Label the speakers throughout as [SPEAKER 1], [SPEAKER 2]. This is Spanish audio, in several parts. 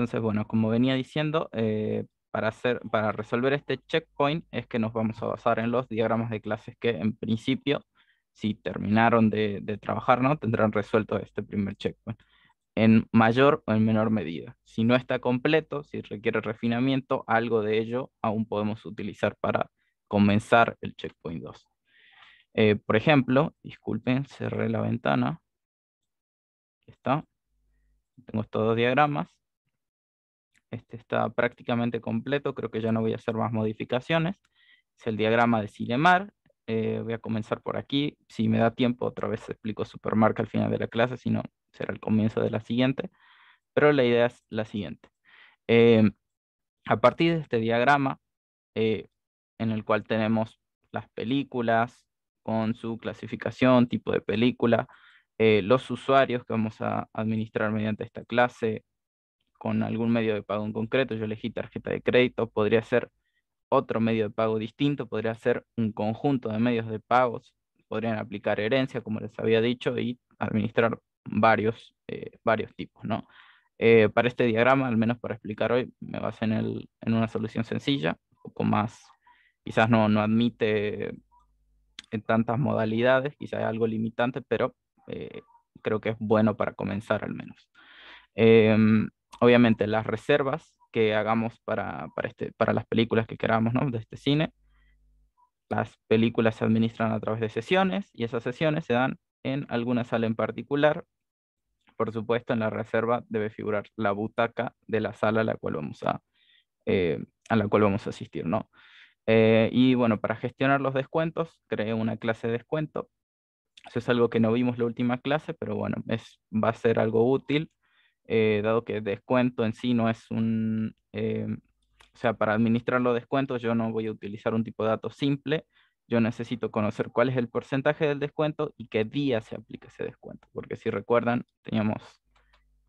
[SPEAKER 1] Entonces, bueno, como venía diciendo, eh, para, hacer, para resolver este checkpoint es que nos vamos a basar en los diagramas de clases que en principio, si terminaron de, trabajar, ¿no? tendrán resuelto este primer checkpoint en mayor o en menor medida. Si no está completo, si requiere refinamiento, algo de ello aún podemos utilizar para comenzar el checkpoint 2. Eh, por ejemplo, disculpen, cerré la ventana. Aquí está. Tengo estos dos diagramas. Este está prácticamente completo, creo que ya no voy a hacer más modificaciones. Es el diagrama de Cinemar. Eh, voy a comenzar por aquí. Si me da tiempo, otra vez explico Supermarca al final de la clase, si no, será el comienzo de la siguiente. Pero la idea es la siguiente. Eh, a partir de este diagrama, eh, en el cual tenemos las películas con su clasificación, tipo de película, los usuarios que vamos a administrar mediante esta clase, con algún medio de pago en concreto. Yo elegí tarjeta de crédito, podría ser otro medio de pago distinto, podría ser un conjunto de medios de pagos, podrían aplicar herencia, como les había dicho, y administrar varios, eh, varios tipos, ¿no? Eh, para este diagrama, al menos para explicar hoy, me basé en, el, en una solución sencilla, un poco más, quizás no, admite eh, tantas modalidades, quizás es algo limitante, pero creo que es bueno para comenzar al menos. Em, obviamente las reservas que hagamos para, este, para las películas que queramos ¿no? de este cine. Las películas se administran a través de sesiones y esas sesiones se dan en alguna sala en particular. Por supuesto, en la reserva debe figurar la butaca de la sala a la cual vamos a, eh, a, la cual vamos a asistir. ¿no? Eh, y bueno, para gestionar los descuentos, creé una clase de descuento. Eso es algo que no vimos la última clase, pero bueno, es, va a ser algo útil eh, dado que descuento en sí no es un, eh, o sea, para administrar los descuentos yo no voy a utilizar un tipo de datos simple, yo necesito conocer cuál es el porcentaje del descuento y qué día se aplica ese descuento, porque si recuerdan, teníamos,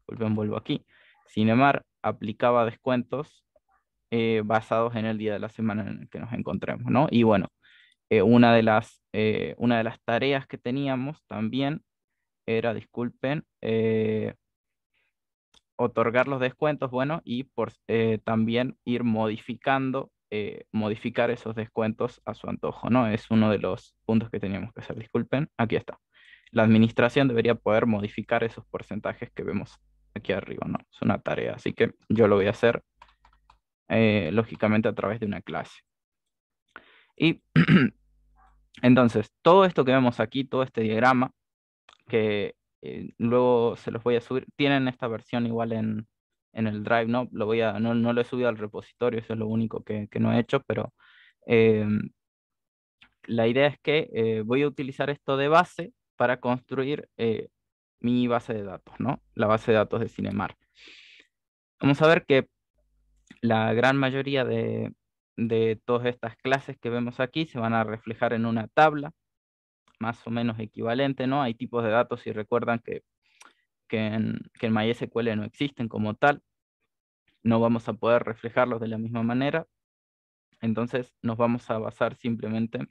[SPEAKER 1] vuelvo, vuelvo aquí, Cinemar aplicaba descuentos eh, basados en el día de la semana en el que nos encontremos, ¿no? Y bueno, una, de las, una de las tareas que teníamos también era, disculpen, eh, otorgar los descuentos, bueno, y por, eh, también ir modificando, eh, modificar esos descuentos a su antojo, ¿no? Es uno de los puntos que teníamos que hacer, disculpen, aquí está. La administración debería poder modificar esos porcentajes que vemos aquí arriba, ¿no? Es una tarea, así que yo lo voy a hacer, eh, lógicamente, a través de una clase. Y entonces, todo esto que vemos aquí, todo este diagrama, que eh, luego se los voy a subir. Tienen esta versión igual en, el Drive, ¿no? Lo voy a, no, lo he subido al repositorio, eso es lo único que, no he hecho, pero eh, la idea es que eh, voy a utilizar esto de base para construir mi base de datos, ¿no? La base de datos de Cinemar. Vamos a ver que la gran mayoría de todas estas clases que vemos aquí se van a reflejar en una tabla más o menos equivalente, ¿no? Hay tipos de datos, si recuerdan, que, en, MySQL no existen como tal, no vamos a poder reflejarlos de la misma manera, entonces nos vamos a basar simplemente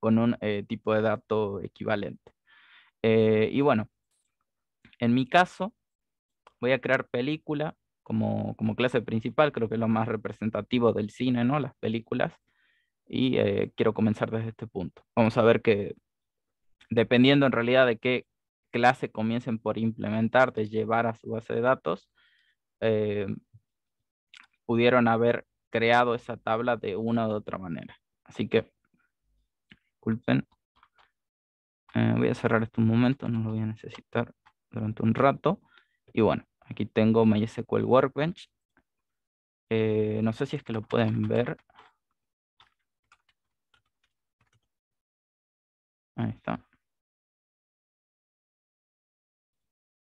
[SPEAKER 1] con un eh, tipo de dato equivalente. Eh, y bueno, en mi caso, voy a crear película como, como clase principal, creo que es lo más representativo del cine, ¿no? Las películas y eh, quiero comenzar desde este punto. Vamos a ver que dependiendo en realidad de qué clase comiencen por implementar, de llevar a su base de datos, eh, pudieron haber creado esa tabla de una u otra manera. Así que, disculpen, eh, voy a cerrar esto un momento, no lo voy a necesitar durante un rato. Y bueno, aquí tengo MySQL Workbench. no sé si es que lo pueden ver
[SPEAKER 2] Ahí está.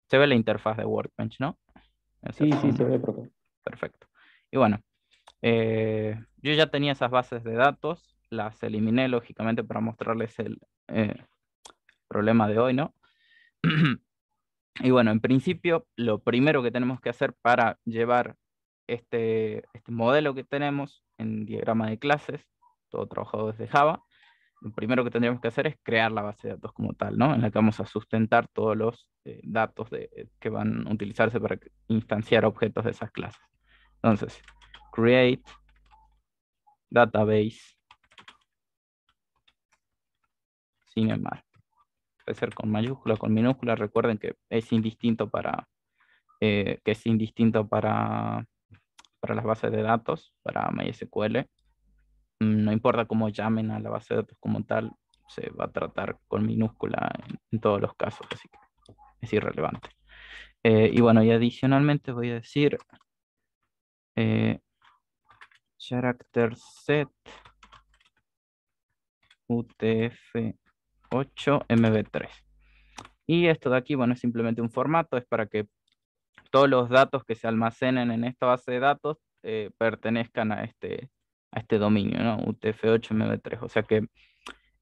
[SPEAKER 2] Se ve la interfaz
[SPEAKER 1] de Workbench, ¿no? sí, sí, se ve perfecto. Perfecto. Y bueno, eh, yo ya tenía esas bases de datos, las eliminé lógicamente para mostrarles el eh, problema de hoy, ¿no? y bueno, en principio, lo primero que tenemos que hacer para llevar este, este modelo que tenemos en diagrama de clases, todo trabajado desde Java, lo primero que tendríamos que hacer es crear la base de datos como tal, ¿no? En la que vamos a sustentar todos los eh, datos de, eh, que van a utilizarse para instanciar objetos de esas clases. Entonces, create database cinemar. Puede ser con mayúscula, con minúscula. Recuerden que es indistinto para eh, que es indistinto para, para las bases de datos, para MySQL Mm, no importa cómo llamen a la base de datos como tal, se va a tratar con minúscula en, todos los casos, así que es irrelevante. Eh, y bueno, y adicionalmente voy a decir eh, character set UTF-8MB3. Y esto de aquí, bueno, es simplemente un formato, es para que todos los datos que se almacenen en esta base de datos eh, pertenezcan a este a este dominio, ¿no? 8 UTF-8M3, O sea que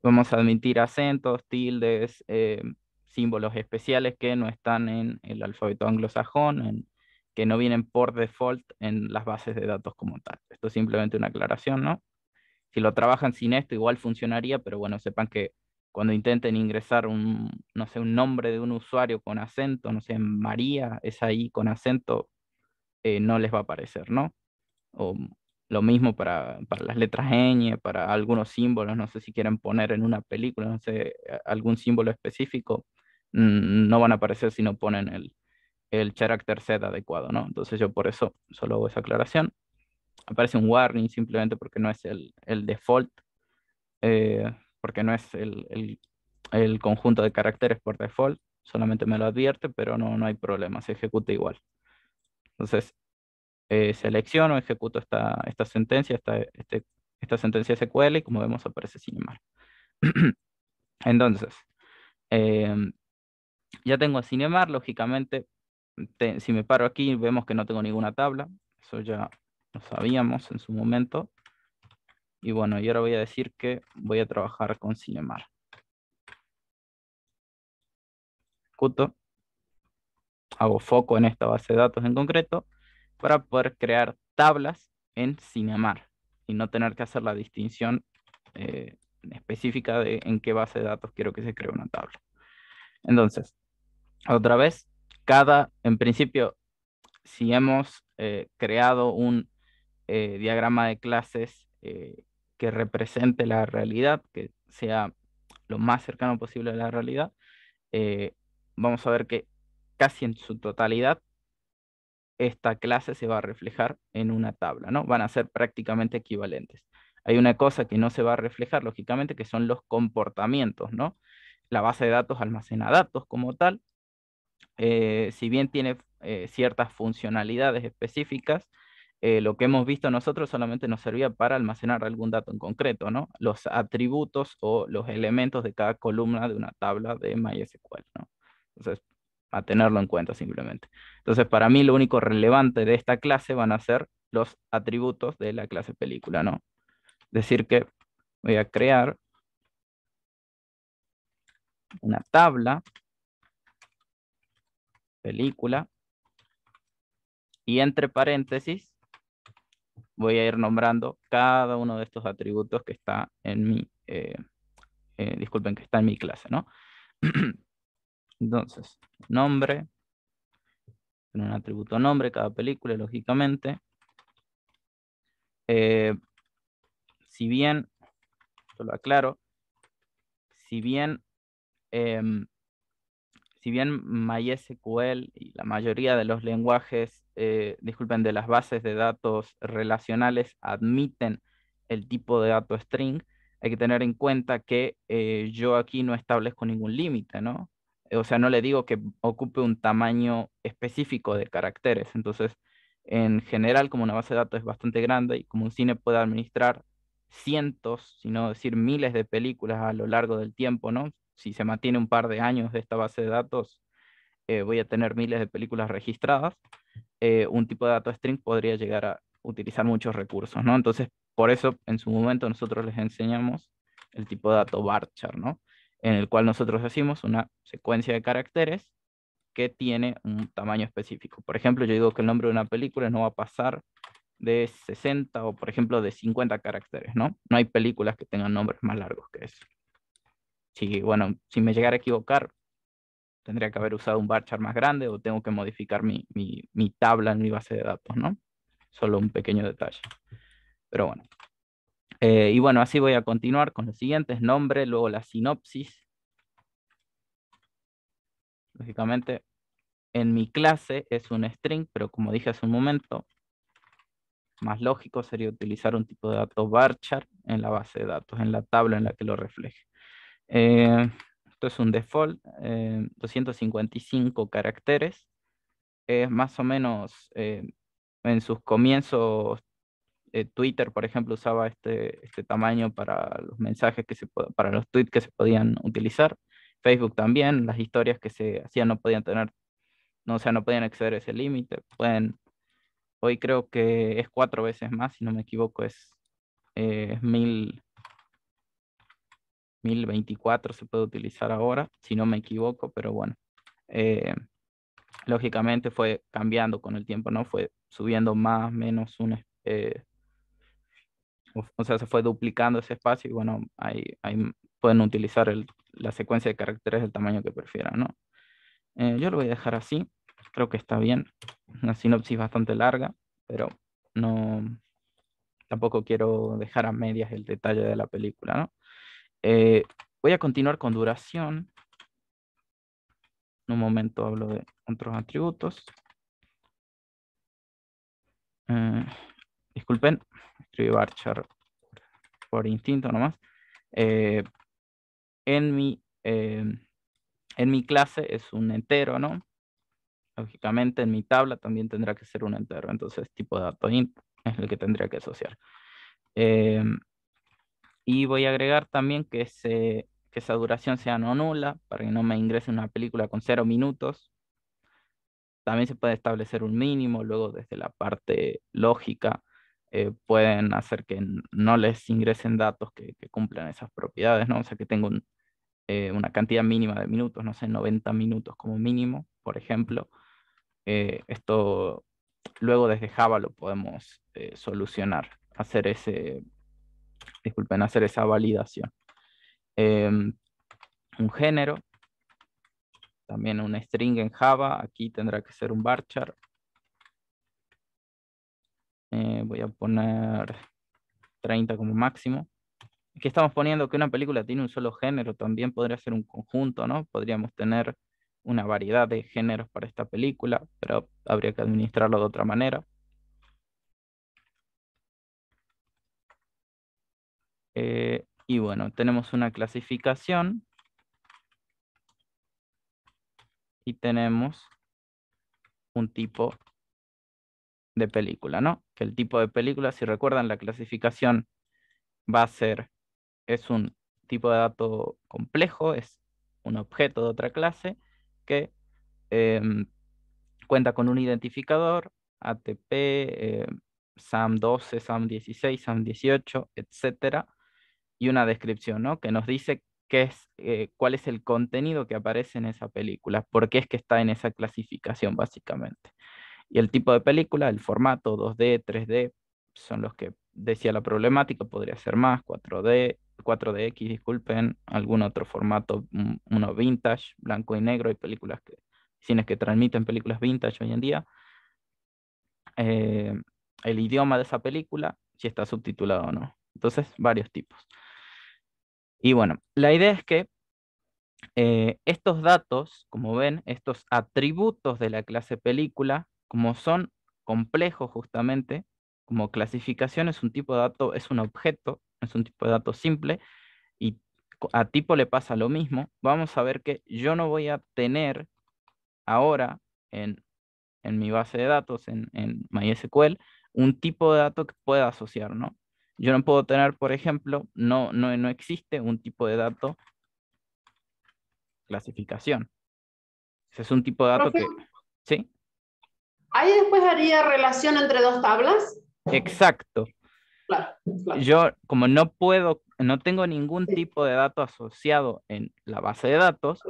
[SPEAKER 1] vamos a admitir acentos, tildes, eh, símbolos especiales que no están en el alfabeto anglosajón, que no vienen por default en las bases de datos como tal. Esto es simplemente una aclaración, ¿no? Si lo trabajan sin esto, igual funcionaría, pero bueno, sepan que cuando intenten ingresar un, no sé, un nombre de un usuario con acento, no sé, María es ahí con acento, eh, no les va a aparecer, ¿no? O lo mismo para, las letras ñ, para algunos símbolos, no sé si quieren poner en una película, no sé, algún símbolo específico, no van a aparecer si no ponen el, el carácter adecuado, ¿no? Entonces yo por eso solo hago esa aclaración. Aparece un warning simplemente porque no es el, default, eh, porque no es el, conjunto de caracteres por default, solamente me lo advierte, pero no, no hay problema, se ejecuta igual. Entonces, eh, selecciono, ejecuto esta, esta sentencia, esta, este, esta sentencia SQL y como vemos aparece CINEMAR Entonces, em, ya tengo Cinemar, lógicamente, si me paro aquí vemos que no tengo ninguna tabla, eso ya lo sabíamos en su momento. Y bueno, y ahora voy a decir que voy a trabajar con Cinemar. Ejecuto, hago foco en esta base de datos en concreto, para poder crear tablas en Cinemar, y no tener que hacer la distinción eh, específica de en qué base de datos quiero que se cree una tabla. Entonces, otra vez, cada, en principio, si hemos eh, creado un eh, diagrama de clases que represente la realidad, que sea lo más cercano posible a la realidad, vamos a ver que casi en su totalidad esta clase se va a reflejar en una tabla, ¿no? Van a ser prácticamente equivalentes. Hay una cosa que no se va a reflejar, lógicamente, que son los comportamientos, ¿no? La base de datos almacena datos como tal. Eh, si bien tiene eh, ciertas funcionalidades específicas, eh, lo que hemos visto nosotros solamente nos servía para almacenar algún dato en concreto, ¿no? Los atributos o los elementos de cada columna de una tabla de MySQL, ¿no? Entonces, a tenerlo en cuenta simplemente. Entonces, para mí lo único relevante de esta clase van a ser los atributos de la clase película, ¿no? Decir que voy a crear una tabla película y entre paréntesis voy a ir nombrando cada uno de estos atributos que está en mi, eh, eh, disculpen, que está en mi clase, ¿no? Entonces, nombre, en un atributo nombre, cada película, lógicamente. Eh, si bien, esto lo aclaro, si bien, em, si bien MySQL y la mayoría de los lenguajes, eh, disculpen, de las bases de datos relacionales admiten el tipo de dato string, hay que tener en cuenta que eh, yo aquí no establezco ningún límite, ¿no? o sea, no le digo que ocupe un tamaño específico de caracteres. Entonces, en general, como una base de datos es bastante grande y como un cine puede administrar cientos, si no decir miles de películas a lo largo del tiempo, ¿no? Si se mantiene un par de años de esta base de datos, eh, voy a tener miles de películas registradas. Eh, un tipo de dato string podría llegar a utilizar muchos recursos, ¿no? Entonces, por eso en su momento nosotros les enseñamos el tipo de dato varchar, ¿no? en el cual nosotros hacemos una secuencia de caracteres que tiene un tamaño específico. Por ejemplo, yo digo que el nombre de una película no va a pasar de 60 o, por ejemplo, de 50 caracteres, ¿no? No hay películas que tengan nombres más largos que eso. Si, bueno, si me llegara a equivocar, tendría que haber usado un bar más grande o tengo que modificar mi tabla en mi base de datos, ¿no? Solo un pequeño detalle. Pero bueno, eh, y bueno, así voy a continuar con los siguientes, nombres, luego la sinopsis. Lógicamente, en mi clase es un string, pero como dije hace un momento, más lógico sería utilizar un tipo de dato varchar en la base de datos, en la tabla en la que lo refleje. Eh, esto es un default, 255 eh, caracteres. Es más o menos en sus comienzos eh, Twitter, por ejemplo, usaba este, este tamaño para los mensajes que se, para los tweets que se podían utilizar. Facebook también, las historias que se hacían no podían tener, no, o sea, no podían exceder ese límite. Pueden, hoy creo que es cuatro veces más, si no me equivoco, es, eh, mil, 1024 se puede utilizar ahora, si no me equivoco, pero bueno. Eh, lógicamente fue cambiando con el tiempo, ¿no? Fue subiendo más, menos un, eh, o sea, se fue duplicando ese espacio y bueno, ahí, pueden utilizar la secuencia de caracteres del tamaño que prefieran, ¿no? Eh, yo lo voy a dejar así, creo que está bien, una sinopsis bastante larga, pero no, tampoco quiero dejar a medias el detalle de la película, ¿no? Eh, voy a continuar con duración. En un momento hablo de otros atributos. Eh, disculpen, escribí varchar por instinto nomás, eh, en, mi, em, en mi clase es un entero, ¿no? Lógicamente en mi tabla también tendrá que ser un entero, entonces tipo de dato int es el que tendría que asociar. Em, y voy a agregar también que, que esa duración sea no nula, para que no me ingrese una película con cero minutos. También se puede establecer un mínimo, luego desde la parte lógica eh, pueden hacer que no les ingresen datos que, cumplan esas propiedades, ¿no? O sea, que tengo eh, una cantidad mínima de minutos, no sé, 90 minutos como mínimo, por ejemplo. Eh, esto luego desde Java lo podemos solucionar, hacer ese, disculpen, hacer esa validación. Em, un género, también un string en Java, aquí tendrá que ser un varchar eh, voy a poner 30 como máximo. Aquí estamos poniendo que una película tiene un solo género, también podría ser un conjunto, ¿no? Podríamos tener una variedad de géneros para esta película, pero habría que administrarlo de otra manera. Eh, y bueno, tenemos una clasificación y tenemos un tipo de película, ¿no? Que el tipo de película, si recuerdan, la clasificación va a ser, es un tipo de dato complejo, es un objeto de otra clase que em, cuenta con un identificador, ATP, SAM12, SAM16, SAM18, etcétera, y una descripción, ¿no? Que nos dice qué es, eh, cuál es el contenido que aparece en esa película, por qué es que está en esa clasificación, básicamente. Y el tipo de película, el formato 2D, 3D, son los que decía la problemática, podría ser más, 4D, 4DX, disculpen, algún otro formato, uno vintage, blanco y negro, hay películas que, cines que transmiten películas vintage hoy en día. Eh, el idioma de esa película, si está subtitulado o no. Entonces, varios tipos. Y bueno, la idea es que eh, estos datos, como ven, estos atributos de la clase película, como son complejos justamente, como clasificación es un tipo de dato, es un objeto, es un tipo de dato simple, y a tipo le pasa lo mismo, vamos a ver que yo no voy a tener ahora en, mi base de datos, en, MySQL, un tipo de dato que pueda asociar, ¿no? Yo no puedo tener, por ejemplo, no, no, no existe un tipo de dato clasificación. Ese es un tipo de dato que... ¿Sí?
[SPEAKER 3] Ahí después haría relación entre dos tablas.
[SPEAKER 1] Exacto. Yo, como no puedo, no tengo ningún tipo de dato asociado en la base de datos,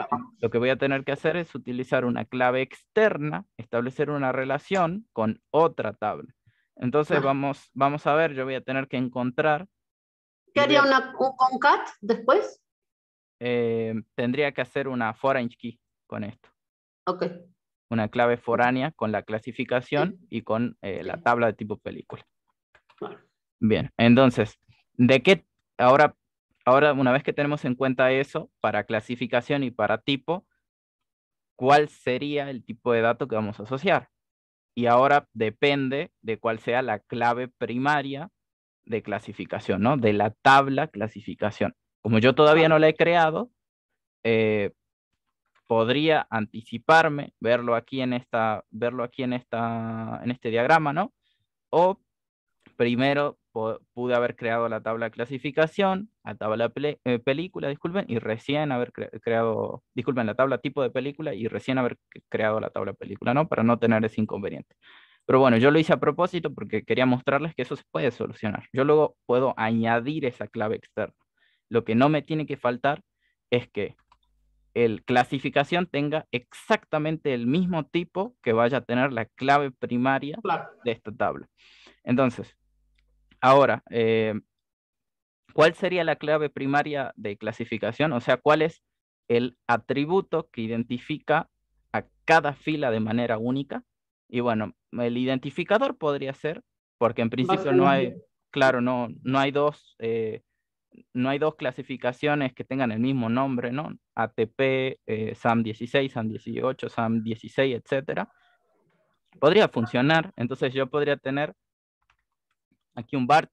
[SPEAKER 1] lo que voy a tener que hacer es utilizar una clave externa, establecer una relación con otra tabla. Entonces vamos, vamos a ver, yo voy a tener que encontrar.
[SPEAKER 3] ¿Qué haría una, un concat después?
[SPEAKER 1] Eh, tendría que hacer una foreign key con esto. Ok una clave foránea con la clasificación y con eh, la tabla de tipo película. Bien, entonces, ¿de qué ahora, ahora, una vez que tenemos en cuenta eso, para clasificación y para tipo, cuál sería el tipo de dato que vamos a asociar? Y ahora depende de cuál sea la clave primaria de clasificación, ¿no? De la tabla clasificación. Como yo todavía no la he creado, eh, podría anticiparme, verlo aquí en esta, verlo aquí en esta, en este diagrama, ¿no? O primero pude haber creado la tabla clasificación, la tabla eh, película, disculpen, y recién haber creado, disculpen, la tabla tipo de película y recién haber creado la tabla película, ¿no? Para no tener ese inconveniente. Pero bueno, yo lo hice a propósito porque quería mostrarles que eso se puede solucionar. Yo luego puedo añadir esa clave externa. Lo que no me tiene que faltar es que el clasificación tenga exactamente el mismo tipo que vaya a tener la clave primaria de esta tabla. Entonces, ahora, eh, ¿cuál sería la clave primaria de clasificación? O sea, ¿cuál es el atributo que identifica a cada fila de manera única? Y bueno, el identificador podría ser, porque en principio no hay, claro, no, no hay dos eh, no hay dos clasificaciones que tengan el mismo nombre, ¿no? ATP, eh, SAM 16, SAM 18, SAM 16, etc. Podría funcionar, entonces yo podría tener aquí un bar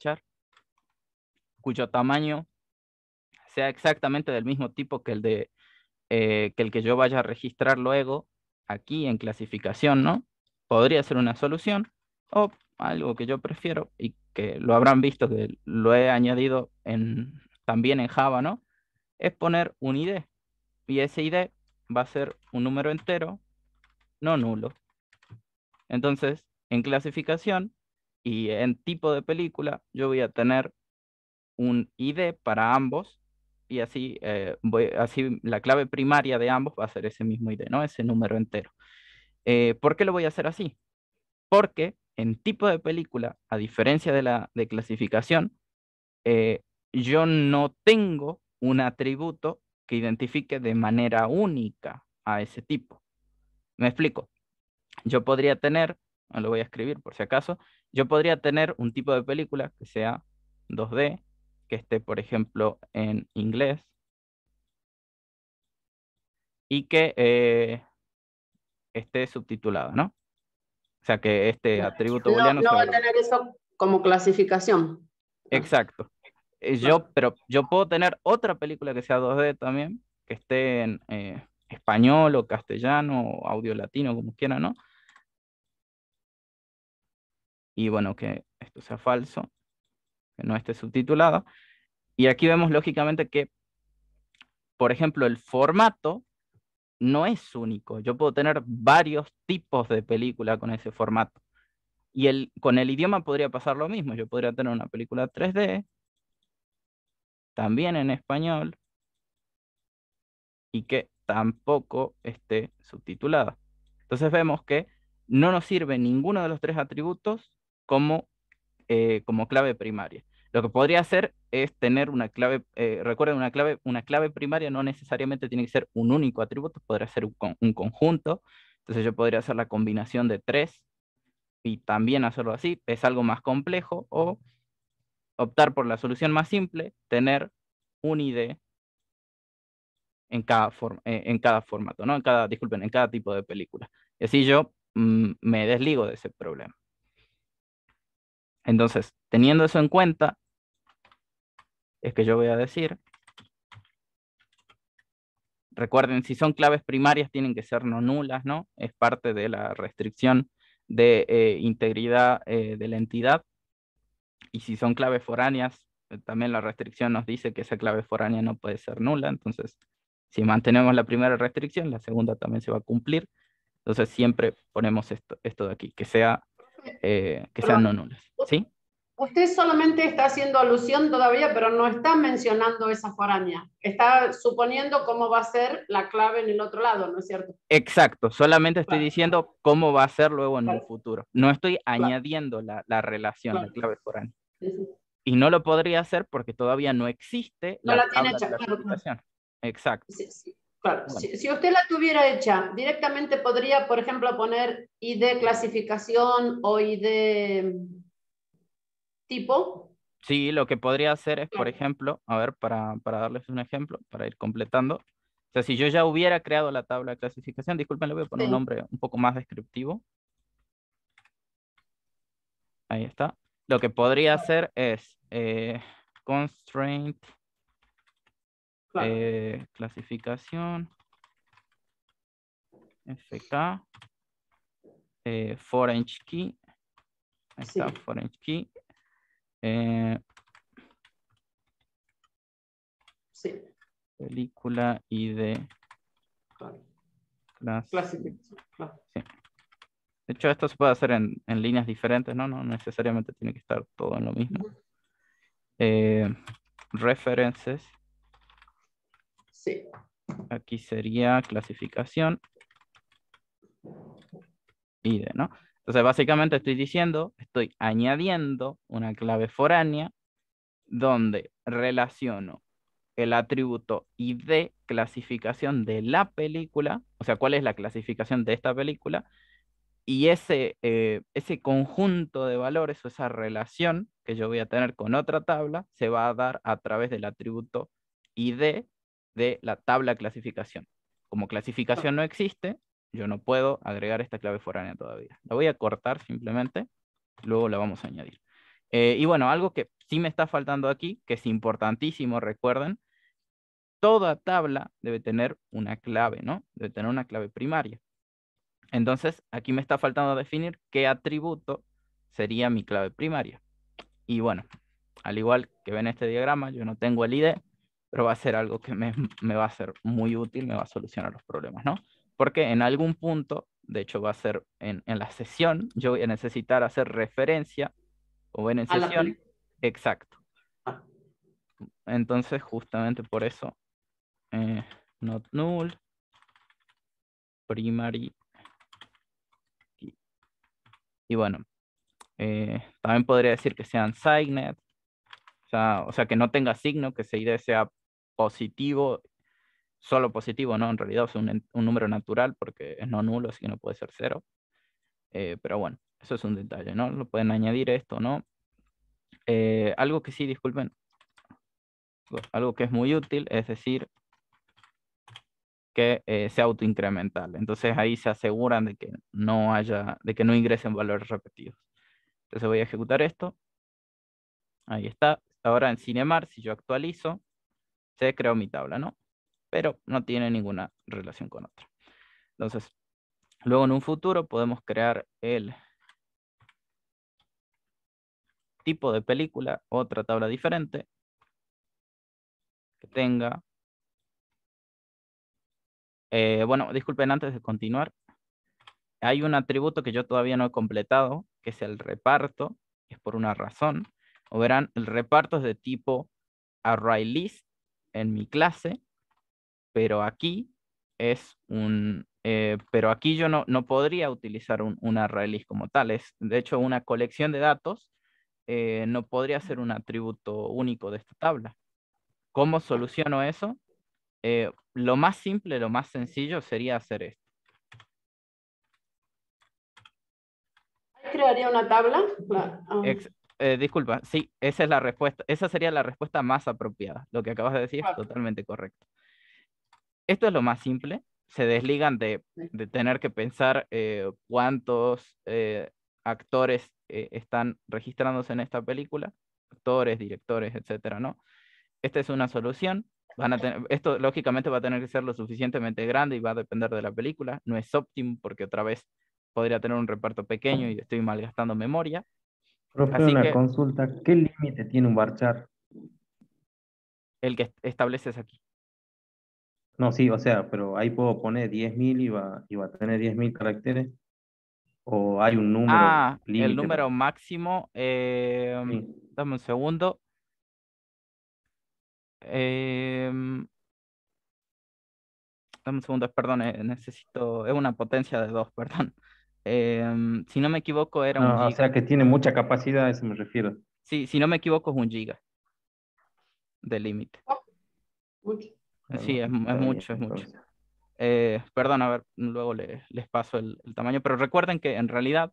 [SPEAKER 1] cuyo tamaño sea exactamente del mismo tipo que el, de, eh, que, el que yo vaya a registrar luego aquí en clasificación, ¿no? Podría ser una solución o algo que yo prefiero y que lo habrán visto que lo he añadido también en Java, ¿no? Es poner un ID y ese ID va a ser un número entero, no nulo. Entonces, en clasificación y en tipo de película, yo voy a tener un ID para ambos y así, eh, voy, así la clave primaria de ambos va a ser ese mismo ID, ¿no? Ese número entero. Eh, ¿Por qué lo voy a hacer así? Porque en tipo de película, a diferencia de la de clasificación, eh, yo no tengo un atributo que identifique de manera única a ese tipo. Me explico. Yo podría tener, no lo voy a escribir por si acaso, yo podría tener un tipo de película que sea 2D, que esté, por ejemplo, en inglés, y que eh, esté subtitulado, ¿no? O sea que este atributo booleano... No, va a tener eso como clasificación. Ah. Exacto. Eh, yo, pero yo puedo tener otra película que sea 2D también, que esté en eh, español o castellano o audio latino, como quiera, ¿no? Y bueno, que esto sea falso, que no esté subtitulado. Y aquí vemos lógicamente que, por ejemplo, el formato no es único. Yo puedo tener varios tipos de película con ese formato. Y el, con el idioma podría pasar lo mismo. Yo podría tener una película 3D, también en español, y que tampoco esté subtitulada. Entonces vemos que no nos sirve ninguno de los tres atributos como, eh, como clave primaria. Lo que podría hacer es tener una clave, eh, recuerden, una clave, una clave primaria no necesariamente tiene que ser un único atributo, podría ser un, conjunto. Entonces yo podría hacer la combinación de tres y también hacerlo así. Es algo más complejo o optar por la solución más simple, tener un ID en cada, eh, en cada formato, ¿no? En cada, disculpen, en cada tipo de película. Y así yo mm, me desligo de ese problema. Entonces, teniendo eso en cuenta, es que yo voy a decir, recuerden, si son claves primarias tienen que ser no nulas, ¿no? Es parte de la restricción de eh, integridad eh, de la entidad. Y si son claves foráneas, eh, también la restricción nos dice que esa clave foránea no puede ser nula. Entonces, si mantenemos la primera restricción, la segunda también se va a cumplir. Entonces, siempre ponemos esto, de aquí, que sea que sean no nulas. ¿Sí?
[SPEAKER 3] Usted solamente está haciendo alusión todavía, pero no está mencionando esa foránea. Está suponiendo cómo va a ser la clave en el otro lado, ¿no es cierto?
[SPEAKER 1] Exacto, solamente estoy diciendo cómo va a ser luego en el futuro. No estoy añadiendo la, relación, la clave foránea. Y no lo podría hacer porque todavía no existe no la, tiene hecha, Exacto.
[SPEAKER 2] claro, si,
[SPEAKER 3] si usted la tuviera hecha, directamente podría, por ejemplo, poner ID clasificación o ID ¿Tipo?
[SPEAKER 1] Sí, lo que podría hacer es, por ejemplo, a ver, para, darles un ejemplo, para ir completando. O sea, si yo ya hubiera creado la tabla de clasificación, disculpen, le voy a poner un nombre un poco más descriptivo. Ahí está. Lo que podría hacer es eh, constraint eh, clasificación FK eh, foreign key. Ahí está, foreign key. Eh, sí. Película y de clasificación. De hecho, esto se puede hacer en, líneas diferentes, ¿no? No necesariamente tiene que estar todo en lo mismo. Eh, referencias references. Sí. Aquí sería clasificación. ID, ¿no? Entonces, básicamente estoy diciendo, estoy añadiendo una clave foránea donde relaciono el atributo ID, clasificación de la película, o sea, cuál es la clasificación de esta película, y eh, ese, conjunto de valores o esa relación que yo voy a tener con otra tabla se va a dar a través del atributo ID de la tabla clasificación. Como ah. clasificación no existe, yo no puedo agregar esta clave foránea todavía. La voy a cortar simplemente, luego la vamos a añadir. Eh, y bueno, algo que sí me está faltando aquí, que es importantísimo, recuerden, toda tabla debe tener una clave, ¿no? Debe tener una clave primaria. Entonces, aquí me está faltando definir qué atributo sería mi clave primaria. Y bueno, al igual que ven este diagrama, yo no tengo el ID, pero va a ser algo que me, me va a ser muy útil, me va a solucionar los problemas, ¿no? porque en algún punto, de hecho va a ser en, la sesión, yo voy a necesitar hacer referencia, o en sesión, exacto. Ah. Entonces, justamente por eso, eh, not null, primary, y, bueno, eh, también podría decir que sean signed, o sea, o sea, que no tenga signo, que ese ID sea positivo solo positivo, ¿no? En realidad es un, número natural porque es no nulo, así que no puede ser cero. Eh, pero bueno, eso es un detalle, ¿no? Lo pueden añadir esto, ¿no? Eh, algo que sí, disculpen, algo que es muy útil, es decir, que eh, sea autoincremental. Entonces ahí se aseguran de que no haya, de que no ingresen valores repetidos. Entonces voy a ejecutar esto. Ahí está. Ahora en Cinemar, si yo actualizo, se creó mi tabla, ¿no? pero no tiene ninguna relación con otra. Entonces, luego en un futuro podemos crear el tipo de película, otra tabla diferente, que tenga... Eh, bueno, disculpen, antes de continuar, hay un atributo que yo todavía no he completado, que es el reparto, es por una razón. O verán, el reparto es de tipo ArrayList en mi clase, pero aquí es un, eh, pero aquí yo no, no podría utilizar un, una list como tal. de hecho, una colección de datos eh, no podría ser un atributo único de esta tabla. ¿Cómo soluciono eso? Eh, lo más simple, lo más sencillo sería hacer esto.
[SPEAKER 3] ¿Crearía una tabla? Ah.
[SPEAKER 1] disculpa, sí, esa es la respuesta. Esa sería la respuesta más apropiada. Lo que acabas de decir es totalmente correcto esto es lo más simple, se desligan de, tener que pensar eh, cuántos eh, actores eh, están registrándose en esta película, actores, directores, etcétera, ¿no? Esta es una solución. Van a tener, esto lógicamente va a tener que ser lo suficientemente grande y va a depender de la película. No es óptimo porque otra vez podría tener un reparto pequeño y estoy malgastando memoria. consulta, ¿qué límite tiene un barchar? El que estableces aquí. No, sí, o sea, pero ahí puedo poner 10.000 y va, y va a tener 10.000 caracteres. ¿O hay un número? Ah, el número pues. máximo. Em, dame un segundo. Eh, dame un segundo, perdón, eh, necesito. Es una potencia de dos, perdón. Em, si no me equivoco, era un. O sea, que tiene mucha capacidad, a eso me refiero. Sí, si no me equivoco, es un giga de límite.
[SPEAKER 2] Sí, es, mucho, es mucho.
[SPEAKER 1] Eh, perdón, a ver, luego les paso el, tamaño, pero recuerden que en realidad,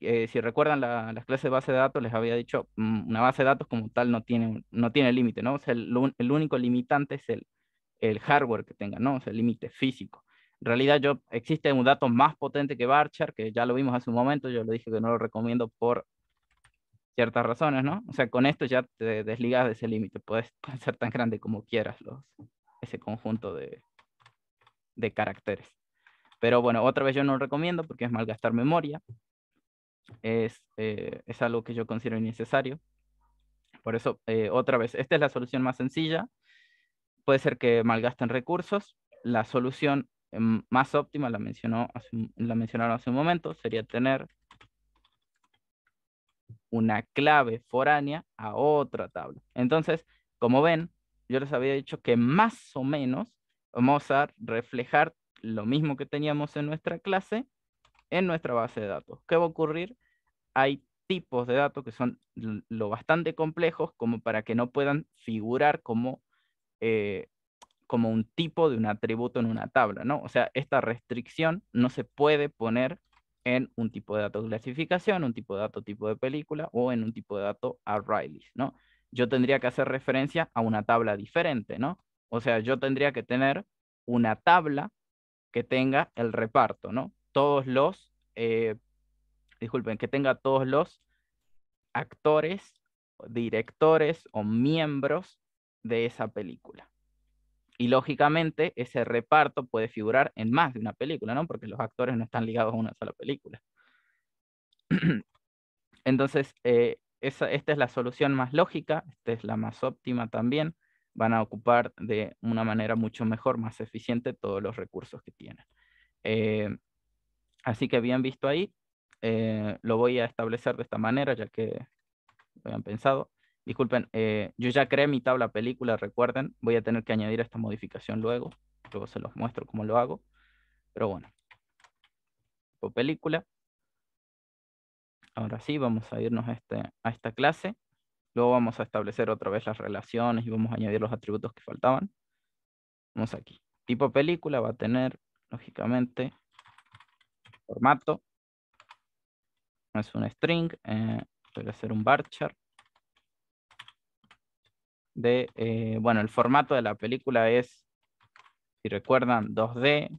[SPEAKER 1] eh, si recuerdan las clases de base de datos, les había dicho, mm, una base de datos como tal no tiene, no tiene límite, ¿no? O sea, el, único limitante es el, el hardware que tenga, ¿no? O sea, el límite físico. En realidad yo, existe un dato más potente que Barchar, que ya lo vimos hace un momento, yo le dije que no lo recomiendo por ciertas razones, ¿no? O sea, con esto ya te desligas de ese límite, puedes ser tan grande como quieras los, ese conjunto de, de caracteres. Pero bueno, otra vez yo no lo recomiendo porque es malgastar memoria. Es, eh, es algo que yo considero innecesario. Por eso, eh, otra vez, esta es la solución más sencilla. Puede ser que malgasten recursos. La solución em, más óptima, la, mencionó la mencionaron hace un momento, sería tener una clave foránea a otra tabla. Entonces, como ven, yo les había dicho que más o menos vamos a reflejar lo mismo que teníamos en nuestra clase en nuestra base de datos. ¿Qué va a ocurrir? Hay tipos de datos que son lo bastante complejos como para que no puedan figurar como, eh, como un tipo de un atributo en una tabla, ¿no? O sea, esta restricción no se puede poner en un tipo de datos de clasificación, un tipo de dato tipo de película o en un tipo de dato ArrayList, ¿no? yo tendría que hacer referencia a una tabla diferente, ¿no? O sea, yo tendría que tener una tabla que tenga el reparto, ¿no? Todos los, eh, disculpen, que tenga todos los actores, directores o miembros de esa película. Y lógicamente ese reparto puede figurar en más de una película, ¿no? Porque los actores no están ligados a una sola película. Entonces, eh, esta es la solución más lógica, esta es la más óptima también. Van a ocupar de una manera mucho mejor, más eficiente todos los recursos que tienen. Eh, así que bien visto ahí, eh, lo voy a establecer de esta manera, ya que lo han pensado. Disculpen, eh, yo ya creé mi tabla película, recuerden, voy a tener que añadir esta modificación luego. Luego se los muestro cómo lo hago. Pero bueno, película ahora sí, vamos a irnos este, a, esta clase. Luego vamos a establecer otra vez las relaciones y vamos a añadir los atributos que faltaban. Vamos aquí. Tipo película va a tener, lógicamente, formato. No Es un string, eh, puede ser un bar chart. De, eh, bueno, el formato de la película es, si recuerdan, 2D,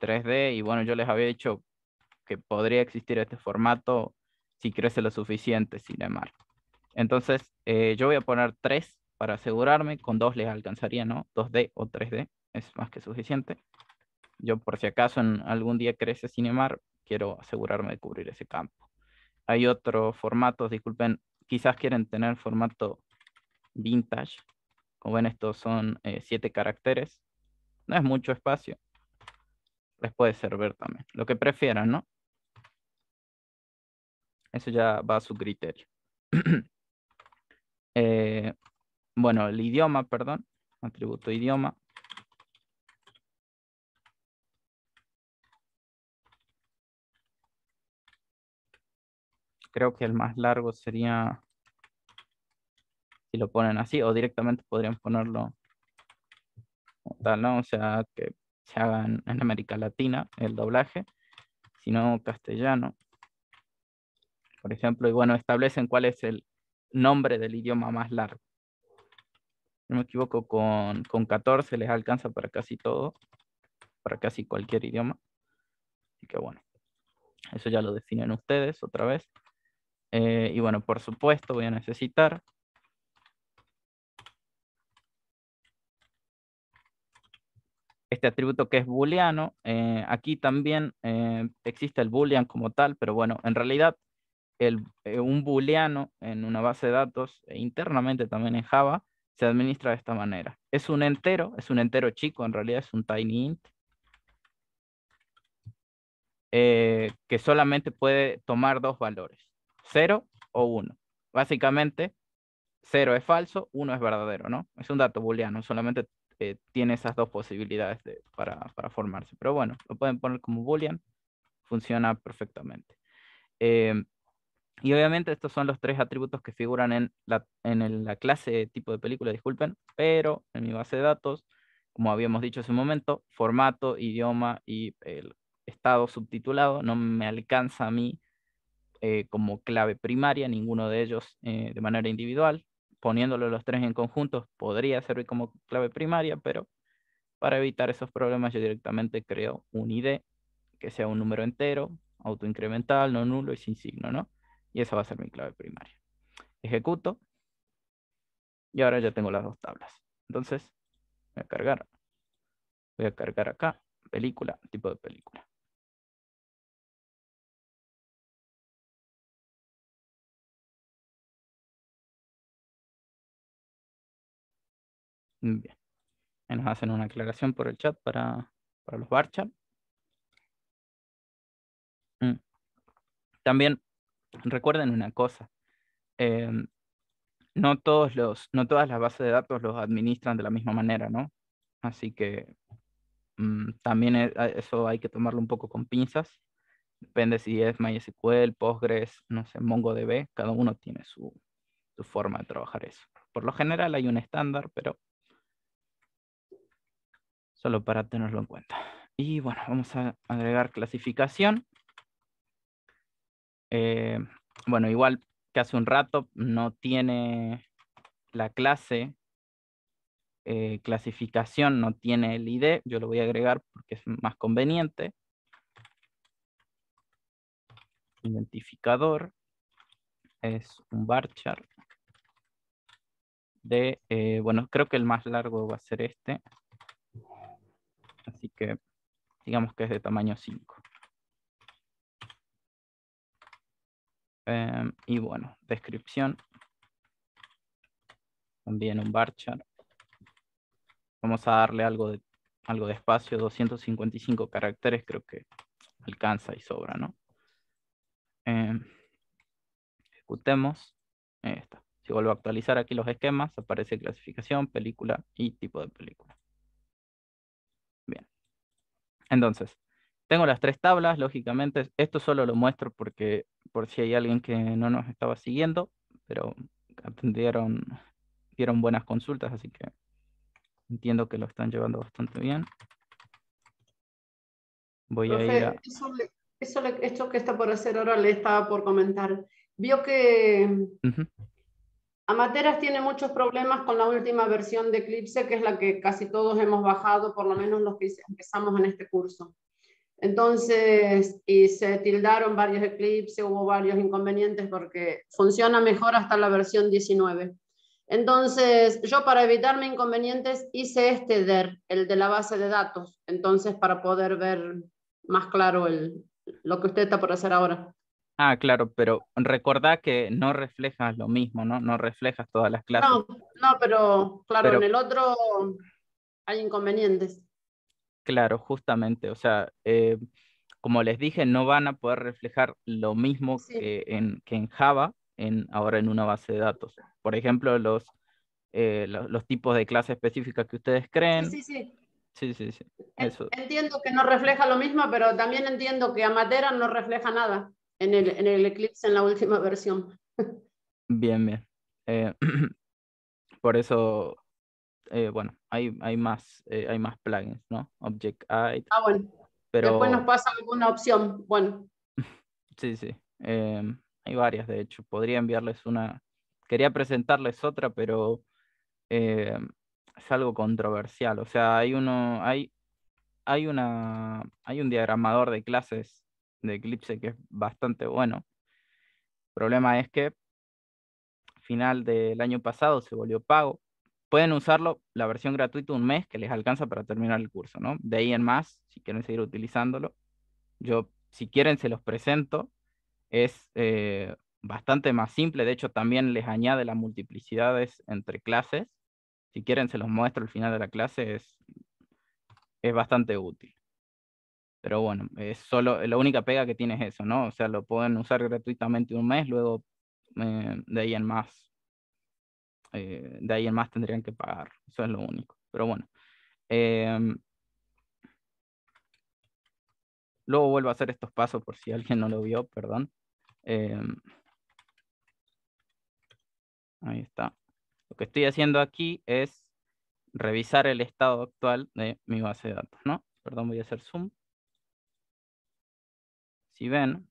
[SPEAKER 1] 3D, y bueno, yo les había hecho que podría existir este formato si crece lo suficiente, cinemar. Entonces, eh, yo voy a poner 3 para asegurarme, con 2 les alcanzaría, ¿no? 2D o 3D, es más que suficiente. Yo por si acaso en algún día crece Cinemar, quiero asegurarme de cubrir ese campo. Hay otros formatos, disculpen, quizás quieren tener formato vintage. Como ven, estos son 7 eh, caracteres. No es mucho espacio. Les puede servir también. Lo que prefieran, ¿no? Eso ya va a su criterio. Eh, bueno, el idioma, perdón, atributo idioma. Creo que el más largo sería, si lo ponen así, o directamente podrían ponerlo O sea, que se hagan en América Latina el doblaje, sino castellano por ejemplo, y bueno, establecen cuál es el nombre del idioma más largo. No me equivoco, con, 14 les alcanza para casi todo, para casi cualquier idioma. Así que bueno, eso ya lo definen ustedes otra vez. Eh, y bueno, por supuesto voy a necesitar este atributo que es booleano. Eh, aquí también eh, existe el boolean como tal, pero bueno, en realidad el, eh, un booleano en una base de datos e internamente también en Java se administra de esta manera. Es un entero, es un entero chico, en realidad es un tiny int, eh, que solamente puede tomar dos valores, 0 o 1. Básicamente, 0 es falso, 1 es verdadero, ¿no? Es un dato booleano, solamente eh, tiene esas dos posibilidades para, para, formarse. Pero bueno, lo pueden poner como boolean, funciona perfectamente. Em, y obviamente estos son los tres atributos que figuran en la, en la clase tipo de película, disculpen, pero en mi base de datos, como habíamos dicho hace un momento, formato, idioma y el estado subtitulado, no me alcanza a mí eh, como clave primaria ninguno de ellos eh, de manera individual. Poniéndolo los tres en conjunto podría servir como clave primaria, pero para evitar esos problemas yo directamente creo un ID que sea un número entero, autoincremental, no nulo y sin signo, ¿no? Y esa va a ser mi clave primaria. Ejecuto. Y ahora ya tengo las dos tablas. Entonces, voy a cargar.
[SPEAKER 2] Voy a cargar acá, película, tipo de película. Bien. nos hacen una aclaración por el chat
[SPEAKER 1] para, para los bar mm. También Recuerden una cosa, em, no, todos los, no todas las bases de datos los administran de la misma manera, ¿no? Así que mm, también e, eso hay que tomarlo un poco con pinzas. Depende si es MySQL, Postgres, no sé, MongoDB, cada uno tiene su, su forma de trabajar eso. Por lo general hay un estándar, pero solo para tenerlo en cuenta. Y bueno, vamos a agregar clasificación. Eh, bueno, igual que hace un rato no tiene la clase eh, clasificación, no tiene el ID, yo lo voy a agregar porque es más conveniente. Identificador es un bar chart de, eh, bueno, creo que el más largo va a ser este. Así que digamos que es de tamaño 5. Em, y bueno, descripción. También un bar chart. Vamos a darle algo de, algo de espacio, 255 caracteres creo que alcanza y sobra, ¿no? Em, ejecutemos. Ahí está. Si vuelvo a actualizar aquí los esquemas, aparece clasificación, película y tipo de película. Bien. Entonces, tengo las tres tablas, lógicamente. Esto solo lo muestro porque por si hay alguien que no nos estaba siguiendo, pero atendieron, dieron buenas consultas, así que entiendo que lo están llevando bastante bien. Voy a ir a...
[SPEAKER 3] Eso, esto que está por hacer ahora le estaba por comentar. Vio que Amateras tiene muchos problemas con la última versión de Eclipse, que es la que casi todos hemos bajado, por lo menos los que empezamos en este curso. Entonces, y se tildaron varios eclipses, hubo varios inconvenientes porque funciona mejor hasta la versión 19. Entonces, yo para evitarme inconvenientes hice este DER, el de la base de datos, entonces para poder ver más claro el, lo que usted está por hacer ahora.
[SPEAKER 1] Ah, claro, pero recordad que no reflejas lo mismo, ¿no? No reflejas todas las clases.
[SPEAKER 3] No, pero claro, en el otro hay inconvenientes.
[SPEAKER 1] Claro, justamente, o sea, eh, como les dije, no van a poder reflejar lo mismo que, en, Java en, ahora en una base de datos. Por ejemplo, los, eh, los, tipos de clase específica que ustedes creen. Sí, sí, sí.
[SPEAKER 3] Entiendo que no refleja lo mismo, pero también entiendo que Amatera no refleja nada en el, en el Eclipse en la última versión.
[SPEAKER 1] Bien, bien. Eh, por eso eh, bueno, hay, hay, más, eh, hay más plugins, ¿no? Object Ah, bueno. Después nos
[SPEAKER 3] pasa alguna opción, bueno.
[SPEAKER 1] sí, sí. Em, hay varias, de hecho. Podría enviarles una. Quería presentarles otra, pero em, es algo controversial. O sea, hay uno, hay, hay una, hay un diagramador de clases de Eclipse que es bastante bueno. El problema es que final del año pasado se volvió pago pueden usarlo, la versión gratuita, un mes que les alcanza para terminar el curso, ¿no? De ahí en más, si quieren seguir utilizándolo, yo, si quieren, se los presento. Es eh, bastante más simple, de hecho, también les añade las multiplicidades entre clases. Si quieren, se los muestro al final de la clase, es, es bastante útil. Pero bueno, es solo, la única pega que tiene es eso, ¿no? O sea, lo pueden usar gratuitamente un mes, luego eh, de ahí en más eh, de ahí en más tendrían que pagar. Eso es lo único. Pero bueno. Em, luego vuelvo a hacer estos pasos por si alguien no lo vio, perdón. Em, ahí está. Lo que estoy haciendo aquí es revisar el estado actual de mi base de datos, ¿no? Perdón, voy a hacer zoom. Si ven,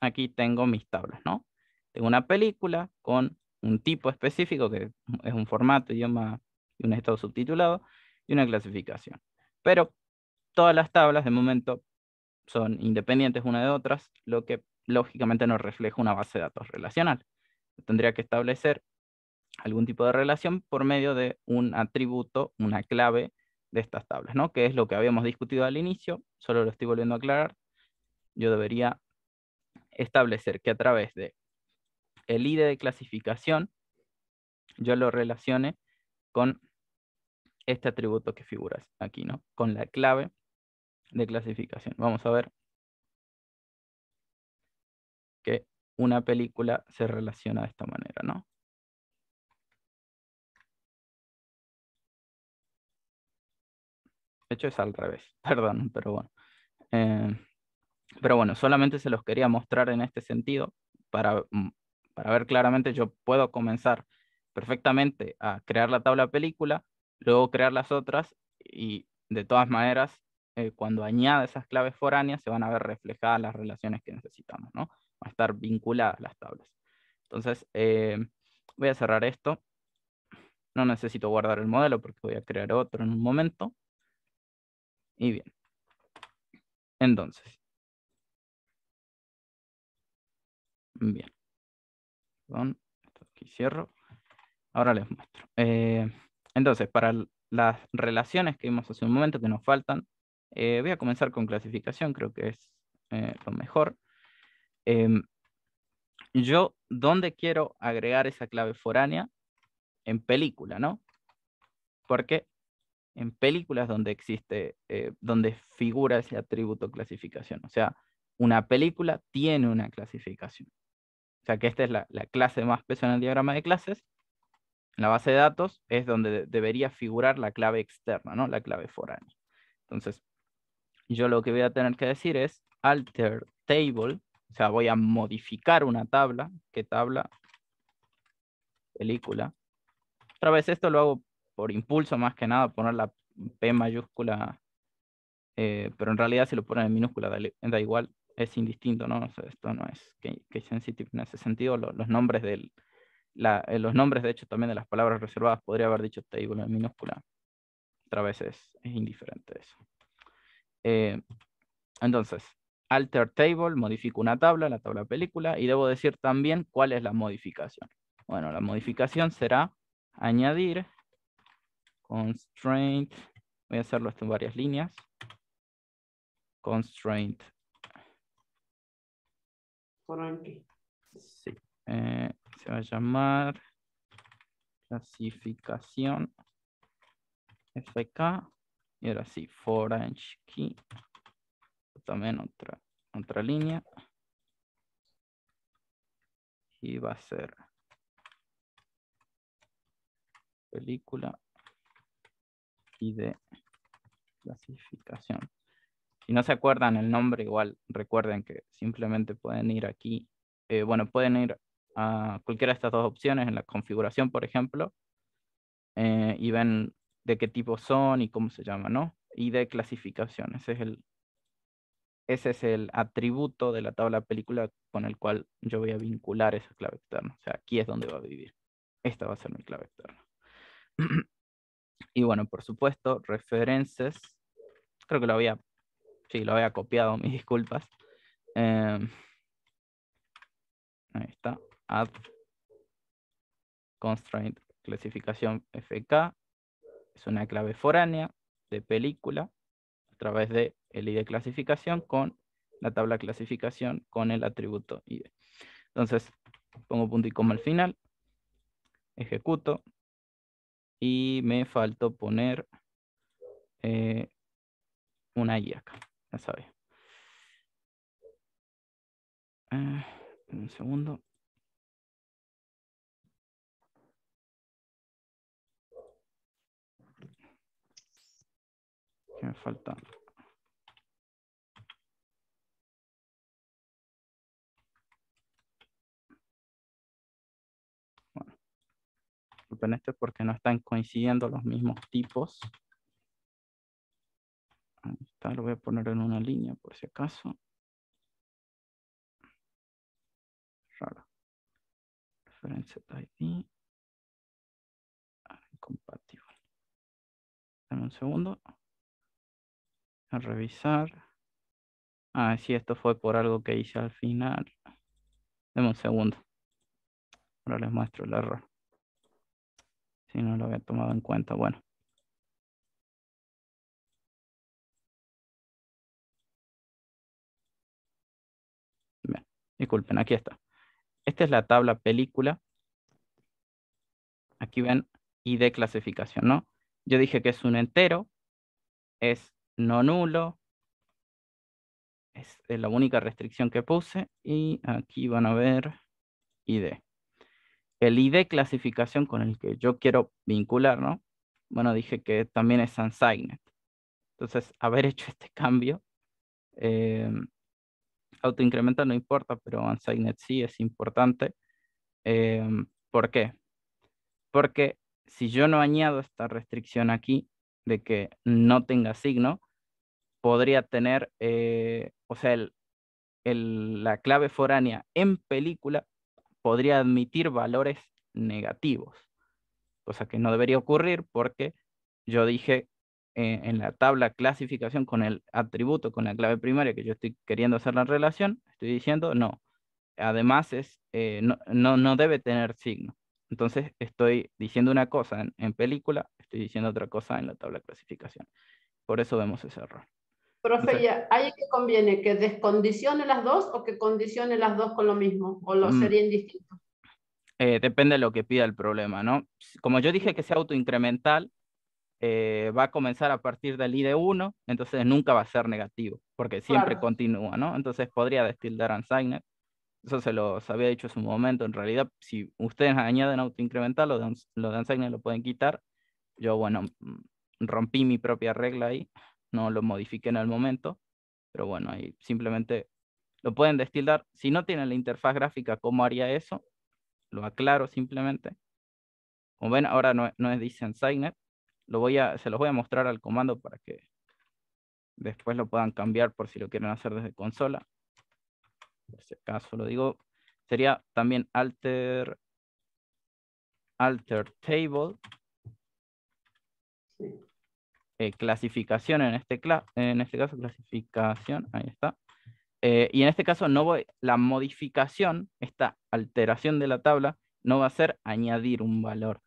[SPEAKER 1] aquí tengo mis tablas, ¿no? Tengo una película con un tipo específico, que es un formato, idioma y un estado subtitulado, y una clasificación. Pero todas las tablas de momento son independientes una de otras, lo que lógicamente no refleja una base de datos relacional. Tendría que establecer algún tipo de relación por medio de un atributo, una clave de estas tablas, ¿no? Que es lo que habíamos discutido al inicio, solo lo estoy volviendo a aclarar. Yo debería establecer que a través de el ID de clasificación yo lo relacione con este atributo que figura aquí, ¿no? Con la clave de clasificación. Vamos a ver que una película se relaciona de esta manera, ¿no? De hecho es al revés, perdón, pero bueno. Eh, pero bueno, solamente se los quería mostrar en este sentido para mm, para ver claramente, yo puedo comenzar perfectamente a crear la tabla película, luego crear las otras y de todas maneras, eh, cuando añada esas claves foráneas, se van a ver reflejadas las relaciones que necesitamos, ¿no? Van a estar vinculadas las tablas. Entonces, eh, voy a cerrar esto. No necesito guardar el modelo porque voy a crear otro en un momento. Y bien. Entonces. Bien. Perdón, aquí cierro. Ahora les muestro. Eh, entonces, para las relaciones que vimos hace un momento que nos faltan, eh, voy a comenzar con clasificación, creo que es eh, lo mejor. Em, yo, ¿dónde quiero agregar esa clave foránea? En película, ¿no? Porque en películas donde existe, donde figura ese atributo clasificación. O sea, una película tiene una clasificación. O sea que esta es la, clase más pesada en el diagrama de clases. En la base de datos es donde debería figurar la clave externa, ¿no? La clave foránea. Entonces, yo lo que voy a tener que decir es alter table, o sea, voy a modificar una tabla, ¿Qué tabla, película. Otra vez esto lo hago por impulso más que nada, poner la P mayúscula, eh, pero en realidad si lo ponen en minúscula da igual, es indistinto, ¿no? esto no es case sensitive en ese sentido. Los, nombres eh, los nombres, de hecho, también de las palabras reservadas, podría haber dicho table en minúscula. Otra vez es, indiferente eso. Eh, entonces, alter table, modifico una tabla, la tabla película, y debo decir también cuál es la modificación. Bueno, la modificación será añadir constraint, voy a hacerlo esto en varias líneas, constraint Sí. Eh, se va a llamar clasificación FK y ahora sí, Forange Key. También otra, otra línea.
[SPEAKER 2] Y va a ser
[SPEAKER 1] película y de clasificación. Si no se acuerdan el nombre, igual recuerden que simplemente pueden ir aquí. Eh, bueno, pueden ir a cualquiera de estas dos opciones en la configuración, por ejemplo, eh, y ven de qué tipo son y cómo se llama, ¿no? Y de clasificación. Ese es el, ese es el atributo de la tabla película con el cual yo voy a vincular esa clave externa. O sea, aquí es donde va a vivir. Esta va a ser mi clave externa. y bueno, por supuesto, referencias. Creo que lo había Sí, lo había copiado, mis disculpas. Em, ahí está. Add constraint clasificación FK. Es una clave foránea de película a través de ID clasificación con la tabla clasificación con el atributo ID. Entonces, pongo punto y coma al final, ejecuto y me faltó poner eh, una I acá. Ah,
[SPEAKER 2] un segundo. ¿Qué me falta? Bueno,
[SPEAKER 1] esto porque no están coincidiendo los mismos tipos lo voy a poner en una línea por si acaso.
[SPEAKER 2] Raro. Reference ID. Ah,
[SPEAKER 1] incompatible. Dame un segundo. A revisar. Ah, si esto fue por algo que hice al final. Dame un segundo. Ahora les muestro el error.
[SPEAKER 2] Si no lo había tomado en cuenta, bueno. disculpen,
[SPEAKER 1] aquí está. Esta es la tabla película. Aquí ven ID clasificación, ¿no? Yo dije que es un entero, es no nulo, es la única restricción que puse, y aquí van a ver ID. El ID clasificación con el que yo quiero vincular, ¿no? Bueno, dije que también es unsigned. Entonces, haber hecho este cambio eh, autoincrementa no importa, pero unsigned sí es importante. Em, ¿Por qué? Porque si yo no añado esta restricción aquí de que no tenga signo, podría tener, eh, o sea, la clave foránea en película podría admitir valores negativos, cosa que no debería ocurrir porque yo dije en la tabla clasificación con el atributo, con la clave primaria que yo estoy queriendo hacer la relación, estoy diciendo no. Además, es, eh, no, no, debe tener signo. Entonces, estoy diciendo una cosa en, película, estoy diciendo otra cosa en la tabla clasificación. Por eso vemos ese error.
[SPEAKER 3] Profe, ¿hay que conviene que descondicione las dos o que condicione las dos con lo mismo? ¿O lo mm. serían distintos?
[SPEAKER 1] Eh, depende de lo que pida el problema, ¿no? Como yo dije que sea autoincremental, eh, va a comenzar a partir del ID1, entonces nunca va a ser negativo, porque siempre continúa, ¿no? Entonces podría destildar unsigned. Eso se lo había dicho en su momento. En realidad, si ustedes añaden autoincremental, lo de, lo de unsigned lo pueden quitar. Yo, bueno, mm, rompí mi propia regla ahí, no lo modifiqué en el momento, pero bueno, ahí simplemente lo pueden destildar. Si no tienen la interfaz gráfica, ¿cómo haría eso? Lo aclaro simplemente. Como ven, ahora no, no es dice unsigned, lo voy a, se los voy a mostrar al comando para que después lo puedan cambiar por si lo quieren hacer desde consola. En este caso lo digo, sería también alter, alter table. Eh, clasificación en este, en este caso, clasificación, ahí está. Eh, y en este caso no voy, la modificación, esta alteración de la tabla, no va a ser añadir un valor,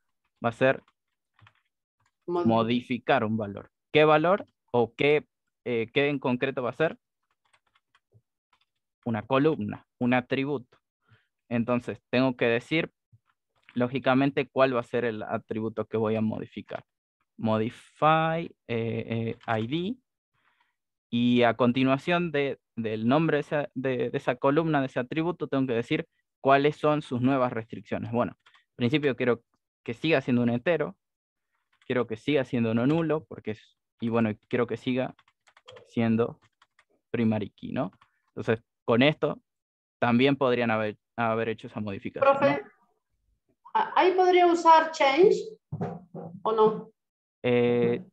[SPEAKER 1] va a ser modificar un valor. ¿Qué valor o eh, qué, en concreto va a ser? Una columna, un atributo. Entonces, tengo que decir, lógicamente, cuál va a ser el atributo que voy a modificar. Modify eh, eh, ID. Y a continuación del nombre de esa, esa columna, de ese atributo, tengo que decir cuáles son sus nuevas restricciones. Bueno, en principio quiero que siga siendo un entero, quiero que siga siendo no nulo, porque es, y bueno, quiero que siga siendo primary key, ¿no? Entonces, con esto también podrían haber, haber hecho esa modificación. Profe,
[SPEAKER 3] ¿ahí podría usar change o
[SPEAKER 1] no? Eh,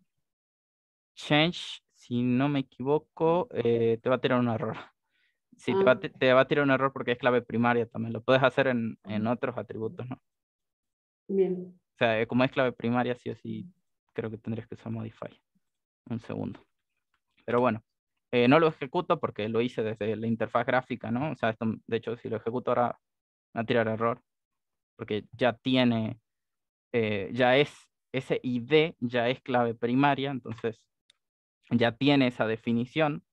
[SPEAKER 1] change, si no me equivoco, eh, te va a tirar un error. Sí, ah. te, va, a tirar un error porque es clave primaria también. Lo puedes hacer en ah. otros atributos, ¿no? Bien. O sea, eh, como es clave primaria, sí o sí, creo que tendrías que usar Modify. Un segundo. Pero bueno, eh, no lo ejecuto porque lo hice desde la interfaz gráfica, ¿no? O sea, de hecho, si lo ejecuto ahora, va a tirar error. Porque ya tiene, eh, ya es, ese ID ya es clave primaria, entonces ya tiene esa definición.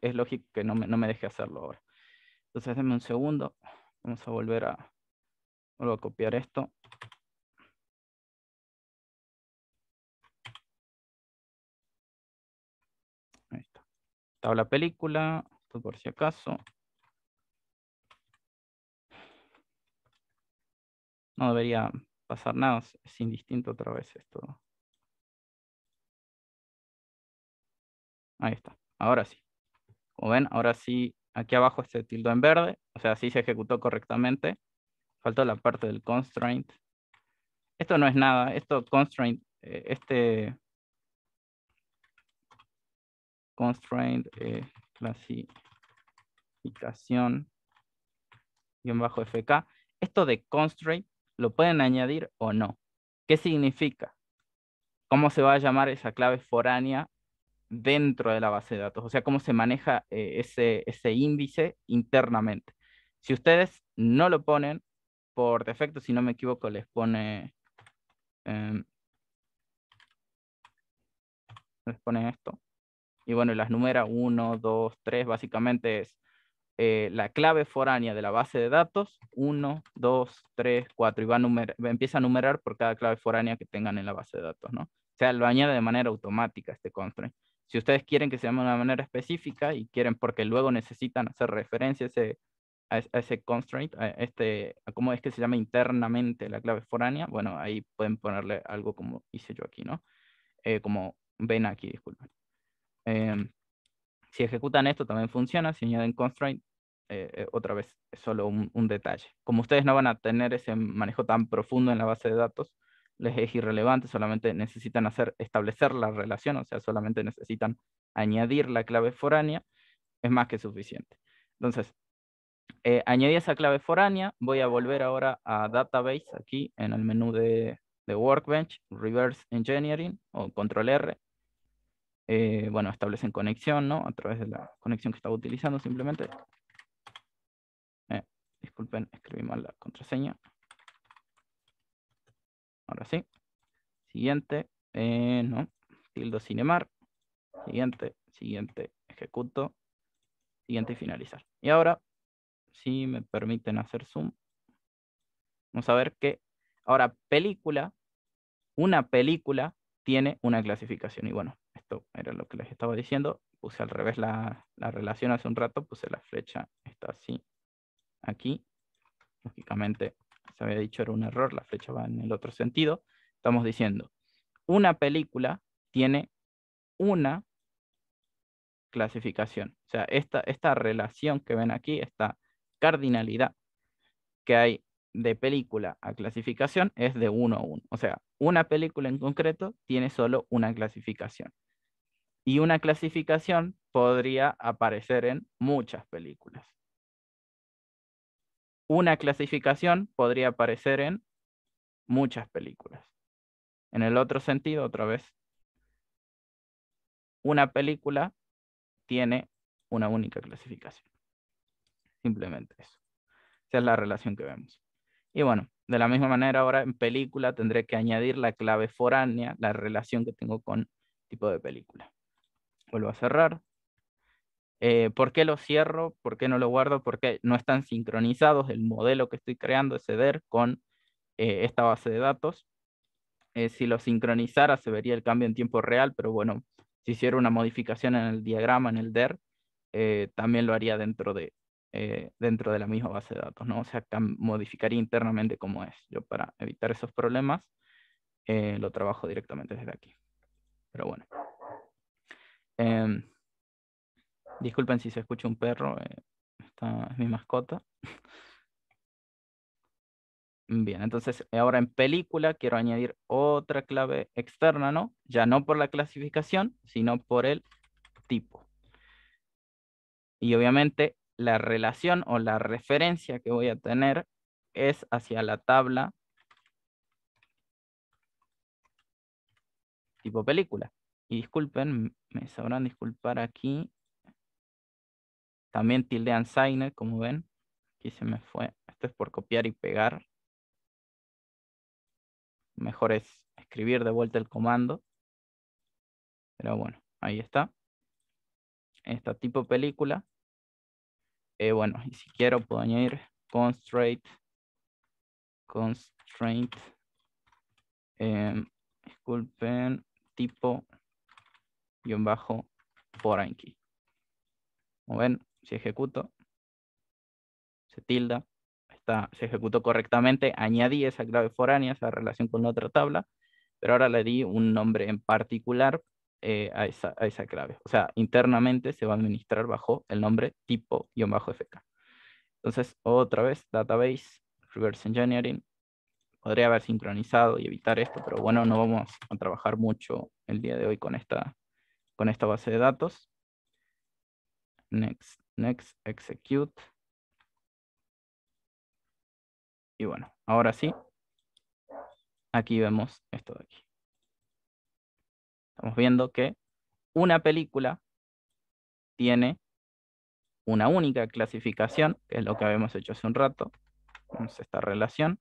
[SPEAKER 1] es lógico que no me, no me deje hacerlo ahora. Entonces, denme un segundo. Vamos a volver a, vuelvo a copiar esto. tabla película, pues, por si acaso. No debería pasar nada, es indistinto otra vez esto. Ahí está, ahora sí. Como ven, ahora sí, aquí abajo se este tildo en verde, o sea, sí se ejecutó correctamente. Faltó la parte del constraint. Esto no es nada, esto constraint, eh, este constraint eh, clasificación guión bajo FK. Esto de constraint lo pueden añadir o no. ¿Qué significa? ¿Cómo se va a llamar esa clave foránea dentro de la base de datos? O sea, cómo se maneja eh, ese, ese índice internamente. Si ustedes no lo ponen, por defecto, si no me equivoco, les pone... Em, les pone esto y bueno, las numera 1, 2, 3, básicamente es eh, la clave foránea de la base de datos, 1, 2, 3, 4, y va a empieza a numerar por cada clave foránea que tengan en la base de datos, ¿no? O sea, lo añade de manera automática este constraint. Si ustedes quieren que se llame de una manera específica y quieren porque luego necesitan hacer referencia a ese, ese constraint, a este, cómo es que se llama internamente la clave foránea, bueno, ahí pueden ponerle algo como hice yo aquí, ¿no? Eh, como ven aquí, disculpen. Em, si ejecutan esto también funciona, si añaden constraint, eh, eh, otra vez es solo un, detalle. Como ustedes no van a tener ese manejo tan profundo en la base de datos, les es irrelevante, solamente necesitan hacer, establecer la relación, o sea, solamente necesitan añadir la clave foránea, es más que suficiente. Entonces, eh, añadí esa clave foránea, voy a volver ahora a Database, aquí en el menú de Workbench, Reverse Engineering, o Control R, eh, bueno, establecen conexión, ¿no? A través de la conexión que estaba utilizando simplemente. Eh, disculpen, escribí mal la contraseña. Ahora sí. Siguiente, eh, no, tildo cinemar. Siguiente, siguiente, ejecuto. Siguiente y finalizar. Y ahora, si me permiten hacer zoom, vamos a ver que ahora película, una película tiene una clasificación. Y bueno, era lo que les estaba diciendo. Puse al revés la, relación hace un rato, puse la flecha, está así, aquí. Lógicamente, se había dicho era un error, la flecha va en el otro sentido. Estamos diciendo, una película tiene una clasificación. O sea, esta, esta relación que ven aquí, esta cardinalidad que hay de película a clasificación es de uno a uno. O sea, una película en concreto tiene solo una clasificación y una clasificación podría aparecer en muchas películas. Una clasificación podría aparecer en muchas películas. En el otro sentido, otra vez, una película tiene una única clasificación. Simplemente eso. Esa es la relación que vemos. Y bueno, de la misma manera ahora en película tendré que añadir la clave foránea, la relación que tengo con tipo de película vuelvo a cerrar. Eh, ¿Por qué lo cierro? ¿Por qué no lo guardo? Porque no están sincronizados el modelo que estoy creando, ese DER, con eh, esta base de datos. Eh, si lo sincronizara, se vería el cambio en tiempo real, pero bueno, si hiciera una modificación en el diagrama, en el DER, también lo haría dentro de, dentro de la misma base de datos, ¿no? O sea, modificaría internamente como es. Yo para evitar esos problemas, lo trabajo directamente desde aquí. Pero bueno. Em, disculpen si se escucha un perro, eh, esta es mi mascota. Bien, entonces ahora en película quiero añadir otra clave externa, ¿no? Ya no por la clasificación, sino por el tipo. Y obviamente la relación o la referencia que voy a tener es hacia la tabla tipo película. Y disculpen, me sabrán disculpar aquí. También tildean signer, como ven. Aquí se me fue. Esto es por copiar y pegar. Mejor es escribir de vuelta el comando. Pero bueno, ahí está. Esta tipo película. Eh, bueno, y si quiero puedo añadir constraint. Constraint. Eh, disculpen, tipo guión bajo key Como ven, si ejecuto, se tilda, está, se ejecutó correctamente, añadí esa clave foránea, esa relación con la otra tabla, pero ahora le di un nombre en particular eh, a, esa, a, esa, clave. O sea, internamente se va a administrar bajo el nombre tipo-fk. bajo Entonces, otra vez, database, reverse engineering. Podría haber sincronizado y evitar esto, pero bueno, no vamos a trabajar mucho el día de hoy con esta con esta base de datos. Next, next, execute. Y bueno, ahora sí, aquí vemos esto de aquí. Estamos viendo que una película tiene una única clasificación, que es lo que habíamos hecho hace un rato. Vemos esta relación.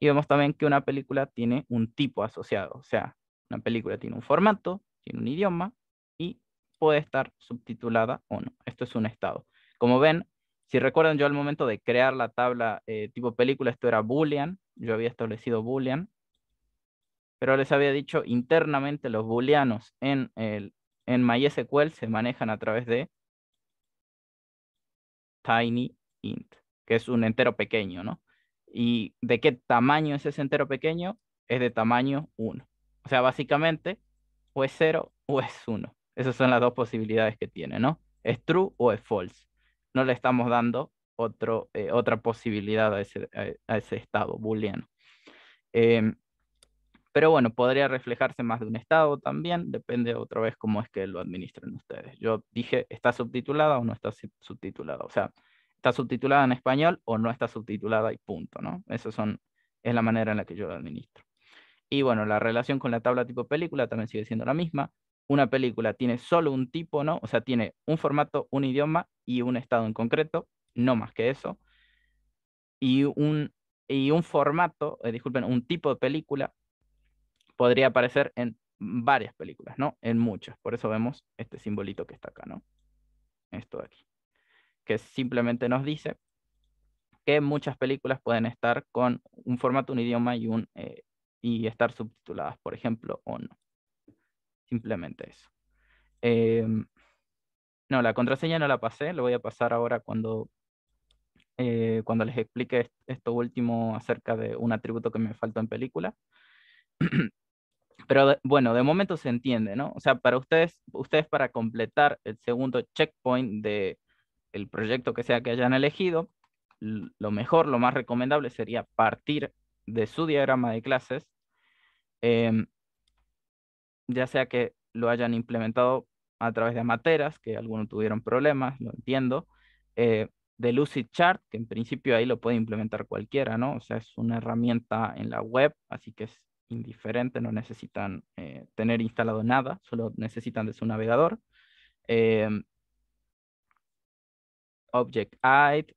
[SPEAKER 1] Y vemos también que una película tiene un tipo asociado, o sea, una película tiene un formato, tiene un idioma y puede estar subtitulada o no. Esto es un estado. Como ven, si recuerdan yo al momento de crear la tabla eh, tipo película, esto era boolean, yo había establecido boolean, pero les había dicho internamente los booleanos en, el, en MySQL se manejan a través de tiny int, que es un entero pequeño, ¿no? ¿Y de qué tamaño es ese entero pequeño? Es de tamaño 1. O sea, básicamente o es 0 o es 1. Esas son las dos posibilidades que tiene, ¿no? Es true o es false. No le estamos dando eh, otra posibilidad a ese, estado booleano. Em, pero bueno, podría reflejarse más de un estado también, depende otra vez cómo es que lo administren ustedes. Yo dije, ¿está subtitulada o no está subtitulada? O sea, ¿está subtitulada en español o no está subtitulada y punto, ¿no? Esa es la manera en la que yo lo administro. Y bueno, la relación con la tabla tipo película también sigue siendo la misma. Una película tiene solo un tipo, ¿no? O sea, tiene un formato, un idioma y un estado en concreto, no más que eso. Y un, y un formato, eh, disculpen, un tipo de película podría aparecer en varias películas, ¿no? En muchas. Por eso vemos este simbolito que está acá, ¿no? Esto de aquí. Que simplemente nos dice que muchas películas pueden estar con un formato, un idioma y un eh, y estar subtituladas, por ejemplo, o no. Simplemente eso. Em, no, la contraseña no la pasé, lo voy a pasar ahora cuando, eh, cuando les explique esto último acerca de un atributo que me faltó en película. Pero bueno, de momento se entiende, ¿no? O sea, para ustedes, ustedes para completar el segundo checkpoint de el proyecto que sea que hayan elegido, lo mejor, lo más recomendable sería partir de su diagrama de clases Em, ya sea que lo hayan implementado a través de Amateras, que algunos tuvieron problemas, lo entiendo, eh, de Lucid Chart, que en principio ahí lo puede implementar cualquiera, ¿no? O sea, es una herramienta en la web, así que es indiferente, no necesitan eh, tener instalado nada, solo necesitan de su navegador. Em, Object ID,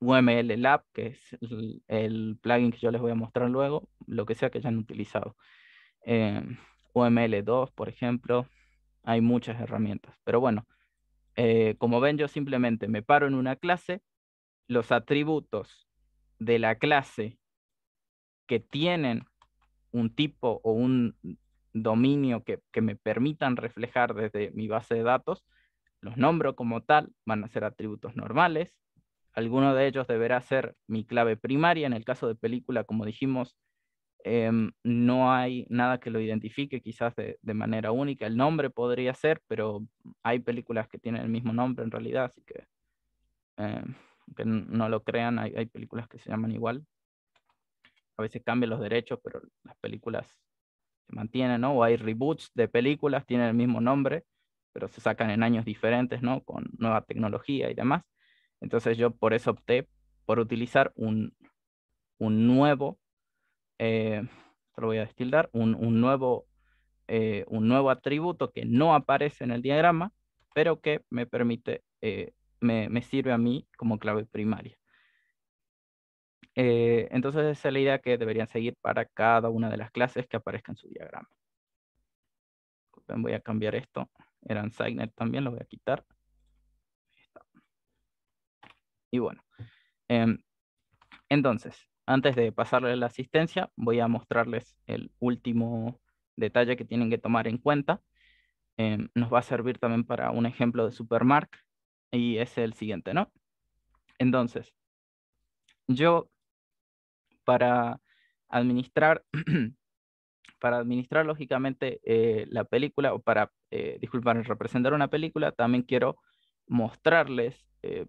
[SPEAKER 1] UML Lab, que es el, plugin que yo les voy a mostrar luego, lo que sea que hayan utilizado. Em, UML2, por ejemplo, hay muchas herramientas. Pero bueno, eh, como ven, yo simplemente me paro en una clase, los atributos de la clase que tienen un tipo o un dominio que, que me permitan reflejar desde mi base de datos, los nombro como tal, van a ser atributos normales, Alguno de ellos deberá ser mi clave primaria. En el caso de película, como dijimos, em, no hay nada que lo identifique quizás de, manera única. El nombre podría ser, pero hay películas que tienen el mismo nombre en realidad, así que em, no lo crean, hay, hay, películas que se llaman igual. A veces cambian los derechos, pero las películas se mantienen, ¿no? O hay reboots de películas, tienen el mismo nombre, pero se sacan en años diferentes, ¿no? Con nueva tecnología y demás. Entonces yo por eso opté por utilizar un, nuevo, eh, voy a eh, un, nuevo, atributo que no aparece en el diagrama, pero que me permite, eh, me, sirve a mí como clave primaria. entonces esa es la idea que deberían seguir para cada una de las clases que aparezca en su diagrama. Voy a cambiar esto, eran signer también, lo voy a quitar. Y bueno, em, entonces, antes de pasarle la asistencia, voy a mostrarles el último detalle que tienen que tomar en cuenta. Em, nos va a servir también para un ejemplo de Supermark y es el siguiente, ¿no? Entonces, yo para administrar, para administrar lógicamente eh, la película, o para, eh, disculpar, representar una película, también quiero mostrarles eh,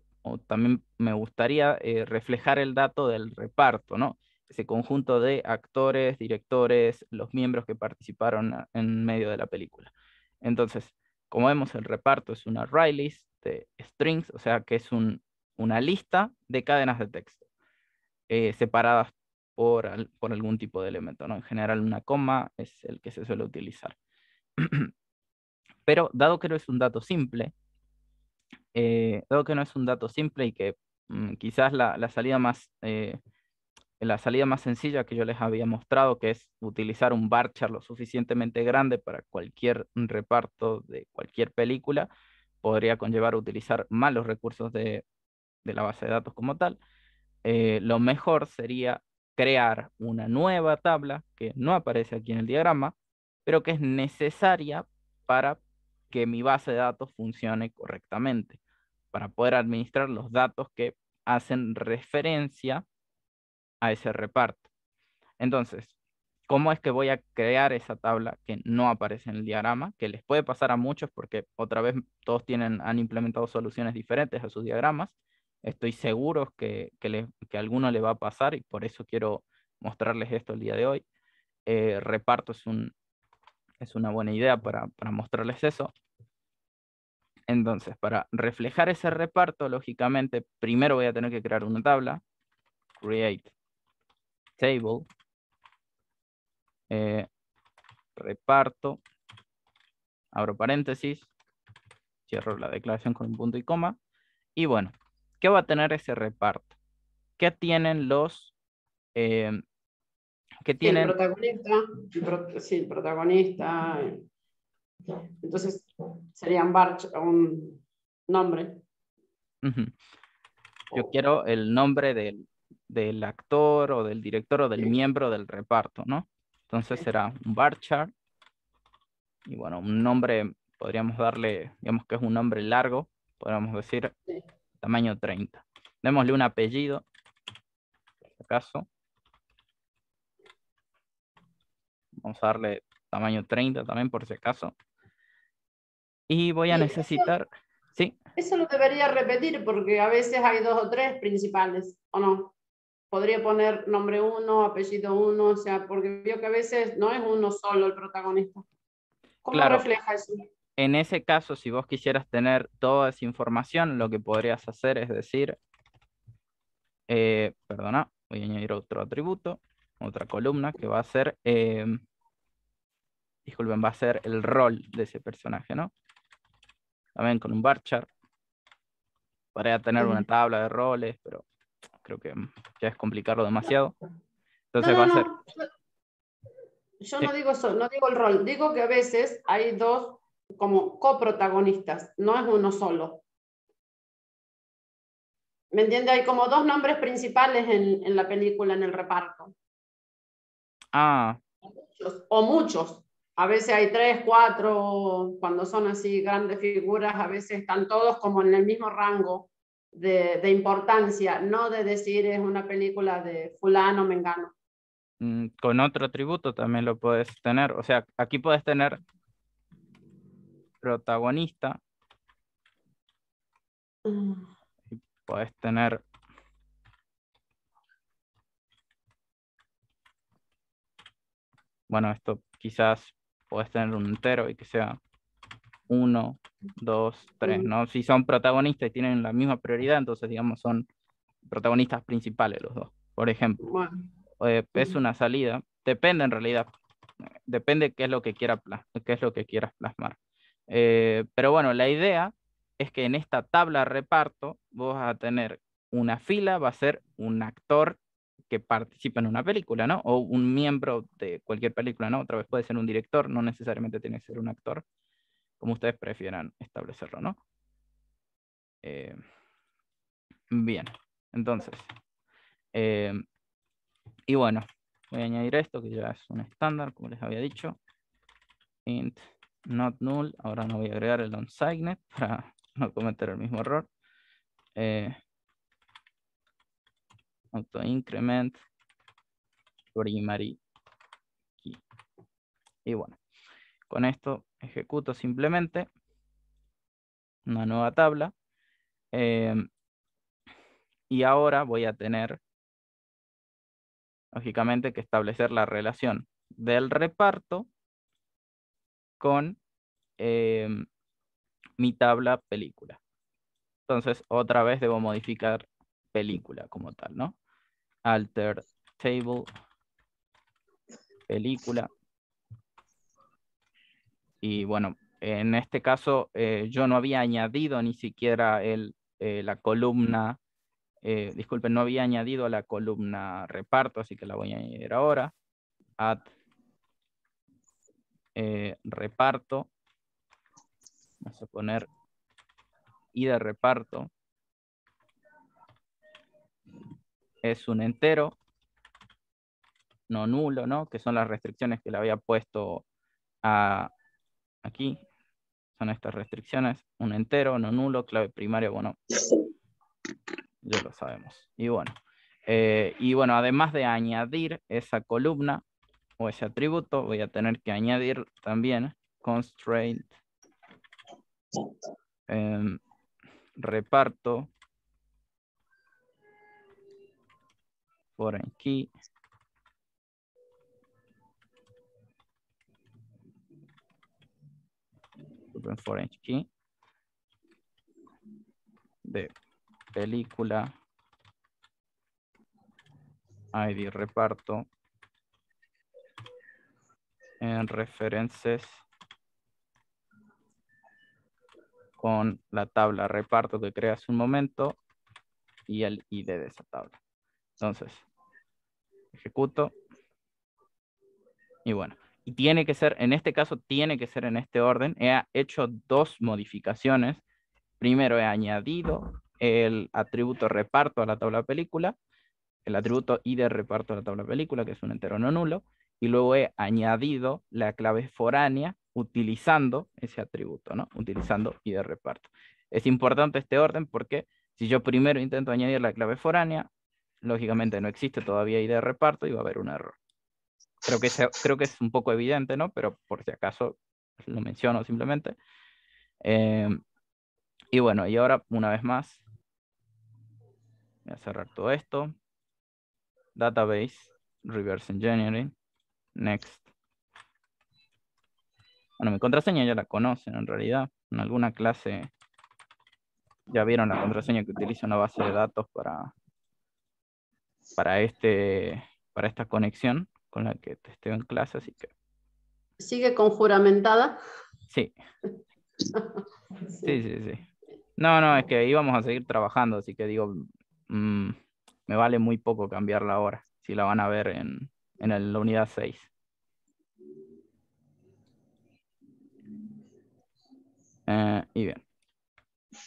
[SPEAKER 1] también me gustaría eh, reflejar el dato del reparto, ¿no? Ese conjunto de actores, directores, los miembros que participaron en medio de la película. Entonces, como vemos, el reparto es una array de strings, o sea que es una lista de cadenas de texto, eh, separadas por, por algún tipo de elemento, ¿no? En general una coma es el que se suele utilizar. Pero dado que no es un dato simple, dado eh, que no es un dato simple y que mm, quizás la, salida más, eh, la salida más sencilla que yo les había mostrado, que es utilizar un barchar lo suficientemente grande para cualquier reparto de cualquier película, podría conllevar utilizar malos recursos de, la base de datos como tal. Eh, lo mejor sería crear una nueva tabla que no aparece aquí en el diagrama, pero que es necesaria para que mi base de datos funcione correctamente para poder administrar los datos que hacen referencia a ese reparto. Entonces, ¿cómo es que voy a crear esa tabla que no aparece en el diagrama? Que les puede pasar a muchos porque otra vez todos tienen, han implementado soluciones diferentes a sus diagramas. Estoy seguro que, que, le, que a alguno le va a pasar y por eso quiero mostrarles esto el día de hoy. Eh, reparto es, un, es una buena idea para, para mostrarles eso. Entonces, para reflejar ese reparto, lógicamente, primero voy a tener que crear una tabla. Create table. Eh, reparto. Abro paréntesis. Cierro la declaración con un punto y coma. Y bueno, ¿qué va a tener ese reparto? ¿Qué tienen los... Em, ¿qué tienen... El
[SPEAKER 3] protagonista, sí, el protagonista. Eh, entonces, sería un nombre.
[SPEAKER 1] Yo quiero el nombre del, actor o del director o del miembro del reparto, ¿no? Entonces será un bar chart. Y bueno, un nombre, podríamos darle, digamos que es un nombre largo, podríamos decir tamaño 30. Démosle un apellido, si acaso. Vamos a darle tamaño 30 también por si acaso. Y voy a necesitar... Eso, ¿Sí?
[SPEAKER 3] Eso lo debería repetir porque a veces hay dos o tres principales, ¿o no? Podría poner nombre uno, apellido uno, o sea, porque veo que a veces no es uno solo el protagonista.
[SPEAKER 1] ¿Cómo refleja eso? En ese caso, si vos quisieras tener toda esa información, lo que podrías hacer es decir, eh, perdona, voy a añadir otro atributo, otra columna que va a ser, eh, disculpen, va a ser el rol de ese personaje, ¿no? también con un bar chart para tener una tabla de roles, pero creo que mm, ya es complicarlo demasiado. Entonces va a ser.
[SPEAKER 3] Yo no digo eso, no digo el rol, digo que a veces hay dos como coprotagonistas, no es uno solo. ¿Me entiende? Hay como dos nombres principales en, la película, en el reparto. Ah. O muchos a veces hay tres, cuatro, cuando son así grandes figuras, a veces están todos como en el mismo rango de, importancia, no de decir es una película de fulano, mengano.
[SPEAKER 1] Mm, con otro atributo también lo puedes tener, o sea, aquí puedes tener protagonista, mm. puedes tener bueno, esto quizás puedes tener un entero y que sea uno, dos, tres, ¿no? Si son protagonistas y tienen la misma prioridad, entonces, digamos, son protagonistas principales los dos, por ejemplo. Eh, es una salida, depende en realidad, depende qué es lo que, quiera qué es lo que quieras plasmar. Eh, pero bueno, la idea es que en esta tabla reparto vos vas a tener una fila, va a ser un actor que participa en una película, ¿no? O un miembro de cualquier película, ¿no? Otra vez puede ser un director, no necesariamente tiene que ser un actor, como ustedes prefieran establecerlo, ¿no? Eh, bien, entonces. Eh, y bueno, voy a añadir esto, que ya es un estándar, como les había dicho. Int not null. Ahora no voy a agregar el Signet para no cometer el mismo error. Eh, auto increment primary key. Y bueno, con esto ejecuto simplemente una nueva tabla. Em, y ahora voy a tener, lógicamente, que establecer la relación del reparto con em, mi tabla película. Entonces, otra vez debo modificar película como tal, ¿no? alter table, película. Y bueno, en este caso eh, yo no había añadido ni siquiera el, eh, la columna, eh, disculpen, no había añadido la columna reparto, así que la voy a añadir ahora. Add reparto. Vamos a poner ida reparto. es un entero, no nulo, ¿no? Que son las restricciones que le había puesto aquí. Son estas restricciones, un entero, no nulo, clave primaria, bueno, ya lo sabemos. Y bueno, eh, y bueno, además de añadir esa columna o ese atributo, voy a tener que añadir también constraint em, reparto por aquí. por aquí. De película. ID reparto. En referencias con la tabla reparto que creas un momento y el ID de esa tabla. Entonces, ejecuto. Y bueno, y tiene que ser, en este caso, tiene que ser en este orden. He hecho dos modificaciones. Primero he añadido el atributo reparto a la tabla película, el atributo id reparto a la tabla película, que es un entero no nulo, y luego he añadido la clave foránea utilizando ese atributo, ¿no? Utilizando id reparto. Es importante este orden porque si yo primero intento añadir la clave foránea, lógicamente no existe todavía idea de reparto y va a haber un error. Creo que, creo que es un poco evidente, ¿no? Pero por si acaso lo menciono simplemente. Eh, y bueno, y ahora una vez más, voy a cerrar todo esto. Database, Reverse Engineering, Next. Bueno, mi contraseña ya la conocen en realidad. En alguna clase ya vieron la contraseña que utiliza una base de datos para para, este, para esta conexión con la que te estoy en clase, así que...
[SPEAKER 3] ¿Sigue conjuramentada?
[SPEAKER 1] Sí. sí, sí, sí. No, no, es que íbamos a seguir trabajando, así que digo, mm, me vale muy poco cambiarla ahora, si la van a ver en, la unidad 6. Eh, y bien.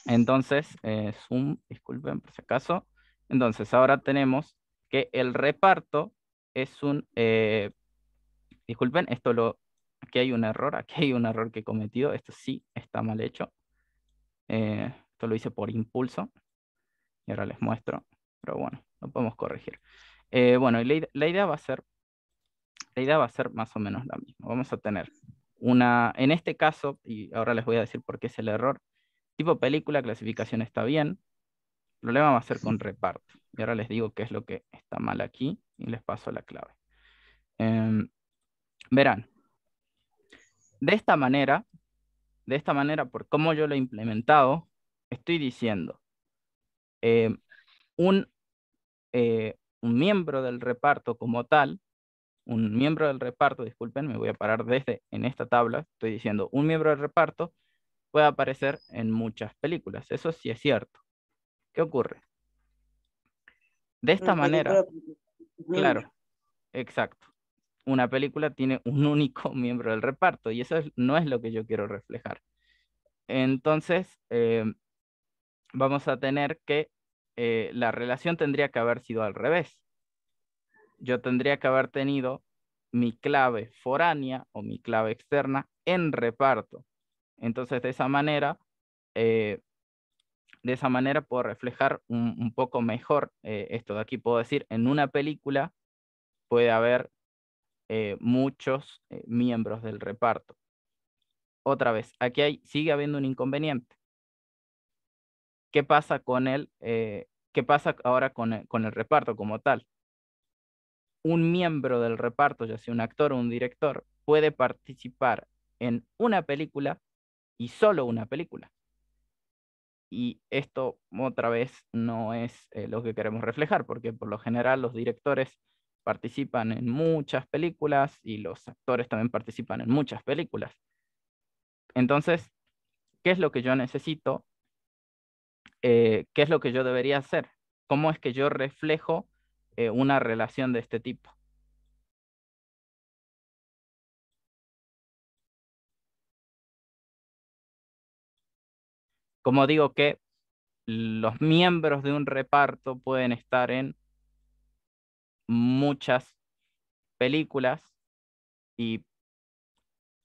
[SPEAKER 1] Entonces, eh, Zoom, disculpen por si acaso. Entonces, ahora tenemos que el reparto es un... Eh, disculpen, esto lo... Aquí hay un error, aquí hay un error que he cometido, esto sí está mal hecho. Eh, esto lo hice por impulso y ahora les muestro, pero bueno, lo podemos corregir. Eh, bueno, idea va a ser, la idea va a ser más o menos la misma. Vamos a tener una, en este caso, y ahora les voy a decir por qué es el error, tipo película, clasificación está bien, el problema va a ser con reparto. Y ahora les digo qué es lo que está mal aquí y les paso la clave. Em, verán, de esta manera, de esta manera, por cómo yo lo he implementado, estoy diciendo, em, un, eh, un miembro del reparto como tal, un miembro del reparto, disculpen, me voy a parar desde en esta tabla, estoy diciendo un miembro del reparto puede aparecer en muchas películas, eso sí es cierto. ¿Qué ocurre? De esta manera. Claro, exacto. Una película tiene un único miembro del reparto y eso no es lo que yo quiero reflejar. Entonces, em, vamos a tener que eh, la relación tendría que haber sido al revés. Yo tendría que haber tenido mi clave foránea o mi clave externa en reparto. Entonces, de esa manera, eh, de esa manera puedo reflejar un, poco mejor eh, esto de aquí. Puedo decir, en una película puede haber eh, muchos eh, miembros del reparto. Otra vez, aquí hay, sigue habiendo un inconveniente. ¿Qué pasa con qué pasa ahora con con el reparto como tal? Un miembro del reparto, ya sea un actor o un director, puede participar en una película y solo una película y esto otra vez no es eh, lo que queremos reflejar, porque por lo general los directores participan en muchas películas y los actores también participan en muchas películas. Entonces, ¿qué es lo que yo necesito? Eh, ¿Qué es lo que yo debería hacer? ¿Cómo es que yo reflejo eh, una relación de este tipo? como digo que los miembros de un reparto pueden estar en muchas películas y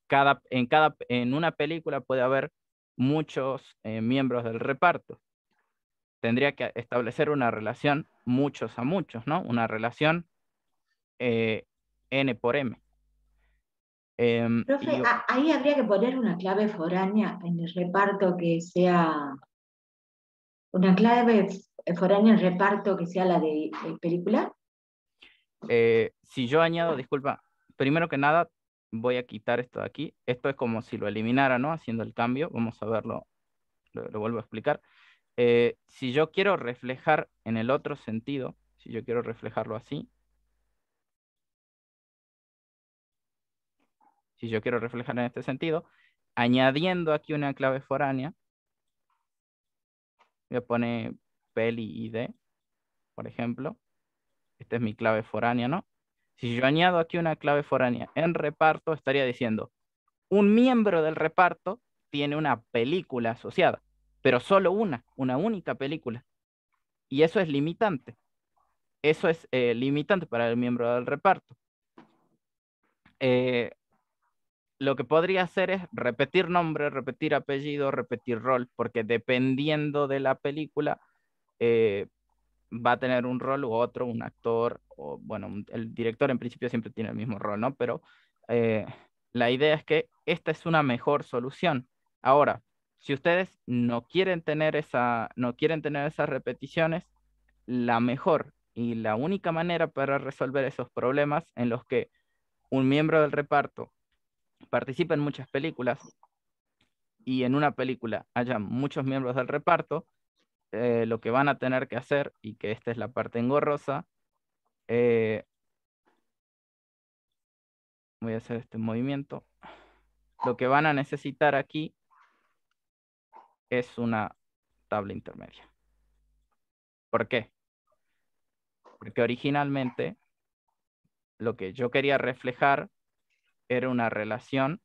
[SPEAKER 1] cada, en, cada, en una película puede haber muchos eh, miembros del reparto. Tendría que establecer una relación muchos a muchos, ¿no? Una relación eh, N por M. Em, Profe,
[SPEAKER 3] ahí habría que poner una clave foránea en el reparto que sea, una clave foránea el reparto que sea la de, película.
[SPEAKER 1] Eh, si yo añado, disculpa, primero que nada voy a quitar esto de aquí. Esto es como si lo eliminara, ¿no? Haciendo el cambio, vamos a verlo, lo, vuelvo a explicar. Eh, si yo quiero reflejar en el otro sentido, si yo quiero reflejarlo así, si yo quiero reflejar en este sentido, añadiendo aquí una clave foránea, voy a poner peli id, por ejemplo, esta es mi clave foránea, ¿no? Si yo añado aquí una clave foránea en reparto, estaría diciendo, un miembro del reparto tiene una película asociada, pero solo una, una única película. Y eso es limitante. Eso es eh, limitante para el miembro del reparto. Eh, lo que podría hacer es repetir nombre, repetir apellido, repetir rol, porque dependiendo de la película eh, va a tener un rol u otro, un actor, o bueno, el director en principio siempre tiene el mismo rol, ¿no? Pero eh, la idea es que esta es una mejor solución. Ahora, si ustedes no quieren tener, esa, no quieren tener esas repeticiones, la mejor y la única manera para resolver esos problemas en los que un miembro del reparto participa en muchas películas y en una película haya muchos miembros del reparto, eh, lo que van a tener que hacer, y que esta es la parte engorrosa, eh, voy a hacer este movimiento, lo que van a necesitar aquí es una tabla intermedia. ¿Por qué? Porque originalmente lo que yo quería reflejar era una relación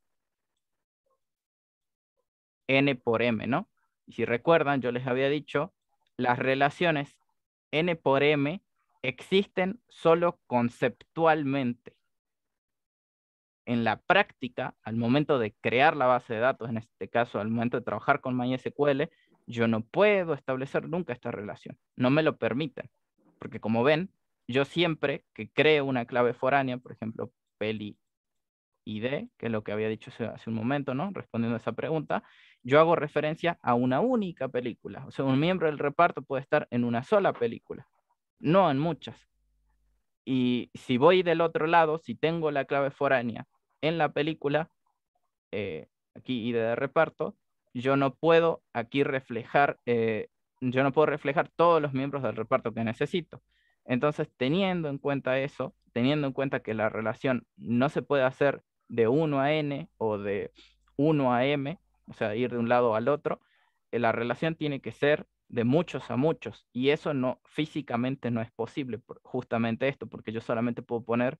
[SPEAKER 1] n por m, ¿no? Y si recuerdan, yo les había dicho, las relaciones n por m existen solo conceptualmente. En la práctica, al momento de crear la base de datos, en este caso, al momento de trabajar con MySQL, yo no puedo establecer nunca esta relación. No me lo permiten. Porque como ven, yo siempre que creo una clave foránea, por ejemplo, peli y que es lo que había dicho hace, un momento, ¿no? Respondiendo a esa pregunta, yo hago referencia a una única película. O sea, un miembro del reparto puede estar en una sola película, no en muchas. Y si voy del otro lado, si tengo la clave foránea en la película, eh, aquí ID de reparto, yo no puedo aquí reflejar, eh, yo no puedo reflejar todos los miembros del reparto que necesito. Entonces, teniendo en cuenta eso, teniendo en cuenta que la relación no se puede hacer de 1 a n o de 1 a m, o sea, ir de un lado al otro, eh, la relación tiene que ser de muchos a muchos y eso no físicamente no es posible justamente esto porque yo solamente puedo poner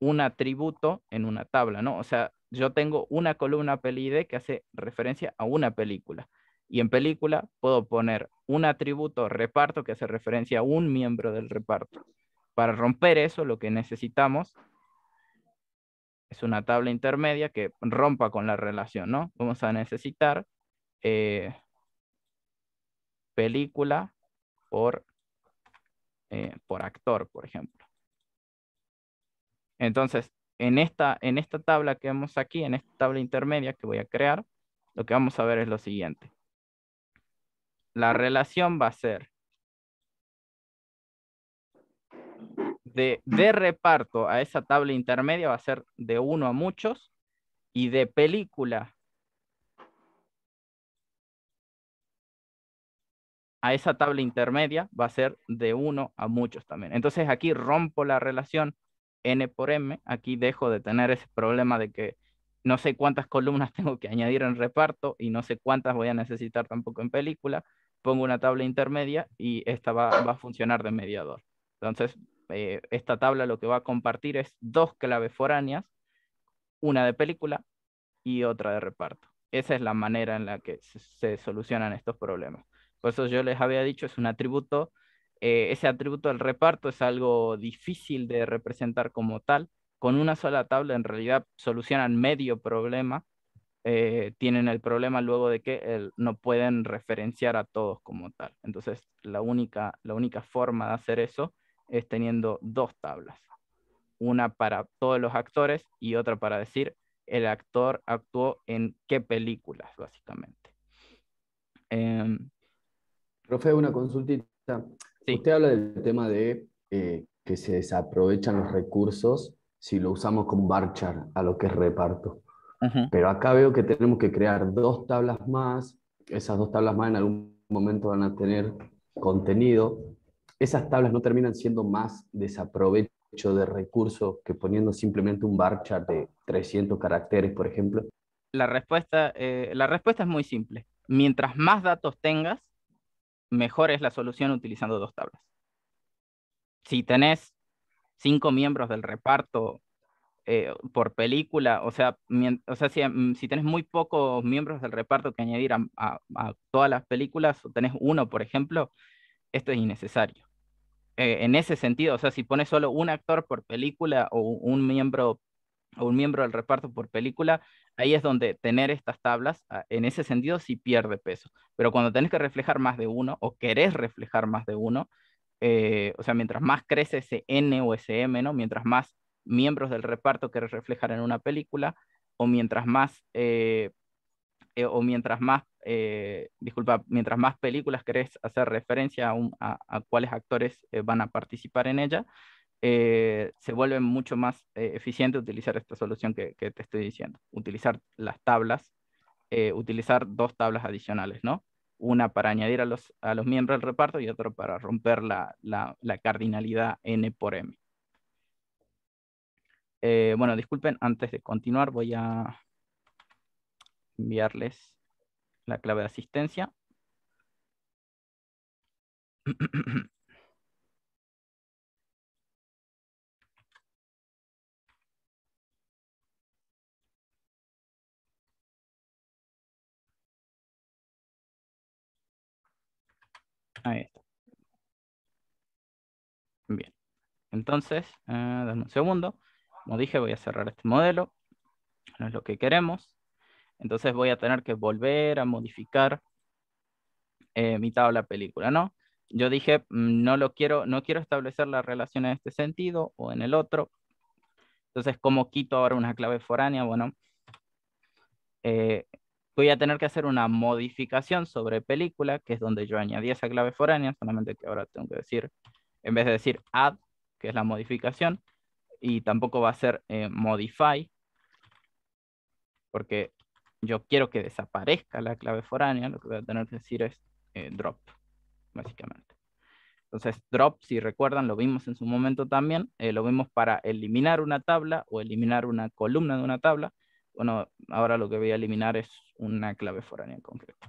[SPEAKER 1] un atributo en una tabla no o sea yo tengo una columna PLID que hace referencia a una película y en película puedo poner un atributo reparto que hace referencia a un miembro del reparto para romper eso lo que necesitamos es una tabla intermedia que rompa con la relación, ¿no? Vamos a necesitar eh, película por, eh, por actor, por ejemplo. Entonces, en esta, en esta tabla que vemos aquí, en esta tabla intermedia que voy a crear, lo que vamos a ver es lo siguiente. La relación va a ser de, reparto a esa tabla intermedia va a ser de uno a muchos y de película a esa tabla intermedia va a ser de uno a muchos también. Entonces aquí rompo la relación n por m, aquí dejo de tener ese problema de que no sé cuántas columnas tengo que añadir en reparto y no sé cuántas voy a necesitar tampoco en película, pongo una tabla intermedia y esta va, va a funcionar de mediador. Entonces eh, esta tabla lo que va a compartir es dos claves foráneas, una de película y otra de reparto. Esa es la manera en la que se, solucionan estos problemas. Por eso yo les había dicho, es un atributo, eh, ese atributo del reparto es algo difícil de representar como tal. Con una sola tabla en realidad solucionan medio problema, eh, tienen el problema luego de que no pueden referenciar a todos como tal. Entonces, la única, la única forma de hacer eso es teniendo dos tablas, una para todos los actores y otra para decir el actor actuó en qué películas, básicamente. Em, Profe, una consultita. Usted habla del tema de eh, que se desaprovechan los recursos si lo usamos con barchar a lo que es reparto. Pero acá veo que tenemos que crear dos tablas más. Esas dos tablas más en algún momento van a tener contenido esas tablas no terminan siendo más desaprovecho de recursos que poniendo simplemente un bar chart de 300 caracteres, por ejemplo? La respuesta, eh, la respuesta es muy simple. Mientras más datos tengas, mejor es la solución utilizando dos tablas. Si tenés cinco miembros del reparto eh, por película, o sea, o sea mm, si, tenés muy pocos miembros del reparto que añadir a, a, todas las películas, o tenés uno, por ejemplo, esto es innecesario. Eh, en ese sentido, o sea, si pones solo un actor por película o un miembro un miembro del reparto por película, ahí es donde tener estas tablas, ah, en ese sentido, sí pierde peso. Pero cuando tenés que reflejar más de uno o querés reflejar más de uno, eh, o sea, mientras más crece ese N o ese M, ¿no? Mientras más miembros del reparto querés reflejar en una película o mientras más eh, eh, o mientras más, eh, disculpa, mientras más películas querés hacer referencia a, cuáles actores eh, van a participar en ella, se vuelve mucho más eficiente utilizar esta solución que, te estoy diciendo. Utilizar las tablas, utilizar dos tablas adicionales, ¿no? Una para añadir a los, miembros del reparto y otra para romper la cardinalidad N por M. bueno, disculpen, antes de continuar voy a enviarles la clave de asistencia. Ahí está. Bien. Entonces, eh, dame un segundo. Como dije, voy a cerrar este modelo. No es lo que queremos. Entonces voy a tener que volver a modificar eh, mi tabla película, ¿no? Yo dije, mm, no lo quiero, no quiero establecer la relación en este sentido o en el otro. Entonces, ¿cómo quito ahora una clave foránea? Bueno, eh, voy a tener que hacer una modificación sobre película, que es donde yo añadí esa clave foránea, solamente que ahora tengo que decir, en vez de decir add, que es la modificación, y tampoco va a ser eh, modify, porque yo quiero que desaparezca la clave foránea, lo que voy a tener que decir es eh, drop, básicamente. Entonces, drop, si recuerdan, lo vimos en su momento también, eh, lo vimos para eliminar una tabla o eliminar una columna de una tabla. Bueno, ahora lo que voy a eliminar es una clave foránea en concreto.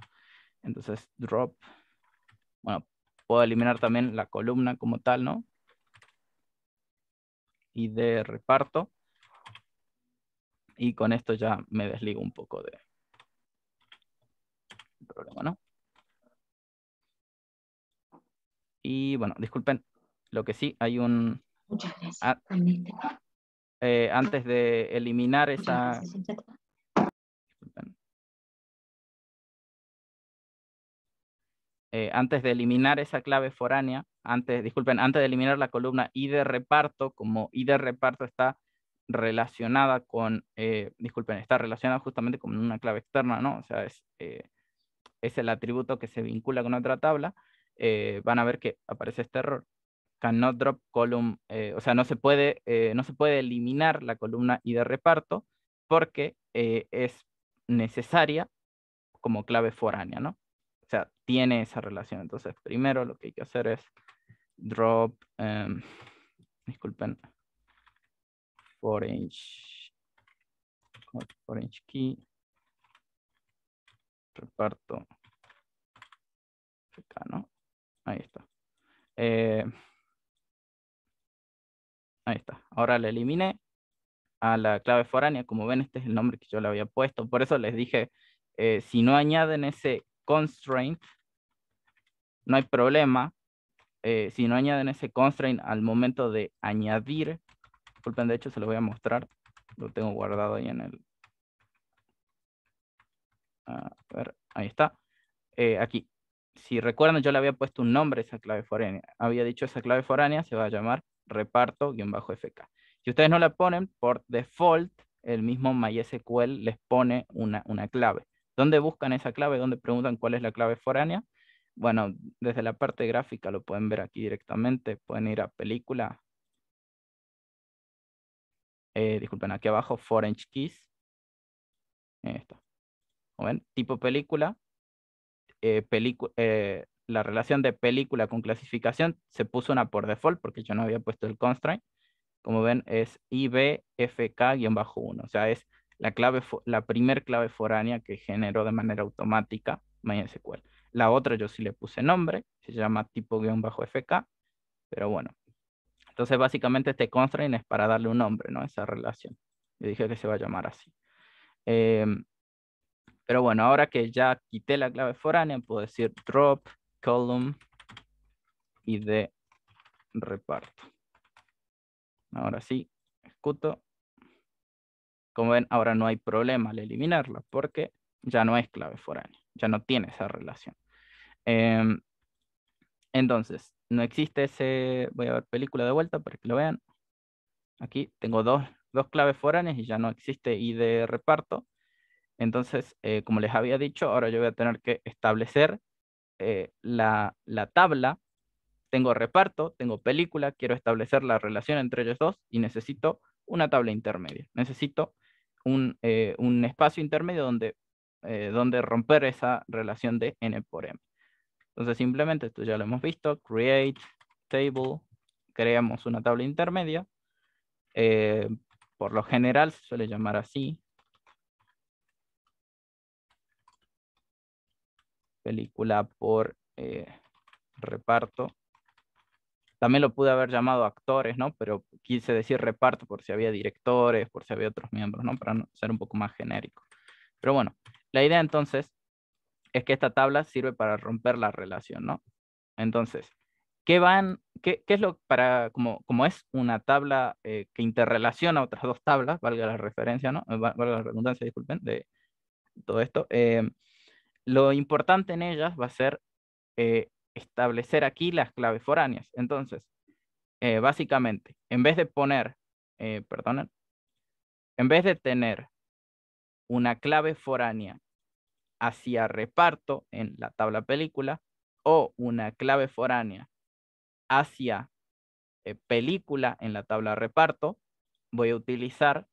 [SPEAKER 1] Entonces, drop, bueno, puedo eliminar también la columna como tal, ¿no? Y de reparto y con esto ya me desligo un poco de problema, ¿no? Y bueno, disculpen, lo que sí hay un... Muchas gracias. Ah. Eh, antes de eliminar esa... Eh, antes de eliminar esa clave foránea, antes, disculpen, antes de eliminar la columna de reparto, como de reparto está relacionada con, eh, disculpen, está relacionada justamente con una clave externa, ¿no? O sea, es, eh, el atributo que se vincula con otra tabla, eh, van a ver que aparece este error. Cannot drop column, o sea, no se, puede, no se puede eliminar la columna de reparto porque es necesaria como clave foránea, ¿no? O sea, tiene esa relación. Entonces, primero lo que hay que hacer es drop, em, disculpen, Orange. Orange key, reparto, acá, ¿no? Ahí está. Eh, ahí está. Ahora le eliminé a la clave foránea. Como ven, este es el nombre que yo le había puesto. Por eso les dije, eh, si no añaden ese constraint, no hay problema. Eh, si no añaden ese constraint al momento de añadir Disculpen, de hecho, se los voy a mostrar. Lo tengo guardado ahí en el... A ver, ahí está. Eh, aquí. Si recuerdan, yo le había puesto un nombre a esa clave foránea. Había dicho esa clave foránea se va a llamar reparto-fk. Si ustedes no la ponen, por default, el mismo MySQL les pone una, una clave. ¿Dónde buscan esa clave? ¿Dónde preguntan cuál es la clave foránea? Bueno, desde la parte gráfica lo pueden ver aquí directamente. Pueden ir a película, eh, disculpen, aquí abajo, Foreign
[SPEAKER 2] Keys. Esto.
[SPEAKER 1] Como ven, tipo película. Eh, eh, la relación de película con clasificación se puso una por default porque yo no había puesto el constraint. Como ven, es IBFK-1. O sea, es la, clave, la primer clave foránea que generó de manera automática MySQL. La otra yo sí le puse nombre, se llama tipo-fk, pero bueno, entonces, básicamente este constraint es para darle un nombre, ¿no? Esa relación. Yo dije que se va a llamar así. Em, pero bueno, ahora que ya quité la clave foránea, puedo decir drop, column y de reparto. Ahora sí, escuto. Como ven, ahora no hay problema al eliminarla porque ya no es clave foránea, ya no tiene esa relación. Em, entonces, no existe ese, voy a ver película de vuelta para que lo vean. Aquí tengo dos, claves foráneas y ya no existe y de reparto. Entonces, eh, como les había dicho, ahora yo voy a tener que establecer eh, la, tabla. Tengo reparto, tengo película, quiero establecer la relación entre ellos dos y necesito una tabla intermedia. Necesito un, eh, un espacio intermedio donde, donde romper esa relación de n por m. Entonces simplemente, esto ya lo hemos visto, create table, creamos una tabla intermedia. Eh, por lo general se suele llamar así. Película por eh, reparto. También lo pude haber llamado actores, ¿no? Pero quise decir reparto por si había directores, por si había otros miembros, ¿no? Para ser un poco más genérico. Pero bueno, la idea entonces es que esta tabla sirve para romper la relación, ¿no? Entonces, ¿qué van, qué, es lo para, como, como es una tabla eh, que interrelaciona otras dos tablas, valga la referencia, ¿no? Eh, valga la redundancia, disculpen, de todo esto. Eh, lo importante en ellas va a ser establecer aquí las claves foráneas. Entonces, básicamente, en vez de poner, perdonen, en vez de tener una clave foránea hacia reparto en la tabla película o una clave foránea hacia eh, película en la tabla reparto, voy a utilizar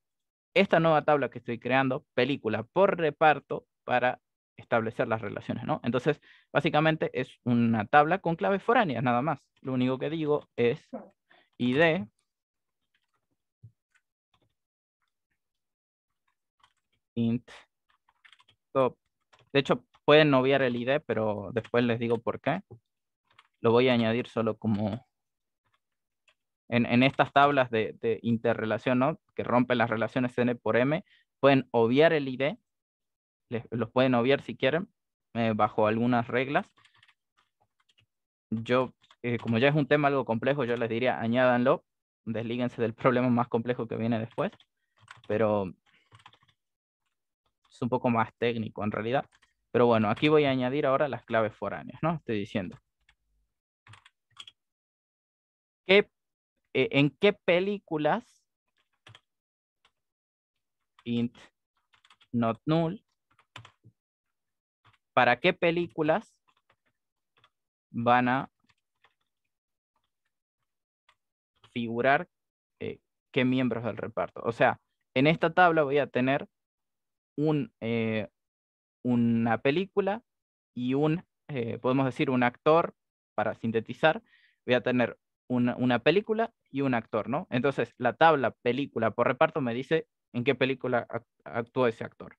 [SPEAKER 1] esta nueva tabla que estoy creando, película por reparto, para establecer las relaciones, ¿no? Entonces, básicamente es una tabla con claves foráneas, nada más. Lo único que digo es id int top de hecho, pueden obviar el ID, pero después les digo por qué. Lo voy a añadir solo como en, estas tablas de, interrelación, ¿no? que rompen las relaciones N por M, pueden obviar el ID, los pueden obviar si quieren, eh, bajo algunas reglas. Yo, eh, como ya es un tema algo complejo, yo les diría añádanlo, deslíguense del problema más complejo que viene después, pero es un poco más técnico en realidad. Pero bueno, aquí voy a añadir ahora las claves foráneas, ¿no? Estoy diciendo. Eh, ¿En qué películas int not null? ¿Para qué películas van a figurar eh, qué miembros del reparto? O sea, en esta tabla voy a tener un, eh, una película y un, eh, podemos decir, un actor, para sintetizar, voy a tener una, película y un actor, ¿no? Entonces, la tabla película por reparto me dice en qué película actuó ese actor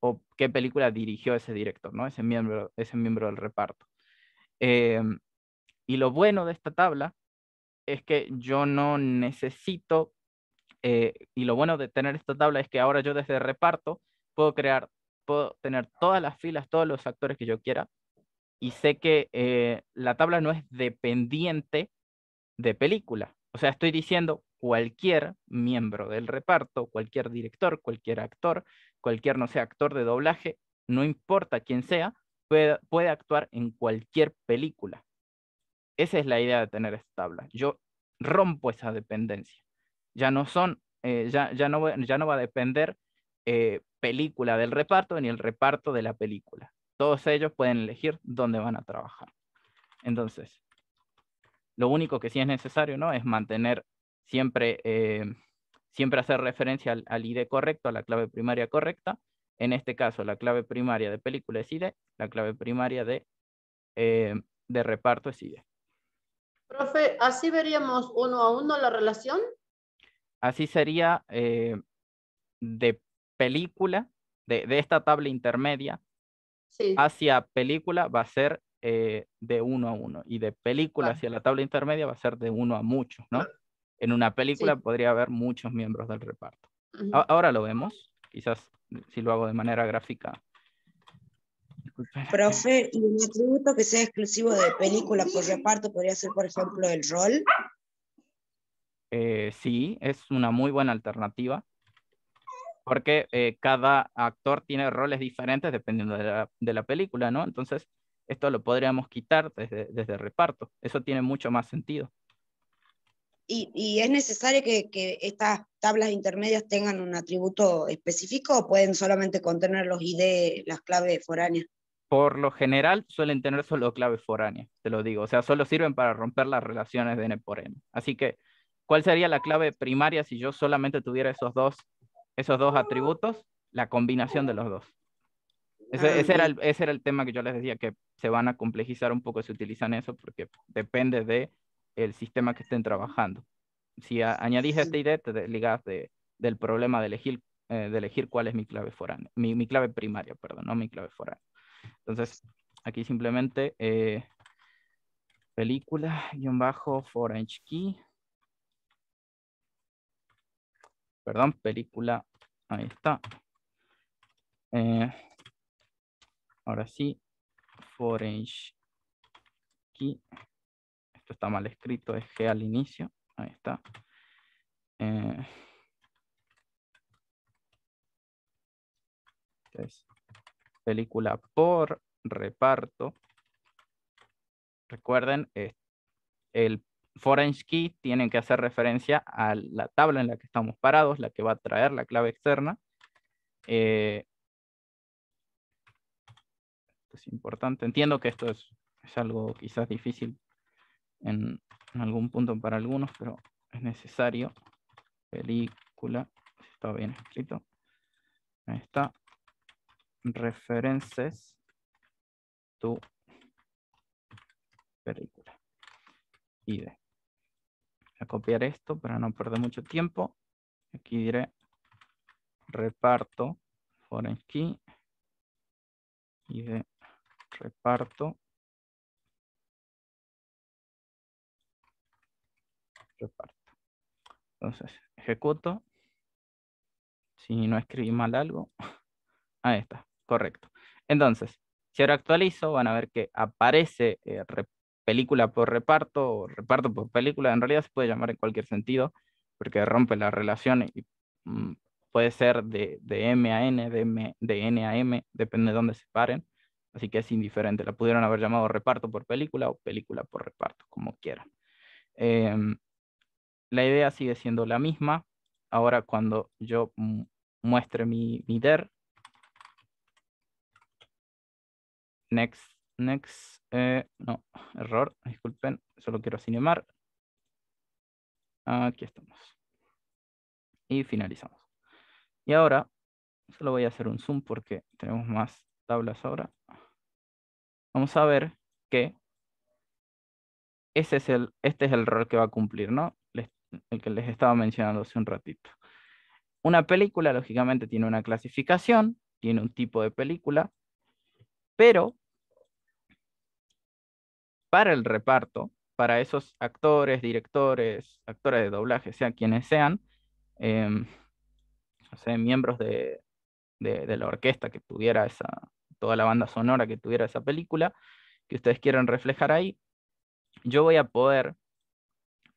[SPEAKER 1] o qué película dirigió ese director, ¿no? Ese miembro, ese miembro del reparto. Em, y lo bueno de esta tabla es que yo no necesito, eh, y lo bueno de tener esta tabla es que ahora yo desde reparto puedo crear puedo tener todas las filas, todos los actores que yo quiera, y sé que eh, la tabla no es dependiente de película. O sea, estoy diciendo cualquier miembro del reparto, cualquier director, cualquier actor, cualquier, no sé, actor de doblaje, no importa quién sea, puede, puede actuar en cualquier película. Esa es la idea de tener esta tabla. Yo rompo esa dependencia. Ya no son, eh, ya, ya, no, ya no va a depender eh, película del reparto ni el reparto de la película. Todos ellos pueden elegir dónde van a trabajar. Entonces, lo único que sí es necesario, ¿no? Es mantener siempre, eh, siempre hacer referencia al, ID correcto, a la clave primaria correcta. En este caso, la clave primaria de película es ID, la clave primaria de, eh, de reparto es ID.
[SPEAKER 3] Profe, ¿así veríamos uno a uno la relación?
[SPEAKER 1] Así sería, de, película, de, esta tabla intermedia, hacia película va a ser eh, de uno a uno. Y de película hacia la tabla intermedia va a ser de uno a muchos, ¿no? En una película podría haber muchos miembros del reparto. Ahora lo vemos, quizás si lo hago de manera gráfica.
[SPEAKER 3] Profe, un atributo que sea exclusivo de película por reparto podría ser, por ejemplo, el rol?
[SPEAKER 1] Eh, sí, es una muy buena alternativa porque eh, cada actor tiene roles diferentes dependiendo de la, película, ¿no? Entonces, esto lo podríamos quitar desde, reparto. Eso tiene mucho más sentido.
[SPEAKER 3] ¿Y, es necesario que, que, estas tablas intermedias tengan un atributo específico o pueden solamente contener los ID, las claves foráneas?
[SPEAKER 1] Por lo general suelen tener solo claves foráneas, te lo digo. O sea, solo sirven para romper las relaciones de N por N. Así que, ¿cuál sería la clave primaria si yo solamente tuviera esos dos esos dos ah. atributos, la combinación de los dos. Ah, ese, era el, tema que yo les decía, que se van a complejizar un poco si utilizan eso, porque depende de el sistema que estén trabajando. Si a, añadís esta idea, te desligas del problema de elegir, eh, de elegir cuál es mi clave foránea, mi, clave primaria, perdón, no mi clave foránea. Entonces, aquí simplemente eh, película, un bajo, foreign key, perdón, película, ahí está. Eh, ahora sí, forage Key. Esto está mal escrito, es G al inicio. Ahí está. Eh, película por reparto. Recuerden, es el foreign key tienen que hacer referencia a la tabla en la que estamos parados, la que va a traer la clave externa. Eh, esto es importante. Entiendo que esto es, algo quizás difícil en, algún punto para algunos, pero es necesario. Película, está bien escrito. Ahí está. References tu película. ID copiar esto para no perder mucho tiempo. Aquí diré reparto foreign key y de reparto reparto. Entonces, ejecuto. Si no escribí mal algo. Ahí está, correcto. Entonces, si ahora actualizo, van a ver que aparece eh, película por reparto, o reparto por película, en realidad se puede llamar en cualquier sentido, porque rompe la relación y mm, puede ser de, M a N, de, M, de N a M, depende de dónde se paren, así que es indiferente, la pudieron haber llamado reparto por película o película por reparto, como quieran. Em, la idea sigue siendo la misma, ahora cuando yo mm, muestre mi, mi der, next Next. Eh, no, error, disculpen, solo quiero cinemar. Aquí estamos. Y finalizamos. Y ahora, solo voy a hacer un zoom porque tenemos más tablas ahora. Vamos a ver que ese es el, este es el rol que va a cumplir, ¿no? el que les estaba mencionando hace un ratito. Una película, lógicamente, tiene una clasificación, tiene un tipo de película, pero para el reparto, para esos actores, directores, actores de doblaje, sean quienes sean, eh, em, o miembros de, de, la orquesta que tuviera esa, toda la banda sonora que tuviera esa película, que ustedes quieran reflejar ahí, yo voy a poder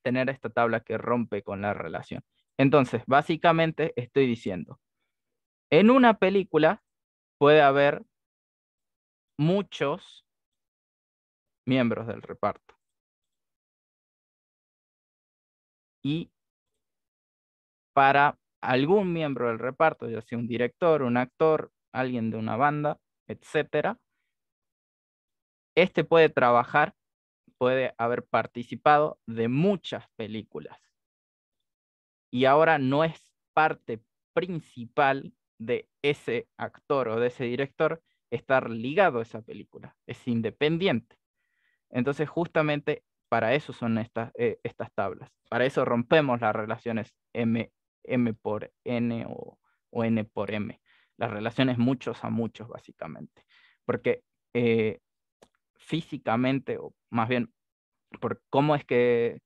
[SPEAKER 1] tener esta tabla que rompe con la relación. Entonces, básicamente estoy diciendo, en una película puede haber muchos
[SPEAKER 2] miembros del reparto.
[SPEAKER 1] Y para algún miembro del reparto, ya sea un director, un actor, alguien de una banda, etcétera, este puede trabajar, puede haber participado de muchas películas. Y ahora no es parte principal de ese actor o de ese director estar ligado a esa película, es independiente. Entonces, justamente para eso son estas, eh, estas tablas. Para eso rompemos las relaciones M, M por N o, o N por M. Las relaciones muchos a muchos, básicamente. Porque eh, físicamente, o más bien por cómo es que,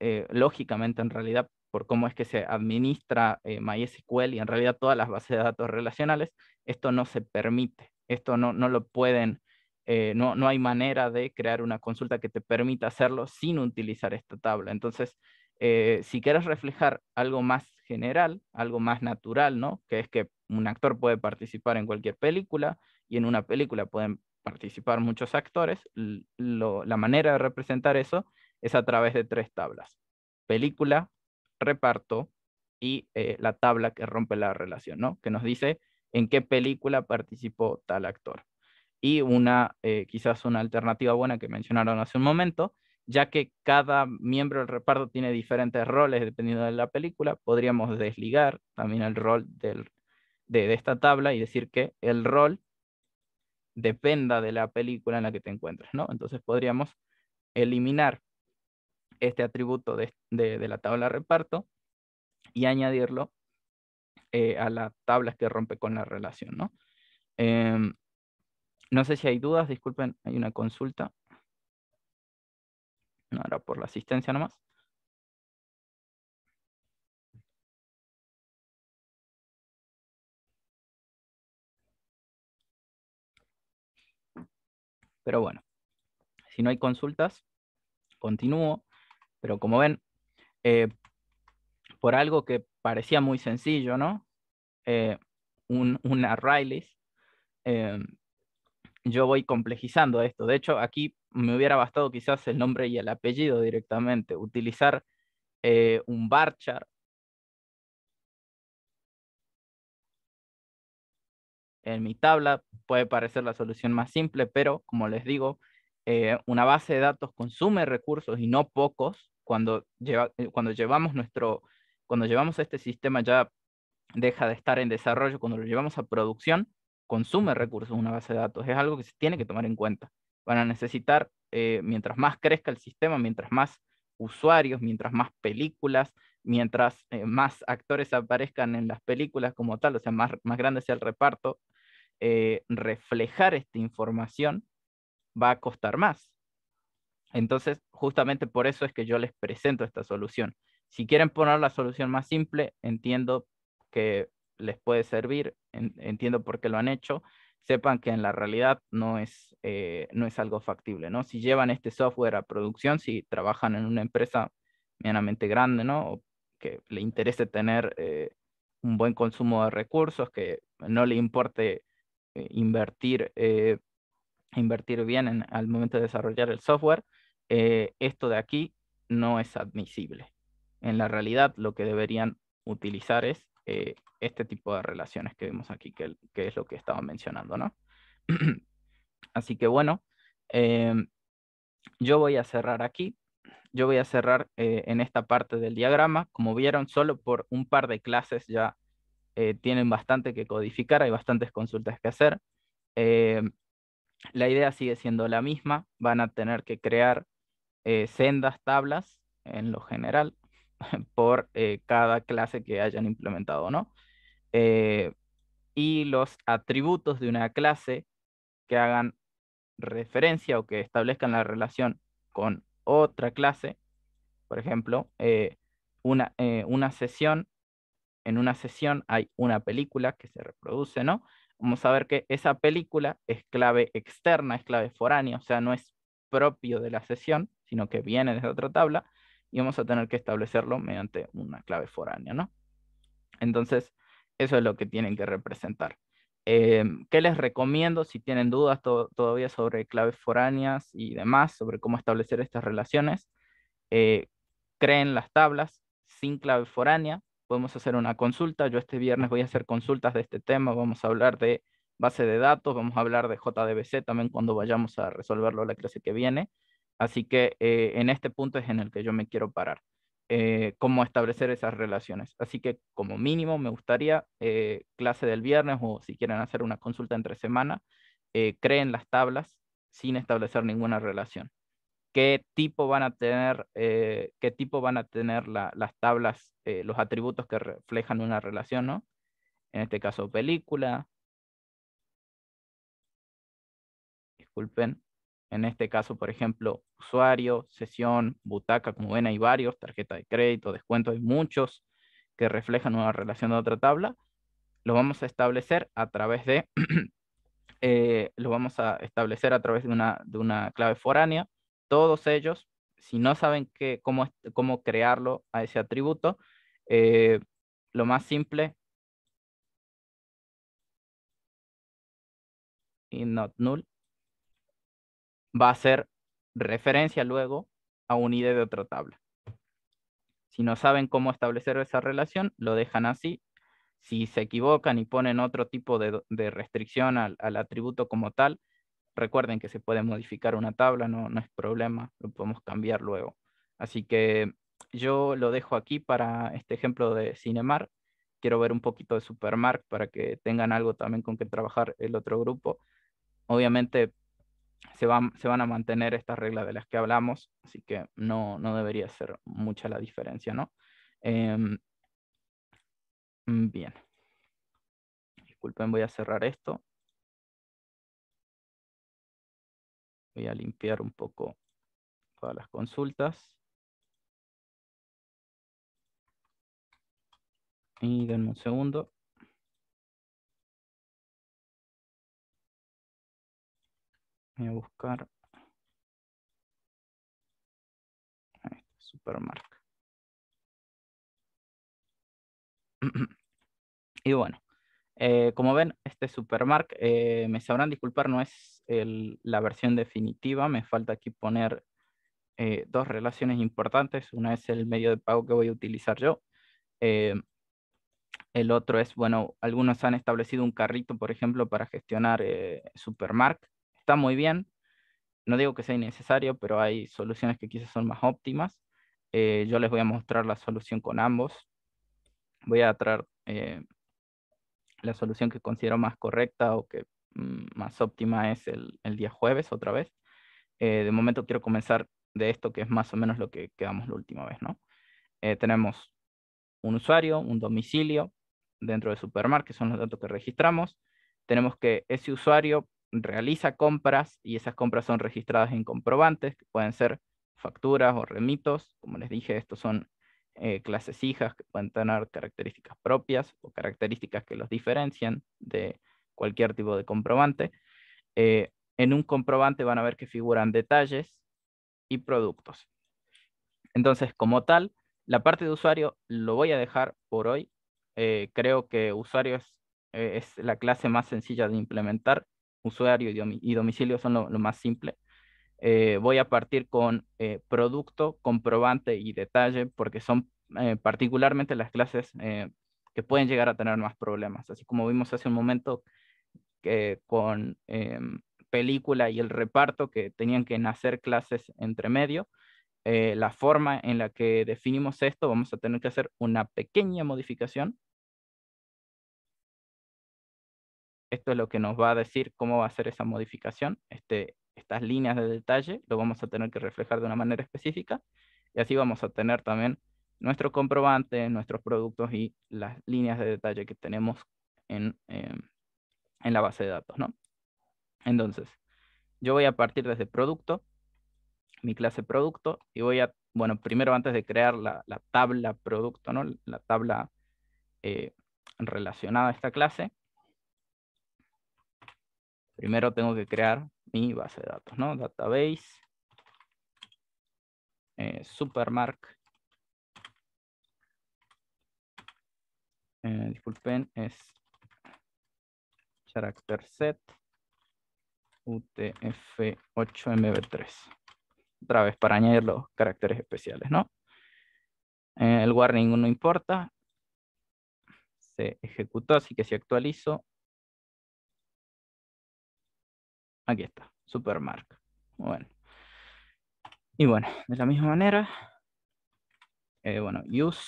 [SPEAKER 1] eh, lógicamente en realidad, por cómo es que se administra MySQL y en realidad todas las bases de datos relacionales, esto no se permite, esto no, no lo pueden eh, no, hay manera de crear una consulta que te permita hacerlo sin utilizar esta tabla. Entonces, eh, si quieres reflejar algo más general, algo más natural, ¿no? Que es que un actor puede participar en cualquier película y en una película pueden participar muchos actores, la manera de representar eso es a través de tres tablas. Película, reparto y eh, la tabla que rompe la relación, ¿no? Que nos dice en qué película participó tal actor y una eh, quizás una alternativa buena que mencionaron hace un momento, ya que cada miembro del reparto tiene diferentes roles dependiendo de la película, podríamos desligar también el rol del, de, esta tabla y decir que el rol dependa de la película en la que te encuentres, ¿no? Entonces podríamos eliminar este atributo de, la tabla reparto y añadirlo eh, a la tabla que rompe con la relación, ¿no? Em, no sé si hay dudas, disculpen, hay una consulta. Ahora por la asistencia nomás. Pero bueno, si no hay consultas, continúo. Pero como ven, eh, por algo que parecía muy sencillo, ¿no? Eh, un, em, yo voy complejizando esto. De hecho, aquí me hubiera bastado quizás el nombre y el apellido directamente, utilizar eh, un bar chart En mi tabla puede parecer la solución más simple, pero como les digo, eh, una base de datos consume recursos y no pocos cuando, lleva, eh, cuando llevamos nuestro, cuando llevamos este sistema ya deja de estar en desarrollo, cuando lo llevamos a producción, consume recursos una base de datos, es algo que se tiene que tomar en cuenta. Van a necesitar, eh, mientras más crezca el sistema, mientras más usuarios, mientras más películas, mientras eh, más actores aparezcan en las películas como tal, o sea, más, más grande sea el reparto, eh, reflejar esta información va a costar más. Entonces, justamente por eso es que yo les presento esta solución. Si quieren poner la solución más simple, entiendo que les puede servir, entiendo por qué lo han hecho, sepan que en la realidad no es, eh, no es algo factible, ¿no? Si llevan este software a producción, si trabajan en una empresa medianamente grande, ¿no? que le interese tener eh, un buen consumo de recursos, que no le importe eh, invertir, bien en, al momento de desarrollar el software, esto de aquí no es admisible. En la realidad lo que deberían utilizar es eh, este tipo de relaciones que vemos aquí, que, que es lo que estaba mencionando, ¿no? Así que bueno, em, yo voy a cerrar aquí. Yo voy a cerrar eh, en esta parte del diagrama. Como vieron, solo por un par de clases ya eh, tienen bastante que codificar, hay bastantes consultas que hacer. Em, la idea sigue siendo la misma. Van a tener que crear sendas, tablas en lo general, por eh, cada clase que hayan implementado, ¿no? Eh, y los atributos de una clase que hagan referencia o que establezcan la relación con otra clase, por ejemplo, eh, una, una sesión, en una sesión hay una película que se reproduce, ¿no? Vamos a ver que esa película es clave externa, es clave foránea, o sea, no es propio de la sesión, sino que viene de otra tabla y vamos a tener que establecerlo mediante una clave foránea, ¿no? Entonces, eso es lo que tienen que representar. Em, ¿Qué les recomiendo si tienen dudas todavía sobre claves foráneas y demás, sobre cómo establecer estas relaciones? Eh, creen las tablas sin clave foránea. Podemos hacer una consulta. Yo este viernes voy a hacer consultas de este tema. Vamos a hablar de base de datos, vamos a hablar de JDBC también cuando vayamos a resolverlo la clase que viene. Así que eh, en este punto es en el que yo me quiero parar, eh, cómo establecer esas relaciones. Así que como mínimo me gustaría eh, clase del viernes o si quieren hacer una consulta entre semana, creen las tablas sin establecer ninguna relación. ¿Qué tipo van a tener, qué tipo van a tener las tablas, los atributos que reflejan una relación, ¿no? En este caso, película. Disculpen. En este caso, por ejemplo, usuario, sesión, butaca, como ven hay varios, tarjeta de crédito, descuento, hay muchos que reflejan una relación de otra tabla. Lo vamos a establecer a través de, eh, vamos a establecer a través de una, clave foránea. Todos ellos, si no saben cómo, cómo crearlo a ese atributo, eh, lo más simple y not null va a ser referencia luego a un ID de otra tabla. Si no saben cómo establecer esa relación, lo dejan así. Si se equivocan y ponen otro tipo de, restricción al, atributo como tal, recuerden que se puede modificar una tabla, no, no es problema, lo podemos cambiar luego. Así que yo lo dejo aquí para este ejemplo de Cinemark. Quiero ver un poquito de Supermark para que tengan algo también con que trabajar el otro grupo. Obviamente se van, a mantener estas reglas de las que hablamos, así que no, no debería ser mucha la diferencia, ¿no? Em, mm, bien.
[SPEAKER 2] Disculpen, voy a cerrar esto. Voy a limpiar un poco todas las consultas. Y denme un segundo. Voy a buscar. supermark
[SPEAKER 1] y bueno, eh, como ven, este supermark, eh, me sabrán disculpar, no es la versión definitiva. Me falta aquí poner eh, dos relaciones importantes. Una es el medio de pago que voy a utilizar yo. el otro es, bueno, algunos han establecido un carrito, por ejemplo, para gestionar Supermark está muy bien. No digo que sea innecesario, pero hay soluciones que quizás son más óptimas. Eh, yo les voy a mostrar la solución con ambos. Voy a traer eh, la solución que considero más correcta o que mm, más óptima es el, día jueves otra vez. Eh, de momento quiero comenzar de esto que es más o menos lo que quedamos la última vez, ¿no? tenemos un usuario, un domicilio dentro de Supermar, que son los datos que registramos. Tenemos que ese usuario realiza compras y esas compras son registradas en comprobantes, que pueden ser facturas o remitos. Como les dije, estos son eh, clases hijas que pueden tener características propias o características que los diferencian de cualquier tipo de comprobante. Eh, en un comprobante van a ver que figuran detalles y productos. Entonces, como tal, la parte de usuario lo voy a dejar por hoy. Eh, creo que usuario es la clase más sencilla de implementar usuario y, domicilio son lo, más simple. Eh, voy a partir con eh, producto, comprobante y detalle, porque son eh, particularmente las clases que pueden llegar a tener más problemas. Así como vimos hace un momento que con em, película y el reparto, que tenían que nacer clases entre medio, la forma en la que definimos esto, vamos a tener que hacer una pequeña modificación esto es lo que nos va a decir cómo va a ser esa modificación, este, estas líneas de detalle lo vamos a tener que reflejar de una manera específica y así vamos a tener también nuestro comprobante, nuestros productos y las líneas de detalle que tenemos en, eh, la base de datos, Entonces, yo voy a partir desde producto, mi clase producto, y voy a, bueno, primero antes de crear la, tabla producto, ¿no? La tabla eh, relacionada a esta clase, Primero tengo que crear mi base de datos, ¿no? Database, eh, supermark. Eh, disculpen, es character set UTF-8MB3. Otra vez, para añadir los caracteres especiales, ¿no? Eh, el warning no importa. Se ejecutó, así que si actualizo, Aquí está, supermark, Bueno. Y bueno, de la misma manera, eh, bueno, use.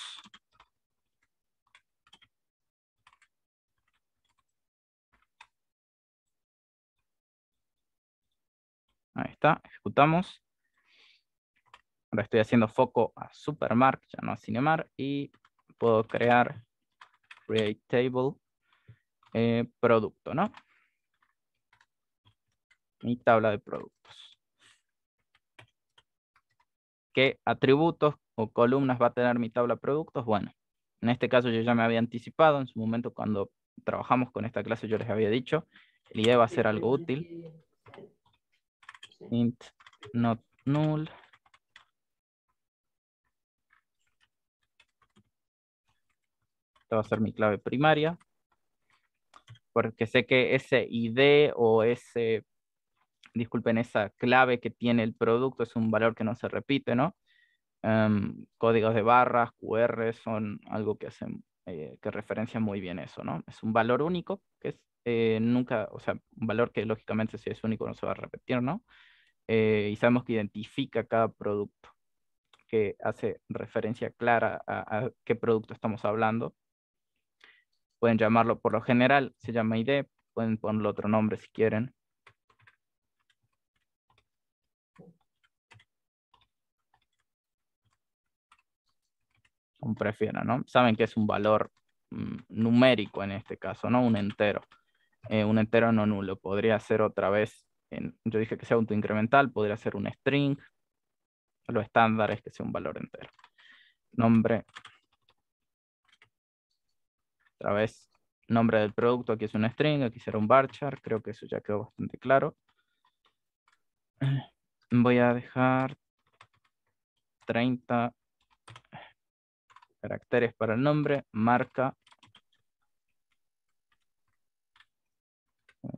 [SPEAKER 1] Ahí está, ejecutamos. Ahora estoy haciendo foco a Supermark, ya no a Cinemar, y puedo crear create table eh, producto, ¿no? mi tabla de productos. ¿Qué atributos o columnas va a tener mi tabla de productos? Bueno, en este caso yo ya me había anticipado, en su momento cuando trabajamos con esta clase yo les había dicho, el idea va a ser algo útil. Int not null. Esta va a ser mi clave primaria. Porque sé que ese ID o ese disculpen, esa clave que tiene el producto es un valor que no se repite, ¿no? Em, códigos de barras, QR son algo que hacen, eh, que referencia muy bien eso, ¿no? Es un valor único, que es eh, nunca, o sea, un valor que lógicamente si es único no se va a repetir, ¿no? Eh, y sabemos que identifica cada producto, que hace referencia clara a, qué producto estamos hablando. Pueden llamarlo por lo general, se llama ID, e, pueden ponerle otro nombre si quieren. prefiero, ¿no? Saben que es un valor mm, numérico en este caso, ¿no? Un entero. Eh, un entero no nulo. Podría ser otra vez, en, yo dije que sea autoincremental, podría ser un string. Lo estándar es que sea un valor entero. Nombre. Otra vez, nombre del producto, aquí es un string, aquí será un bar chart. Creo que eso ya quedó bastante claro. Voy a dejar 30 caracteres para el nombre, marca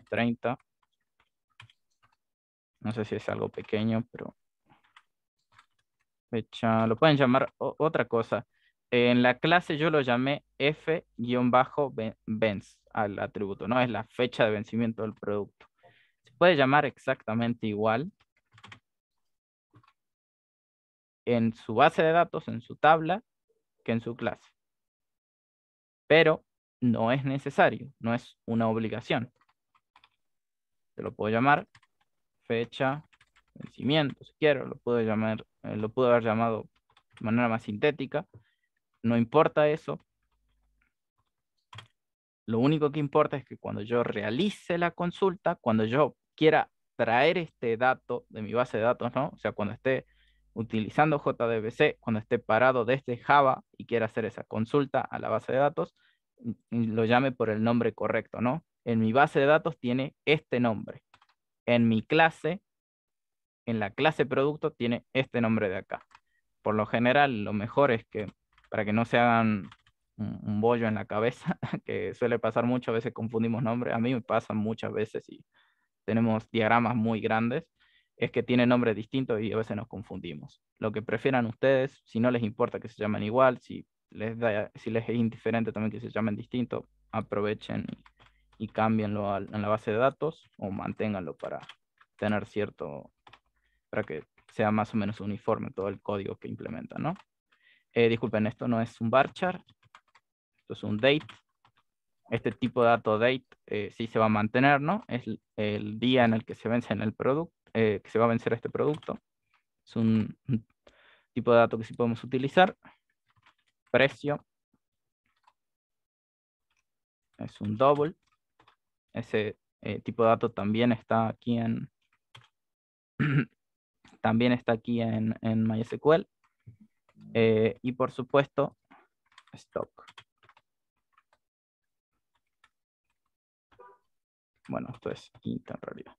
[SPEAKER 1] 30. Eh, no sé si es algo pequeño, pero fecha, lo pueden llamar otra cosa. En la clase yo lo llamé F-Benz al atributo, ¿no? Es la fecha de vencimiento del producto. Se puede llamar exactamente igual. En su base de datos, en su tabla, en su clase. Pero no es necesario, no es una obligación. Se lo puedo llamar fecha vencimiento, si quiero, lo puedo llamar, eh, lo puedo haber llamado de manera más sintética. No importa eso. Lo único que importa es que cuando yo realice la consulta, cuando yo quiera traer este dato de mi base de datos, ¿no? O sea, cuando esté utilizando JDBC cuando esté parado desde Java y quiera hacer esa consulta a la base de datos, lo llame por el nombre correcto, ¿no? En mi base de datos tiene este nombre. En mi clase, en la clase producto, tiene este nombre de acá. Por lo general, lo mejor es que, para que no se hagan un, bollo en la cabeza, que suele pasar muchas a veces confundimos nombres. A mí me pasa muchas veces y tenemos diagramas muy grandes es que tienen nombres distintos y a veces nos confundimos. Lo que prefieran ustedes, si no les importa que se llamen igual, si les, da, si les es indiferente también que se llamen distinto, aprovechen y, cambienlo cámbienlo en la base de datos o manténganlo para tener cierto, para que sea más o menos uniforme todo el código que implementan, ¿no? Eh, disculpen, esto no es un bar chart, esto es un date. Este tipo de dato date eh, sí se va a mantener, ¿no? Es el día en el que se vence en el producto eh, que se va a vencer este producto. Es un, tipo de dato que sí podemos utilizar. Precio. Es un double. Ese eh, tipo de dato también está aquí en también está aquí en, MySQL. Eh, y por supuesto, stock. Bueno, esto es int en realidad.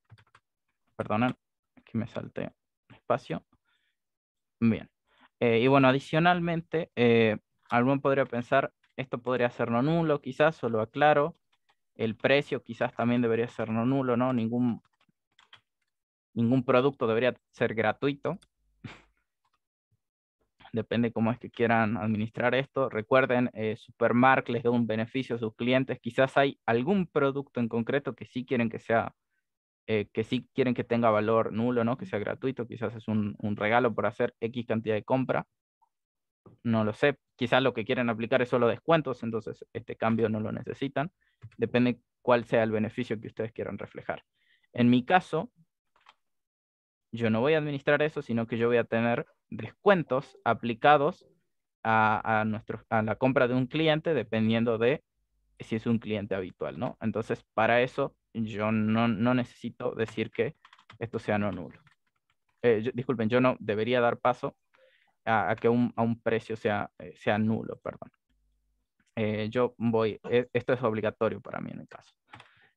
[SPEAKER 1] Perdonen me salté espacio. Bien. Eh, y bueno, adicionalmente, eh, algún podría pensar, esto podría ser no nulo, quizás, solo aclaro. El precio quizás también debería ser no nulo, ¿no? Ningún, ningún producto debería ser gratuito. Depende cómo es que quieran administrar esto. Recuerden, eh, Supermark les da un beneficio a sus clientes. Quizás hay algún producto en concreto que sí quieren que sea eh, que sí quieren que tenga valor nulo, ¿no? Que sea gratuito, quizás es un, regalo por hacer X cantidad de compra, no lo sé, quizás lo que quieren aplicar es solo descuentos, entonces este cambio no lo necesitan, depende cuál sea el beneficio que ustedes quieran reflejar. En mi caso, yo no voy a administrar eso, sino que yo voy a tener descuentos aplicados a, a, nuestro, a la compra de un cliente dependiendo de si es un cliente habitual, ¿no? Entonces, para eso yo no, necesito decir que esto sea no nulo. Eh, disculpen, yo no debería dar paso a, que un, a un precio sea, eh, sea nulo, perdón. Eh, yo voy, e, esto es obligatorio para mí en el caso.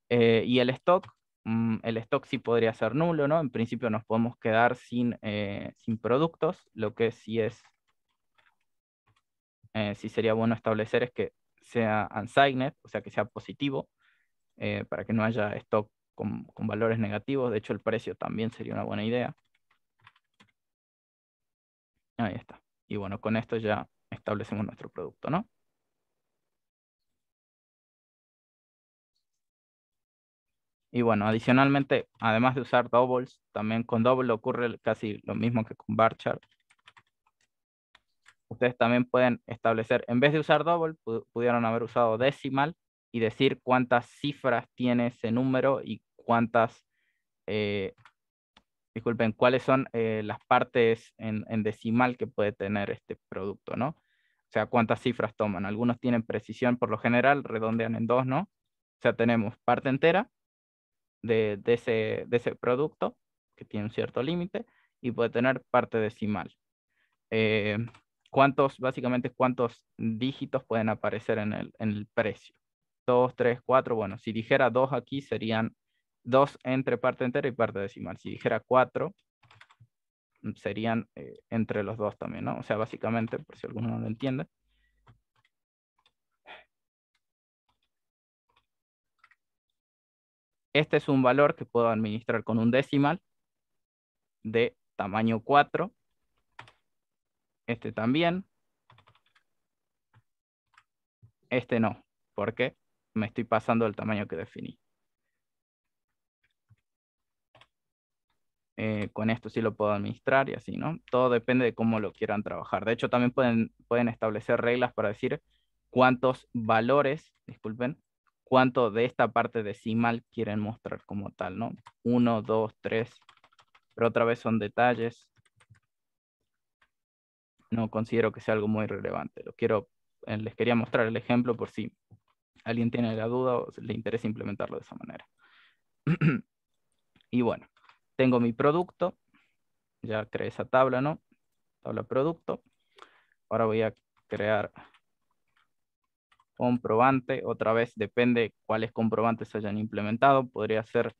[SPEAKER 1] y el stock, mm, el stock sí podría ser nulo, ¿no? En principio nos podemos quedar sin, sin productos, lo que sí es, sí sería bueno establecer es que sea unsigned, o sea, que sea positivo, eh, para que no haya stock con, con, valores negativos. De hecho, el precio también sería una buena idea. Ahí está. Y bueno, con esto ya establecemos nuestro producto, ¿no? Y bueno, adicionalmente, además de usar doubles, también con double ocurre casi lo mismo que con bar chart. Ustedes también pueden establecer, en vez de usar double, pudieron haber usado decimal y decir cuántas cifras tiene ese número y cuántas, eh, disculpen, cuáles son eh, las partes en, decimal que puede tener este producto, ¿no? O sea, cuántas cifras toman. Algunos tienen precisión por lo general, redondean en dos, ¿no? O sea, tenemos parte entera de, ese, de ese producto, que tiene un cierto límite, y puede tener parte decimal. Eh, cuántos, básicamente, cuántos dígitos pueden aparecer en el precio. 2, 3, 4, bueno, si dijera 2 aquí serían 2 entre parte entera y parte decimal. Si dijera 4, mm, serían eh, entre los dos también, ¿no? O sea, básicamente, por si alguno no lo entiende. Este es un valor que puedo administrar con un decimal de tamaño 4. Este también. Este no. ¿Por qué? me estoy pasando el tamaño que definí. Eh, con esto sí lo puedo administrar y así, ¿no? Todo depende de cómo lo quieran trabajar. De hecho, también pueden, pueden establecer reglas para decir cuántos valores, disculpen, cuánto de esta parte decimal quieren mostrar como tal, ¿no? Uno, dos, tres, pero otra vez son detalles. No considero que sea algo muy relevante. Lo quiero, eh, les quería mostrar el ejemplo por si alguien tiene la duda o le interesa implementarlo de esa manera. y bueno, tengo mi producto, ya creé esa tabla, ¿no? Tabla producto. Ahora voy a crear comprobante, otra vez depende cuáles comprobantes hayan implementado, podría ser,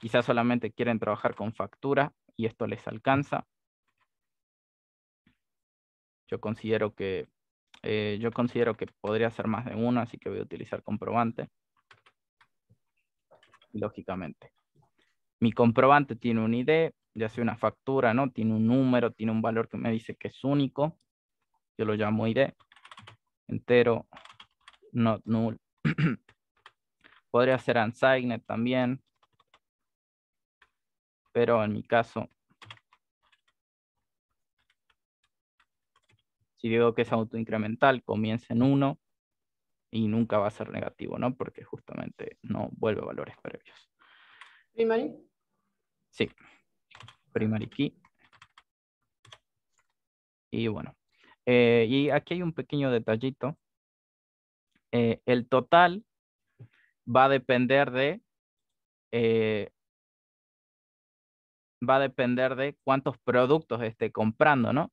[SPEAKER 1] quizás solamente quieren trabajar con factura y esto les alcanza. Yo considero que eh, yo considero que podría ser más de uno, así que voy a utilizar comprobante. Lógicamente. Mi comprobante tiene un ID, ya sea una factura, ¿no? Tiene un número, tiene un valor que me dice que es único. Yo lo llamo ID. Entero, not null. podría ser unsigned también. Pero en mi caso si digo que es autoincremental, comienza en uno y nunca va a ser negativo, ¿no? Porque justamente no vuelve valores previos. ¿Primary? Sí, primary key. Y bueno, eh, y aquí hay un pequeño detallito. Eh, el total va a depender de eh, va a depender de cuántos productos esté comprando, ¿no?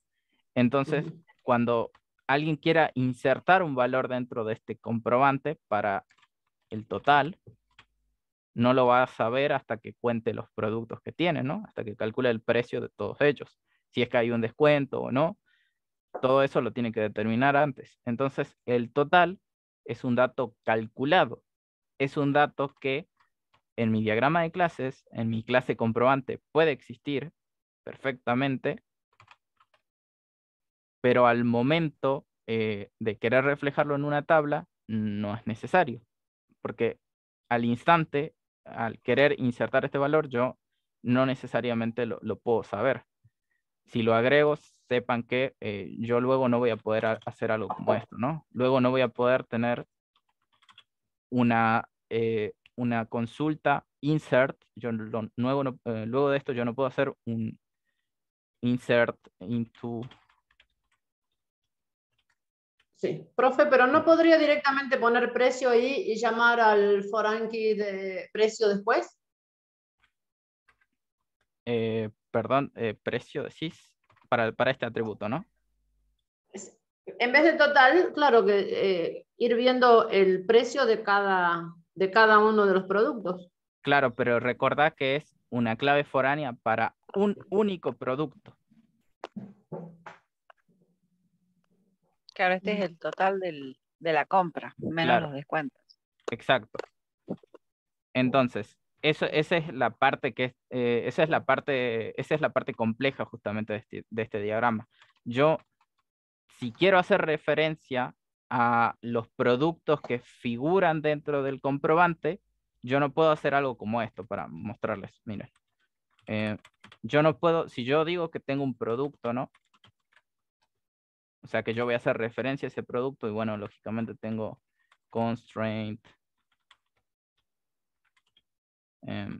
[SPEAKER 1] Entonces, cuando alguien quiera insertar un valor dentro de este comprobante para el total, no lo va a saber hasta que cuente los productos que tiene, ¿no? Hasta que calcule el precio de todos ellos, si es que hay un descuento o no. Todo eso lo tiene que determinar antes. Entonces, el total es un dato calculado. Es un dato que en mi diagrama de clases, en mi clase comprobante, puede existir perfectamente, pero al momento eh, de querer reflejarlo en una tabla, no es necesario, porque al instante, al querer insertar este valor, yo no necesariamente lo, puedo saber. Si lo agrego, sepan que eh, yo luego no voy a poder hacer algo como esto, ¿no? Luego no voy a poder tener una, eh, una consulta insert, luego de esto yo no puedo hacer un insert into Sí,
[SPEAKER 3] profe, pero no podría directamente poner precio ahí y llamar al foranqui de precio después.
[SPEAKER 1] Eh, perdón, eh, precio decís para, para este atributo, ¿no?
[SPEAKER 3] En vez de total, claro que eh, ir viendo el precio de cada, de cada uno de los productos.
[SPEAKER 1] Claro, pero recordá que es una clave foránea para un único producto.
[SPEAKER 3] Claro, este es el total de la compra, menos los descuentos.
[SPEAKER 1] Exacto. Entonces, eso, esa es la parte que eh, esa es la parte, esa es la parte compleja justamente este, de este, diagrama. Yo, si quiero hacer referencia a los productos que figuran dentro del comprobante, yo no puedo hacer algo como esto para mostrarles. Miren, eh, yo no puedo, si yo digo que tengo un producto, ¿no? O sea que yo voy a hacer referencia a ese producto y bueno, lógicamente tengo constraint. Em,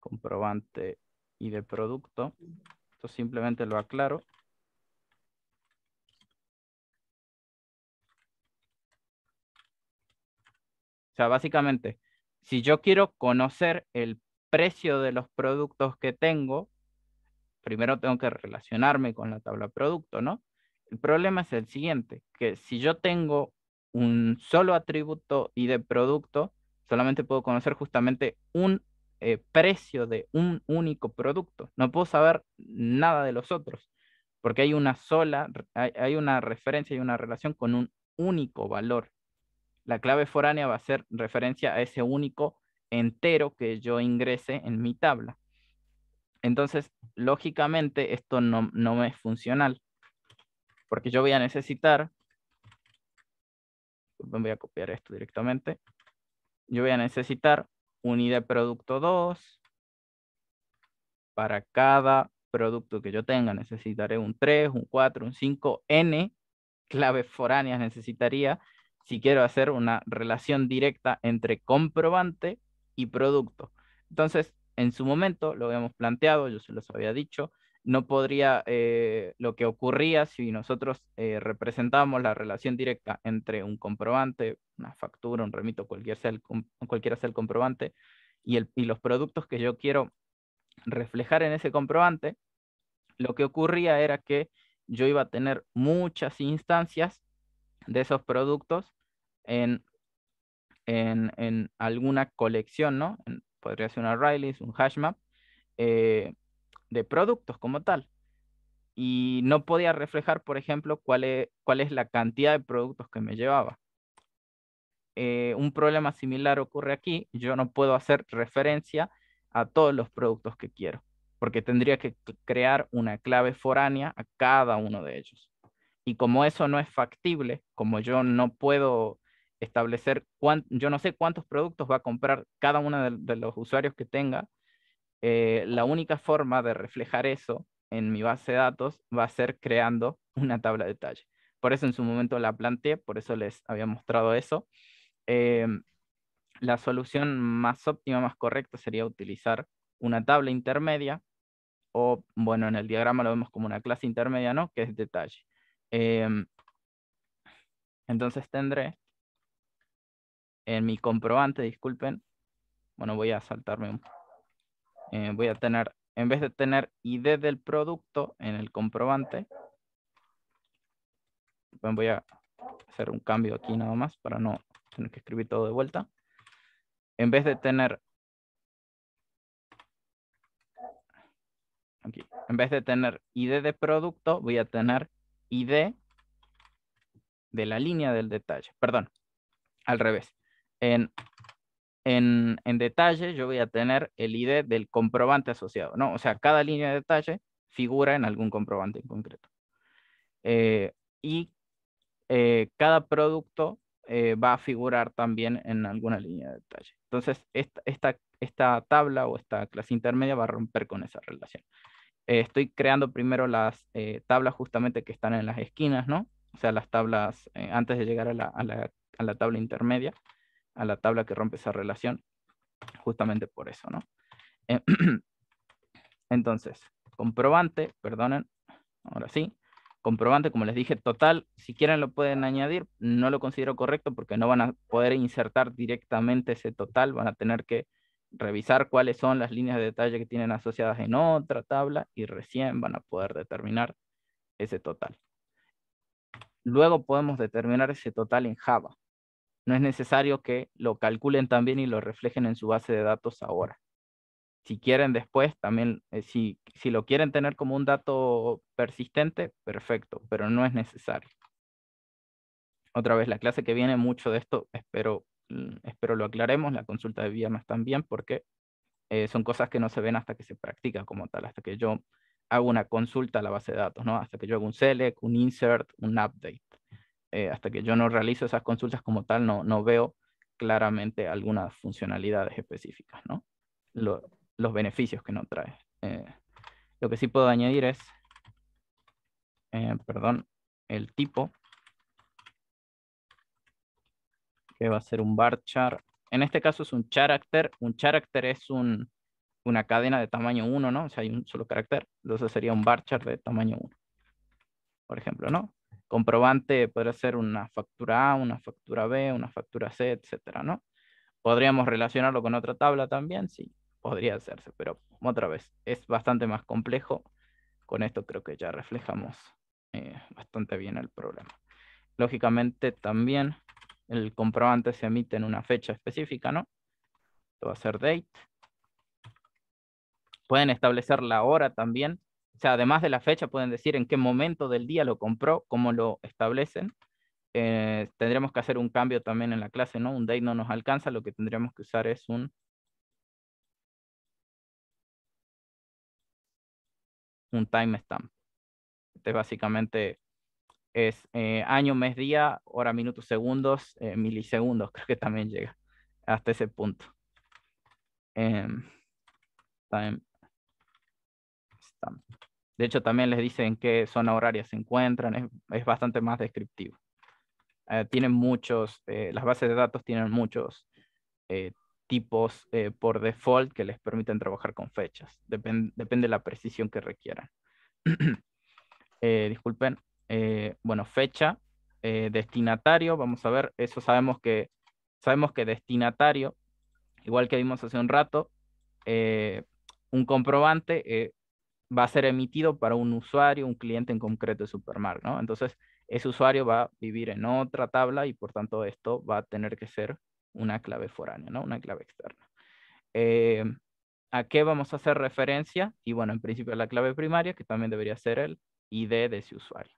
[SPEAKER 1] comprobante y de producto. Esto simplemente lo aclaro. O sea, básicamente, si yo quiero conocer el precio de los productos que tengo, primero tengo que relacionarme con la tabla producto, ¿no? El problema es el siguiente, que si yo tengo un solo atributo y de producto, solamente puedo conocer justamente un eh, precio de un único producto. No puedo saber nada de los otros, porque hay una sola, hay una referencia y una relación con un único valor. La clave foránea va a ser referencia a ese único entero que yo ingrese en mi tabla. Entonces, lógicamente, esto no, me es funcional, porque yo voy a necesitar, voy a copiar esto directamente, yo voy a necesitar un ID producto 2, para cada producto que yo tenga necesitaré un 3, un 4, un 5, n claves foráneas necesitaría si quiero hacer una relación directa entre comprobante y producto. Entonces, en su momento lo habíamos planteado, yo se los había dicho, no podría eh, lo que ocurría si nosotros eh, representábamos la relación directa entre un comprobante, una factura, un remito, cualquiera sea el, cualquiera sea el comprobante, y los productos que yo quiero reflejar en ese comprobante, lo que ocurría era que yo iba a tener muchas instancias de esos productos en, en, alguna colección, ¿no? podría ser una Riley, un hashmap, eh, de productos como tal. Y no podía reflejar, por ejemplo, cuál es, cuál es la cantidad de productos que me llevaba. Eh, un problema similar ocurre aquí. Yo no puedo hacer referencia a todos los productos que quiero, porque tendría que crear una clave foránea a cada uno de ellos. Y como eso no es factible, como yo no puedo establecer, cuánto, yo no sé cuántos productos va a comprar cada uno de, los usuarios que tenga, eh, la única forma de reflejar eso en mi base de datos va a ser creando una tabla de detalle. Por eso en su momento la planteé, por eso les había mostrado eso. Eh, la solución más óptima, más correcta sería utilizar una tabla intermedia o, bueno, en el diagrama lo vemos como una clase intermedia, ¿no? Que es detalle. Em, entonces tendré en mi comprobante, disculpen, bueno, voy a saltarme un... Eh, voy a tener, en vez de tener ID del producto en el comprobante, voy a hacer un cambio aquí nada más para no tener que escribir todo de vuelta. En vez de tener aquí, en vez de tener ID de producto, voy a tener ID de la línea del detalle. Perdón, al revés. En, detalle yo voy a tener el ID del comprobante asociado, ¿no? O sea, cada línea de detalle figura en algún comprobante en concreto. Eh, y eh, cada producto eh, va a figurar también en alguna línea de detalle. Entonces, esta, esta, esta, tabla o esta clase intermedia va a romper con esa relación. Eh, estoy creando primero las eh, tablas justamente que están en las esquinas, ¿no? O sea, las tablas eh, antes de llegar a la, a, la, a la, tabla intermedia, a la tabla que rompe esa relación, justamente por eso, ¿no? Entonces, comprobante, perdonen, ahora sí, comprobante, como les dije, total, si quieren lo pueden añadir, no lo considero correcto porque no van a poder insertar directamente ese total, van a tener que revisar cuáles son las líneas de detalle que tienen asociadas en otra tabla y recién van a poder determinar ese total. Luego podemos determinar ese total en Java. No es necesario que lo calculen también y lo reflejen en su base de datos ahora. Si quieren después, también, eh, si, si lo quieren tener como un dato persistente, perfecto, pero no es necesario. Otra vez, la clase que viene, mucho de esto espero espero lo aclaremos, la consulta de viernes también, porque eh, son cosas que no se ven hasta que se practica como tal, hasta que yo hago una consulta a la base de datos, ¿no? hasta que yo hago un select, un insert, un update. Eh, hasta que yo no realizo esas consultas como tal, no, no veo claramente algunas funcionalidades específicas, ¿no? los beneficios que no trae. Eh, lo que sí puedo añadir es, perdón, el tipo que va a ser un bar char. En este caso es un character. Un character es una cadena de tamaño 1, ¿no? O sea, hay un solo carácter. Entonces sería un bar de tamaño 1. Por ejemplo, ¿no? Comprobante podría ser una factura A, una factura B, una factura C, etcétera, ¿no? Podríamos relacionarlo con otra tabla también, sí, podría hacerse, pero otra vez, es bastante más complejo. Con esto creo que ya reflejamos eh, bastante bien el problema. Lógicamente también el comprobante se emite en una fecha específica, ¿no? Esto va a ser date. Pueden establecer la hora también. O sea, además de la fecha, pueden decir en qué momento del día lo compró, cómo lo establecen. Eh, tendremos que hacer un cambio también en la clase, ¿no? Un date no nos alcanza, lo que tendríamos que usar es un... Un timestamp. Este es básicamente es eh, año, mes, día, hora, minutos, segundos, eh, milisegundos, creo que también llega hasta ese punto. Em, de hecho, también les dicen en qué zona horaria se encuentran, es, bastante más descriptivo. Eh, tienen muchos, las bases de datos tienen muchos tipos por default que les permiten trabajar con fechas. depende de la precisión que requieran. disculpen. Eh, bueno, fecha, eh, destinatario, vamos a ver, eso sabemos que, sabemos que destinatario, igual que vimos hace un rato, eh, un comprobante va a ser emitido para un usuario, un cliente en concreto de Supermark, ¿no? Entonces, ese usuario va a vivir en otra tabla y por tanto esto va a tener que ser una clave foránea, ¿no? Una clave externa. ¿A qué vamos a hacer referencia? Y bueno, en principio la clave primaria, que también debería ser el ID de ese usuario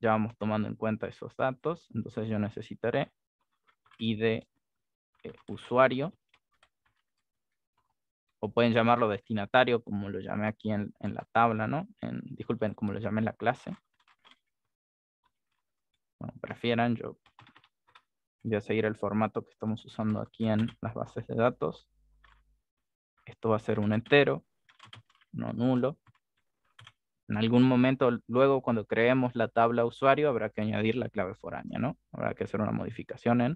[SPEAKER 1] ya vamos tomando en cuenta esos datos. Entonces yo necesitaré ID eh, usuario. O pueden llamarlo destinatario, como lo llamé aquí en, la tabla, ¿no? disculpen, como lo llamé en la clase. Bueno, prefieran, yo voy a seguir el formato que estamos usando aquí en las bases de datos. Esto va a ser un entero, no nulo. En algún momento, luego cuando creemos la tabla usuario, habrá que añadir la clave foránea, ¿no? Habrá que hacer una modificación en,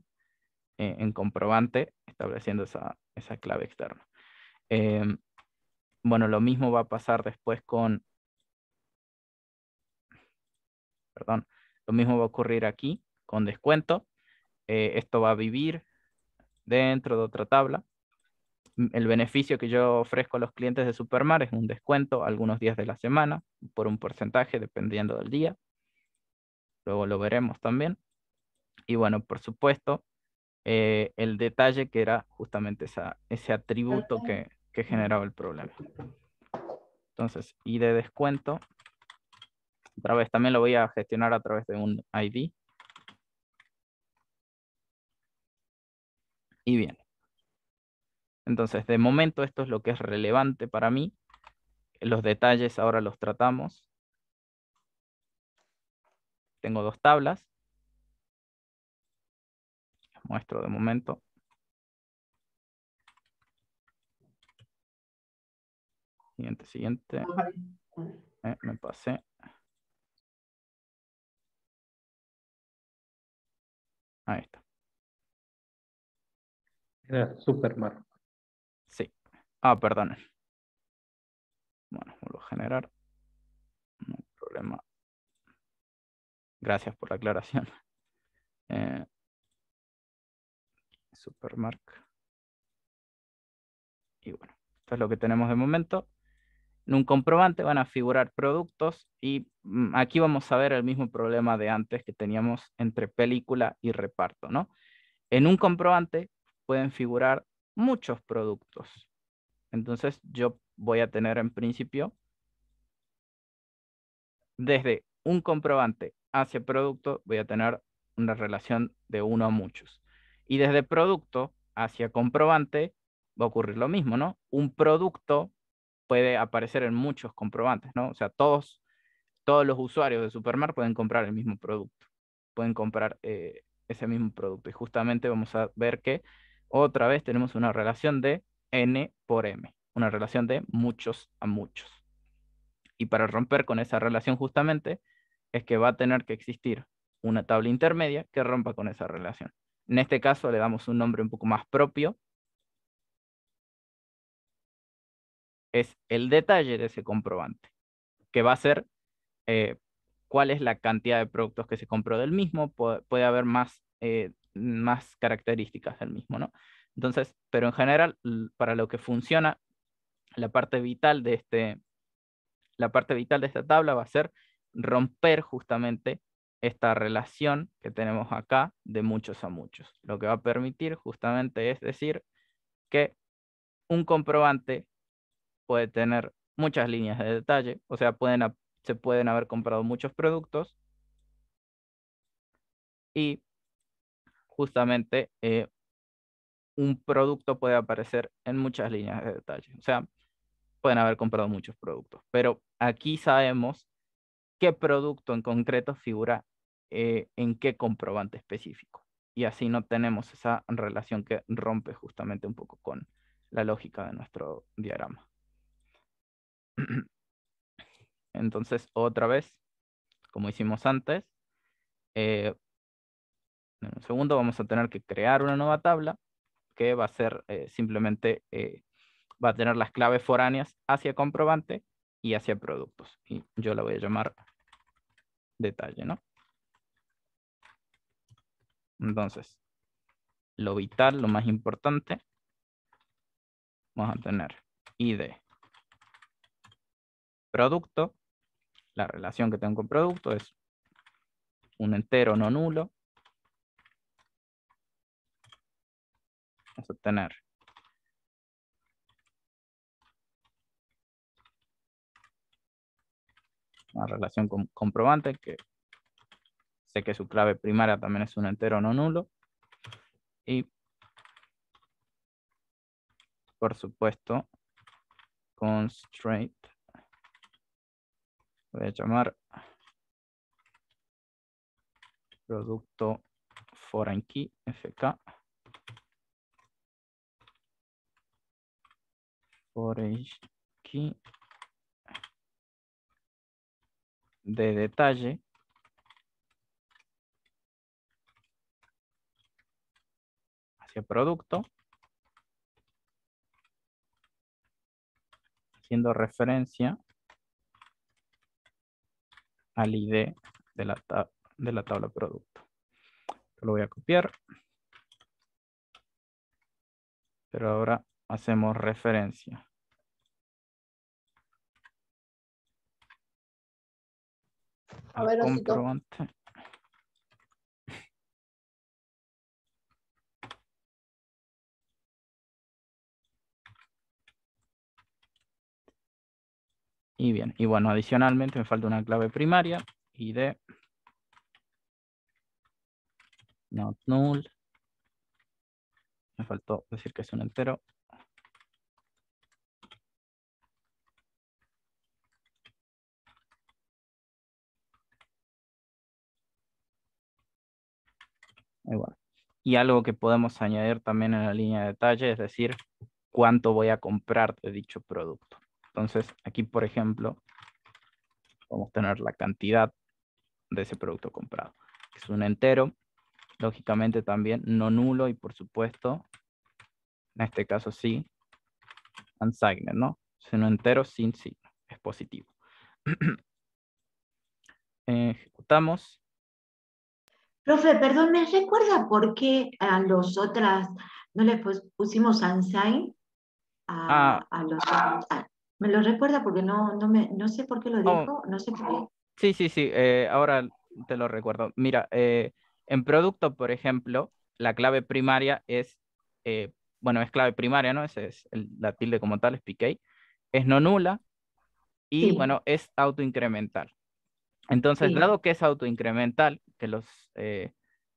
[SPEAKER 1] eh, en comprobante estableciendo esa, clave externa. Em, bueno, lo mismo va a pasar después con... Perdón. Lo mismo va a ocurrir aquí con descuento. Eh, esto va a vivir dentro de otra tabla el beneficio que yo ofrezco a los clientes de Supermar es un descuento algunos días de la semana por un porcentaje dependiendo del día. Luego lo veremos también. Y bueno, por supuesto, eh, el detalle que era justamente ese atributo que, que generaba el problema. Entonces, y de descuento, otra vez también lo voy a gestionar a través de un ID. Y bien, entonces, de momento esto es lo que es relevante para mí. Los detalles ahora los tratamos. Tengo dos tablas.
[SPEAKER 2] Les muestro de momento. Siguiente, siguiente. Eh, me pasé. Ahí está. Era Marco. Ah, perdón. Bueno, vuelvo a generar. No problema. Gracias por la aclaración. Eh,
[SPEAKER 1] supermark. Y bueno, esto es lo que tenemos de momento. En un comprobante van a figurar productos y mm, aquí vamos a ver el mismo problema de antes que teníamos entre película y reparto, ¿no? En un comprobante pueden figurar muchos productos, entonces yo voy a tener en principio desde un comprobante hacia producto voy a tener una relación de uno a muchos. Y desde producto hacia comprobante va a ocurrir lo mismo, ¿no? Un producto puede aparecer en muchos comprobantes, ¿no? O sea, todos, todos los usuarios de Supermar pueden comprar el mismo producto, pueden comprar eh, ese mismo producto. Y justamente vamos a ver que otra vez tenemos una relación de N por M, una relación de muchos a muchos. Y para romper con esa relación justamente es que va a tener que existir una tabla intermedia que rompa con esa relación. En este caso le damos un nombre un poco más propio. Es el detalle de ese comprobante, que va a ser eh, cuál es la cantidad de productos que se compró del mismo. puede haber más, eh, más características del mismo, ¿no? Entonces, pero en general, para lo que funciona, la parte vital de este, la parte vital de esta tabla va a ser romper justamente esta relación que tenemos acá de muchos a muchos. Lo que va a permitir justamente es decir que un comprobante puede tener muchas líneas de detalle, o sea, pueden, se pueden haber comprado muchos productos y justamente eh, un producto puede aparecer en muchas líneas de detalle. O sea, pueden haber comprado muchos productos, pero aquí sabemos qué producto en concreto figura eh, en qué comprobante específico. Y así no tenemos esa relación que rompe justamente un poco con la lógica de nuestro diagrama. Entonces, otra vez, como hicimos antes, eh, en un segundo vamos a tener que crear una nueva tabla que va a ser eh, simplemente, eh, va a tener las claves foráneas hacia comprobante y hacia productos. Y yo la voy a llamar detalle, ¿no? Entonces, lo vital, lo más importante, vamos a tener ID producto, la relación que tengo con producto es un entero no nulo, Vamos a obtener. Una relación con, comprobante que sé que su clave primaria también es un entero no nulo. Y por supuesto, constraint. Voy a llamar producto foreign
[SPEAKER 2] key fk por aquí
[SPEAKER 1] de detalle hacia producto haciendo referencia al ID de la, de la tabla producto. Lo voy a copiar. Pero ahora hacemos
[SPEAKER 2] referencia. A ver, comprobante.
[SPEAKER 1] Y bien, y bueno, adicionalmente me falta una clave primaria, id not null. Me faltó decir que es un entero. Y algo que podemos añadir también en la línea de detalle es decir cuánto voy a comprar de dicho producto. Entonces, aquí, por ejemplo, vamos a tener la cantidad de ese producto comprado. Es un entero, lógicamente también no nulo y, por supuesto, en este caso sí, unsigned, ¿no? Es un entero sin signo, es positivo. Eh, ejecutamos
[SPEAKER 3] Profe, perdón, ¿me recuerda por qué a los otras no les pusimos Ansign? Ah. A, los ah, ¿Me lo recuerda? Porque no, no, me, sé por qué lo oh. dijo, no sé
[SPEAKER 1] Sí, sí, sí, eh, ahora te lo recuerdo. Mira, eh, en producto, por ejemplo, la clave primaria es, eh, bueno, es clave primaria, ¿no? Ese es el, la tilde como tal, es PK, es no nula y, bueno, es autoincremental. Entonces, dado que es autoincremental, que los, eh,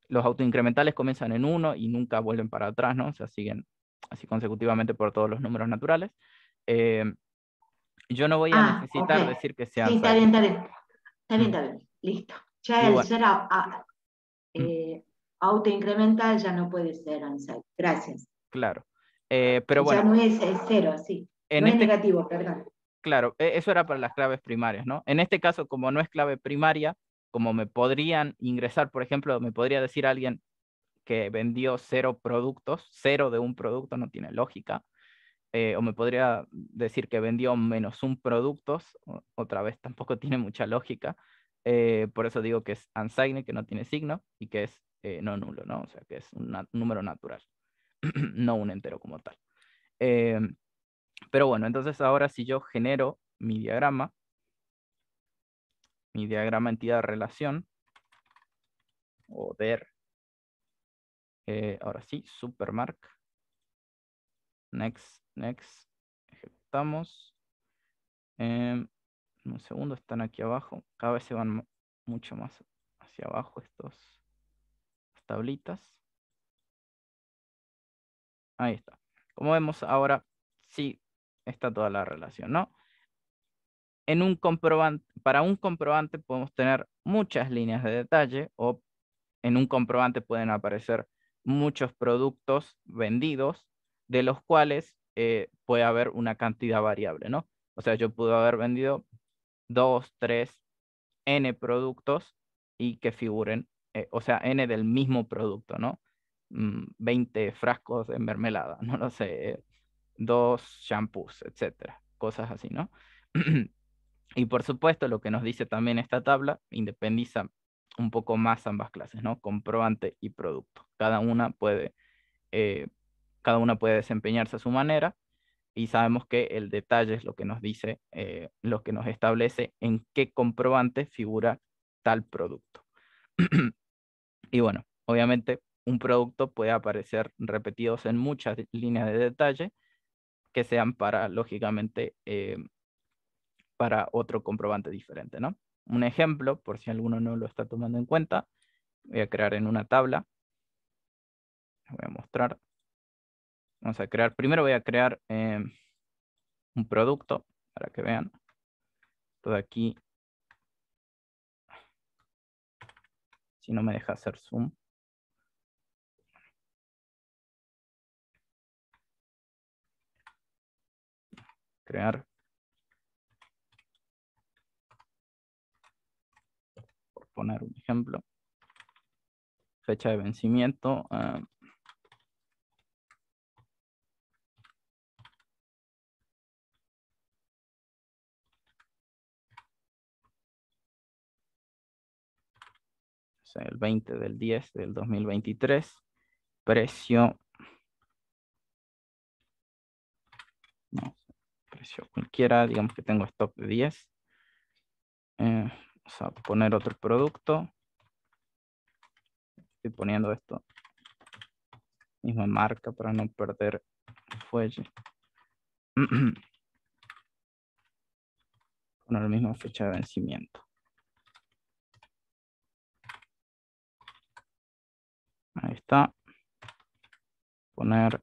[SPEAKER 1] los autoincrementales comienzan en uno y nunca vuelven para atrás, ¿no? O sea, siguen así consecutivamente por todos los números naturales, eh, yo no voy a ah, necesitar decir que sea... Sí, está bien, está bien.
[SPEAKER 3] Está bien, mm. está bien. Listo. Ya el ser mm. eh, autoincremental ya no puede ser ansiado. Gracias.
[SPEAKER 1] Claro. pero bueno. Ya no es, cero, sí. no es este negativo, perdón claro, e, eso era para las claves primarias, ¿no? En este caso, como no es clave primaria, como me podrían ingresar, por ejemplo, me podría decir alguien que vendió cero productos, cero de un producto, no tiene lógica, eh, o me podría decir que vendió menos un producto, otra vez tampoco tiene mucha lógica, eh, por eso digo que es unsigned, que no tiene signo, y que es eh, no nulo, ¿no? O sea, que es un número natural, no un entero como tal. Em, pero bueno, entonces ahora si yo genero mi diagrama, mi diagrama entidad-relación, o ver, eh, ahora sí, supermark, next, next, ejecutamos. Em, un segundo, están aquí abajo, cada vez se van mucho más hacia abajo estos tablitas. Ahí está. Como vemos ahora, sí está toda la relación, ¿no? En un comprobante, para un comprobante podemos tener muchas líneas de detalle o en un comprobante pueden aparecer muchos productos vendidos de los cuales eh, puede haber una cantidad variable, ¿no? O sea, yo puedo haber vendido dos, tres, n productos y que figuren, eh, o sea, n del mismo producto, ¿no? 20 mm, frascos en mermelada, no lo sé, eh, dos shampoos, etcétera, cosas así, ¿no? y por supuesto, lo que nos dice también esta tabla independiza un poco más ambas clases, ¿no? Comprobante y producto. Cada una puede, eh, cada una puede desempeñarse a su manera y sabemos que el detalle es lo que nos dice, eh, lo que nos establece en qué comprobante figura tal producto. y bueno, obviamente un producto puede aparecer repetidos en muchas líneas de detalle que sean para, lógicamente, eh, para otro comprobante diferente, ¿no? Un ejemplo, por si alguno no lo está tomando en cuenta, voy a crear en una tabla. Voy a mostrar. Vamos a crear, primero voy a crear eh, un producto para que vean. Todo aquí.
[SPEAKER 2] Si no me deja hacer zoom.
[SPEAKER 1] crear. Por poner un ejemplo. Fecha de vencimiento. Ah, el 20 del 10 del 2023. Precio. No, cualquiera, digamos que tengo stop de 10. vamos a poner otro producto. Estoy poniendo esto. Misma marca para no perder fuelle. con la misma fecha de vencimiento. Ahí está. Poner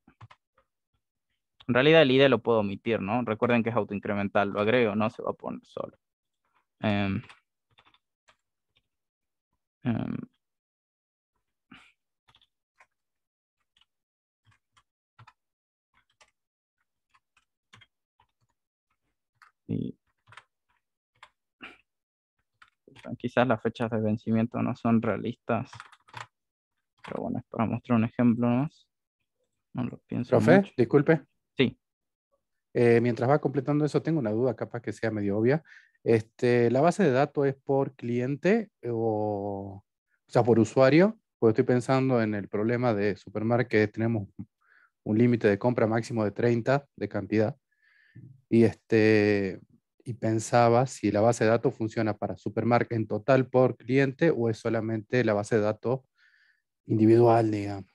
[SPEAKER 1] en realidad el ID lo puedo omitir, ¿no? Recuerden que es autoincremental, lo agrego, no se va a poner solo. Em, em. quizás las fechas de vencimiento no son realistas, pero bueno, es para mostrar un ejemplo más. No lo pienso. Profe, disculpe. Eh, mientras va completando eso, tengo una duda, capaz que sea medio obvia. Este, ¿La base de datos es por cliente o, o sea, por usuario? Porque estoy pensando en el problema de supermarket, tenemos un límite de compra máximo de 30 de cantidad. Y, este, y pensaba si la base de datos funciona para supermarket en total por cliente o es solamente la base de datos individual, digamos.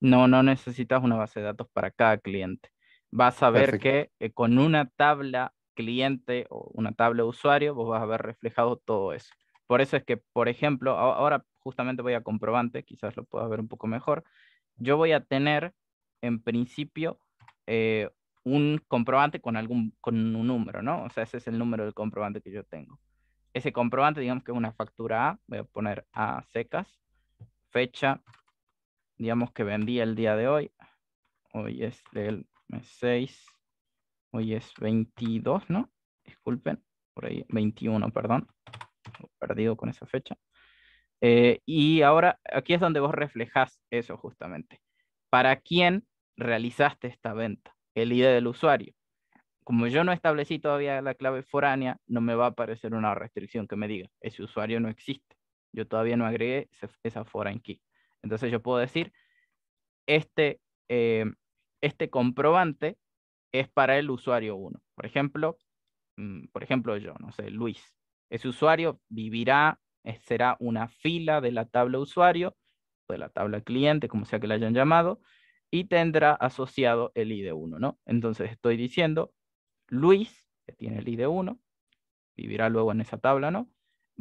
[SPEAKER 1] No, no necesitas una base de datos para cada cliente vas a ver que eh, con una tabla cliente o una tabla usuario, vos vas a ver reflejado todo eso. Por eso es que, por ejemplo, ahora justamente voy a comprobante, quizás lo puedas ver un poco mejor. Yo voy a tener, en principio, eh, un comprobante con, algún, con un número, ¿no? O sea, ese es el número del comprobante que yo tengo. Ese comprobante, digamos que es una factura A, voy a poner A secas, fecha, digamos que vendí el día de hoy, hoy es el 6. Hoy es 22, ¿no? Disculpen, por ahí, 21, perdón. Perdido con esa fecha. Eh, y ahora aquí es donde vos reflejas eso justamente. ¿Para quién realizaste esta venta? El ID del usuario. Como yo no establecí todavía la clave foránea, no me va a aparecer una restricción que me diga, ese usuario no existe. Yo todavía no agregué esa foreign key. Entonces yo puedo decir, este eh, este comprobante es para el usuario 1. Por ejemplo, mm, por ejemplo yo, no sé, Luis. Ese usuario vivirá, será una fila de la tabla usuario, de la tabla cliente, como sea que la hayan llamado, y tendrá asociado el ID1, ¿no? Entonces estoy diciendo, Luis, que tiene el ID1, vivirá luego en esa tabla, ¿no?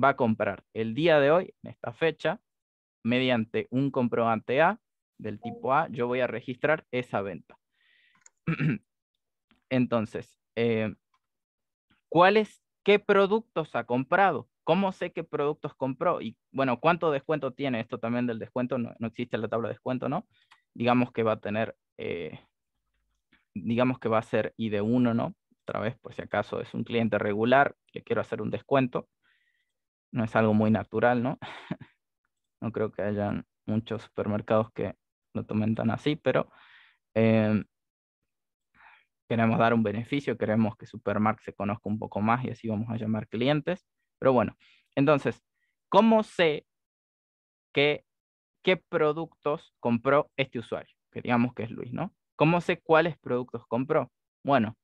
[SPEAKER 1] Va a comprar el día de hoy, en esta fecha, mediante un comprobante A, del tipo A, yo voy a registrar esa venta. Entonces, eh, ¿cuáles, qué productos ha comprado? ¿Cómo sé qué productos compró? Y bueno, ¿cuánto descuento tiene? Esto también del descuento, no, no existe la tabla de descuento, ¿no? Digamos que va a tener, eh, digamos que va a ser ID1, ¿no? Otra vez, por si acaso es un cliente regular, le quiero hacer un descuento. No es algo muy natural, ¿no? no creo que hayan muchos supermercados que no tomen así, pero em, queremos dar un beneficio, queremos que Supermark se conozca un poco más y así vamos a llamar clientes. Pero bueno, entonces, ¿cómo sé qué productos compró este usuario? Que digamos que es Luis, ¿no? ¿Cómo sé cuáles productos compró? Bueno,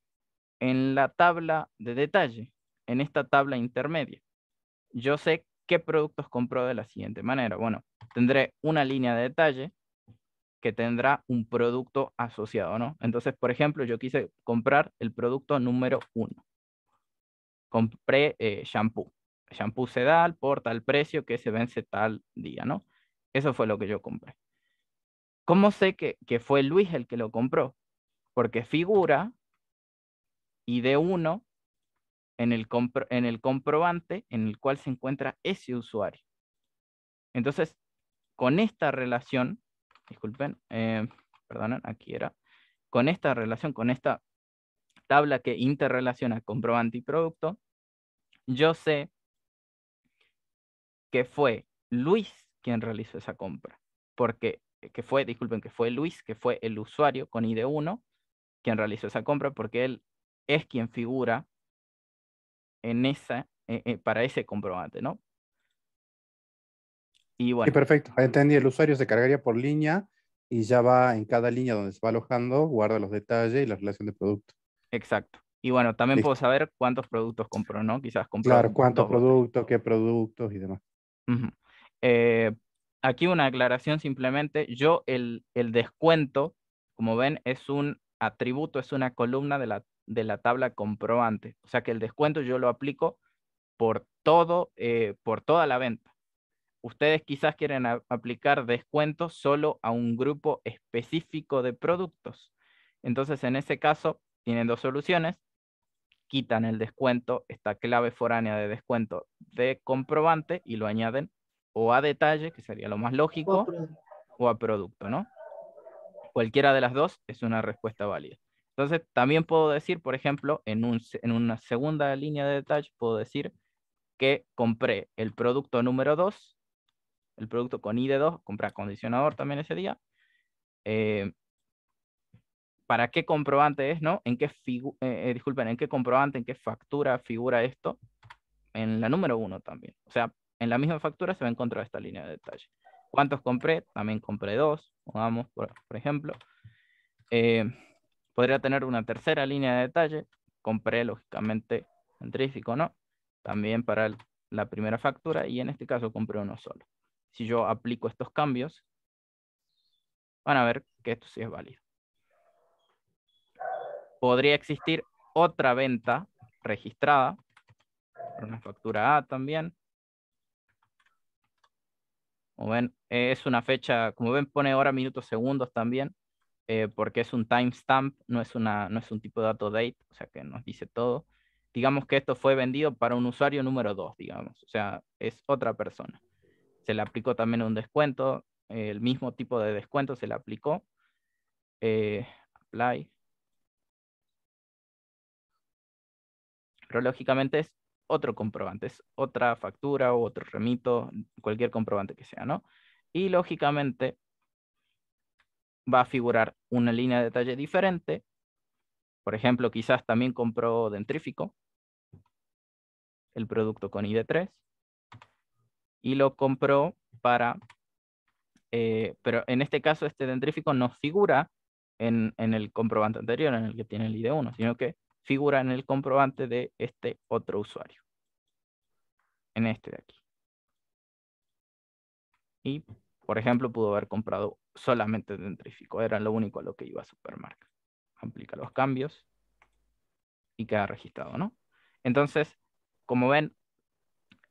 [SPEAKER 1] en la tabla de detalle, en esta tabla intermedia, yo sé qué productos compró de la siguiente manera. Bueno, tendré una línea de detalle que tendrá un producto asociado, ¿no? Entonces, por ejemplo, yo quise comprar el producto número uno. Compré eh, shampoo. shampoo. se da por tal precio que se vence tal día, ¿no? Eso fue lo que yo compré. ¿Cómo sé que, que fue Luis el que lo compró? Porque figura y de uno en el, en el comprobante en el cual se encuentra ese usuario. Entonces, con esta relación disculpen, eh, perdonen, aquí era, con esta relación, con esta tabla que interrelaciona comprobante y producto, yo sé que fue Luis quien realizó esa compra, porque que fue, disculpen, que fue Luis, que fue el usuario con ID1 quien realizó esa compra, porque él es quien figura en esa, eh, eh, para ese comprobante, ¿no? Y perfecto, entendí. El usuario se cargaría por línea y ya va en cada línea donde se va alojando, guarda los detalles y la relación de producto. Exacto. Y bueno, también puedo saber cuántos productos compró, ¿no? Quizás compro. Claro, cuántos productos, qué productos y demás. Eh, aquí una aclaración simplemente. Yo, el, el, descuento, como ven, es un atributo, es una columna de la, de la tabla comprobante. O sea que el descuento yo lo aplico por todo, eh, por toda la venta ustedes quizás quieren aplicar descuentos solo a un grupo específico de productos. Entonces, en ese caso, tienen dos soluciones. Quitan el descuento, esta clave foránea de descuento de comprobante y lo añaden o a detalle, que sería lo más lógico, o a producto, ¿no? Cualquiera de las dos es una respuesta válida. Entonces, también puedo decir, por ejemplo, en, en una segunda línea de detalle, puedo decir que compré el producto número 2 el producto con ID2, compré acondicionador también ese día. Eh, ¿Para qué comprobante es, no? ¿En qué eh, eh, disculpen, ¿en qué comprobante, en qué factura figura esto? En la número uno también. O sea, en la misma factura se va a encontrar esta línea de detalle. ¿Cuántos compré? También compré dos, pongamos, por, ejemplo. podría tener una tercera línea de detalle. Compré, lógicamente, centrífico, ¿no? También para la primera factura y en este caso compré uno solo si yo aplico estos cambios, van a ver que esto sí es válido. Podría existir otra venta registrada, una factura A también. Como ven, eh, es una fecha, como ven, pone hora, minutos, segundos también, eh, porque es un timestamp, no, es no es un tipo de dato date, o sea que nos dice todo. Digamos que esto fue vendido para un usuario número 2, digamos, o sea, es otra persona se le aplicó también un descuento, el mismo tipo de descuento se le aplicó. Eh, apply. Pero lógicamente es otro comprobante, es otra factura o otro remito, cualquier comprobante que sea, ¿no? Y lógicamente va a figurar una línea de detalle diferente. Por ejemplo, quizás también compró dentrífico, el producto con ID3 y lo compró para, eh, pero en este caso este dentrífico no figura en, el comprobante anterior, en el que tiene el ID1, sino que figura en el comprobante de este otro usuario. En este de aquí. Y, por ejemplo, pudo haber comprado solamente dentrífico, era lo único a lo que iba a supermarca. Aplica los cambios y queda registrado, ¿no? Entonces, como ven,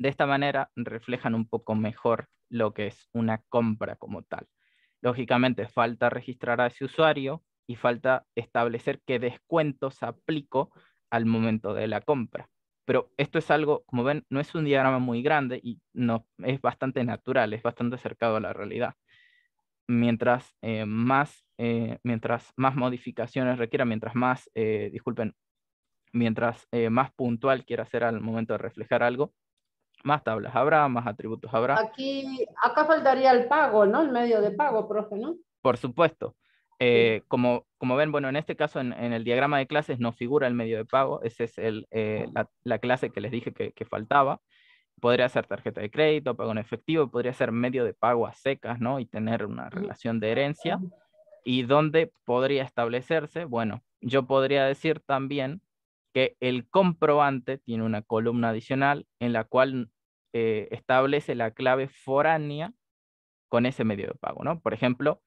[SPEAKER 1] de esta manera reflejan un poco mejor lo que es una compra como tal. Lógicamente falta registrar a ese usuario y falta establecer qué descuentos aplico al momento de la compra. Pero esto es algo, como ven, no es un diagrama muy grande y no, es bastante natural, es bastante acercado a la realidad. Mientras, eh, más, eh, mientras más modificaciones requiera, mientras más, eh, disculpen, mientras más puntual quiera ser al momento de reflejar algo, más tablas habrá, más atributos habrá.
[SPEAKER 3] Aquí, acá faltaría el pago, ¿no? El medio de pago, profe, ¿no?
[SPEAKER 1] Por supuesto. Eh, como, como ven, bueno, en este caso, en, el diagrama de clases no figura el medio de pago. Esa es el, eh, ah. la, clase que les dije que, que, faltaba. Podría ser tarjeta de crédito, pago en efectivo, podría ser medio de pago a secas, ¿no? Y tener una relación de herencia. ¿Y dónde podría establecerse? Bueno, yo podría decir también que el comprobante tiene una columna adicional en la cual eh, establece la clave foránea con ese medio de pago, ¿no? Por ejemplo,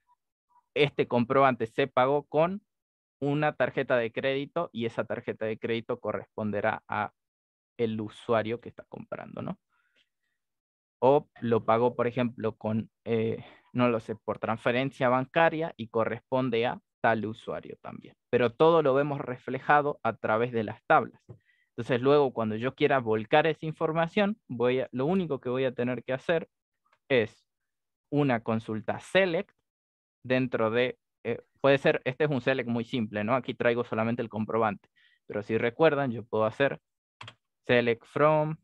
[SPEAKER 1] este comprobante se pagó con una tarjeta de crédito y esa tarjeta de crédito corresponderá a el usuario que está comprando, ¿no? O lo pagó, por ejemplo, con, eh, no lo sé, por transferencia bancaria y corresponde a tal usuario también. Pero todo lo vemos reflejado a través de las tablas. Entonces luego cuando yo quiera volcar esa información, voy lo único que voy a tener que hacer es una consulta select dentro de, eh, puede ser, este es un select muy simple, ¿no? Aquí traigo solamente el comprobante. Pero si recuerdan, yo puedo hacer select from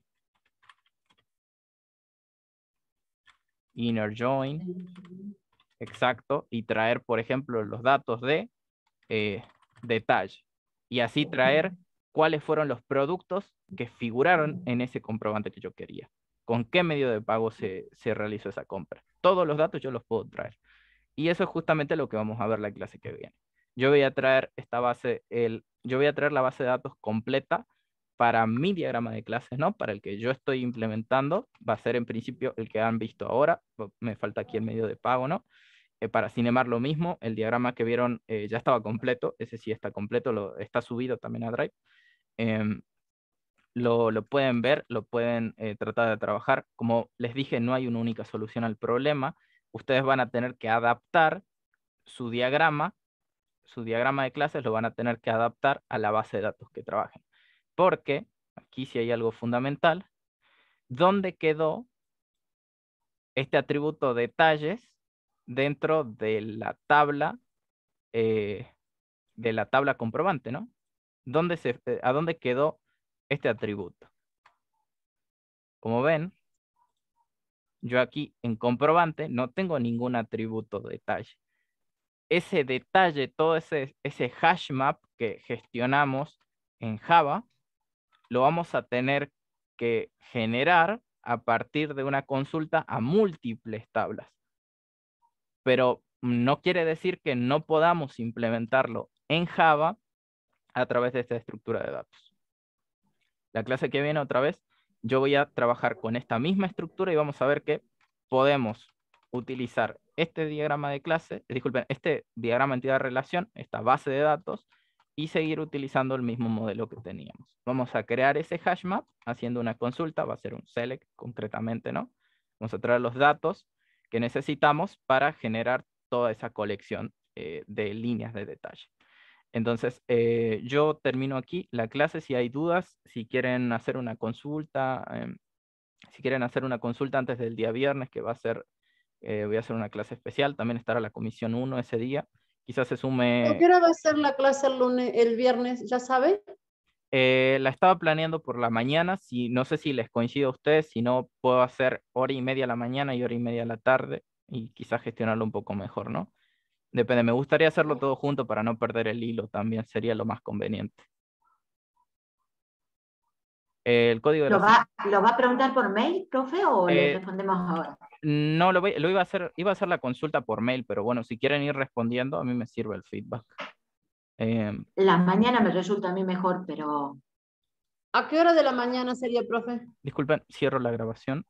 [SPEAKER 1] inner join Exacto. Y traer, por ejemplo, los datos de eh, detalle. Y así traer cuáles fueron los productos que figuraron en ese comprobante que yo quería. Con qué medio de pago se, realizó esa compra. Todos los datos yo los puedo traer. Y eso es justamente lo que vamos a ver la clase que viene. Yo voy a traer esta base, el, yo voy a traer la base de datos completa para mi diagrama de clases, ¿no? Para el que yo estoy implementando, va a ser en principio el que han visto ahora, me falta aquí el medio de pago, ¿no? Eh, para Cinemar lo mismo, el diagrama que vieron eh, ya estaba completo, ese sí está completo, lo, está subido también a Drive. Em, lo, lo, pueden ver, lo pueden eh, tratar de trabajar. Como les dije, no hay una única solución al problema. Ustedes van a tener que adaptar su diagrama, su diagrama de clases lo van a tener que adaptar a la base de datos que trabajen. Porque, aquí sí hay algo fundamental, ¿dónde quedó este atributo detalles dentro de la tabla, eh, de la tabla comprobante, ¿no? se, eh, ¿A dónde quedó este atributo? Como ven, yo aquí en comprobante no tengo ningún atributo detalle. Ese detalle, todo ese, ese hash map que gestionamos en Java, lo vamos a tener que generar a partir de una consulta a múltiples tablas pero no quiere decir que no podamos implementarlo en Java a través de esta estructura de datos. La clase que viene otra vez, yo voy a trabajar con esta misma estructura y vamos a ver que podemos utilizar este diagrama de clase, disculpen, este diagrama entidad-relación, esta base de datos, y seguir utilizando el mismo modelo que teníamos. Vamos a crear ese hash map haciendo una consulta, va a ser un select concretamente, ¿no? Vamos a traer los datos que necesitamos para generar toda esa colección eh, de líneas de detalle. Entonces, eh, yo termino aquí la clase. Si hay dudas, si quieren hacer una consulta, em, si quieren hacer una consulta antes del día viernes, que va a ser, eh, voy a hacer una clase especial, también estará la comisión 1 ese día. Quizás se sume. Yo
[SPEAKER 3] va a ser la clase el, lunes, el viernes? ¿Ya sabe?
[SPEAKER 1] Eh, la estaba planeando por la mañana, si, no sé si les coincide a ustedes, si no puedo hacer hora y media la mañana y hora y media la tarde y quizás gestionarlo un poco mejor, ¿no? Depende, me gustaría hacerlo todo junto para no perder el hilo también, sería lo más conveniente. Eh, el código ¿Lo, va,
[SPEAKER 3] a preguntar por mail, profe, o eh, respondemos ahora?
[SPEAKER 1] No, lo, voy, lo iba, a hacer, iba a hacer la consulta por mail, pero bueno, si quieren ir respondiendo, a mí me sirve el feedback. Eh,
[SPEAKER 3] la mañana me resulta a mí mejor,
[SPEAKER 2] pero... ¿A qué hora de la mañana sería, profe?
[SPEAKER 1] Disculpen, cierro la grabación.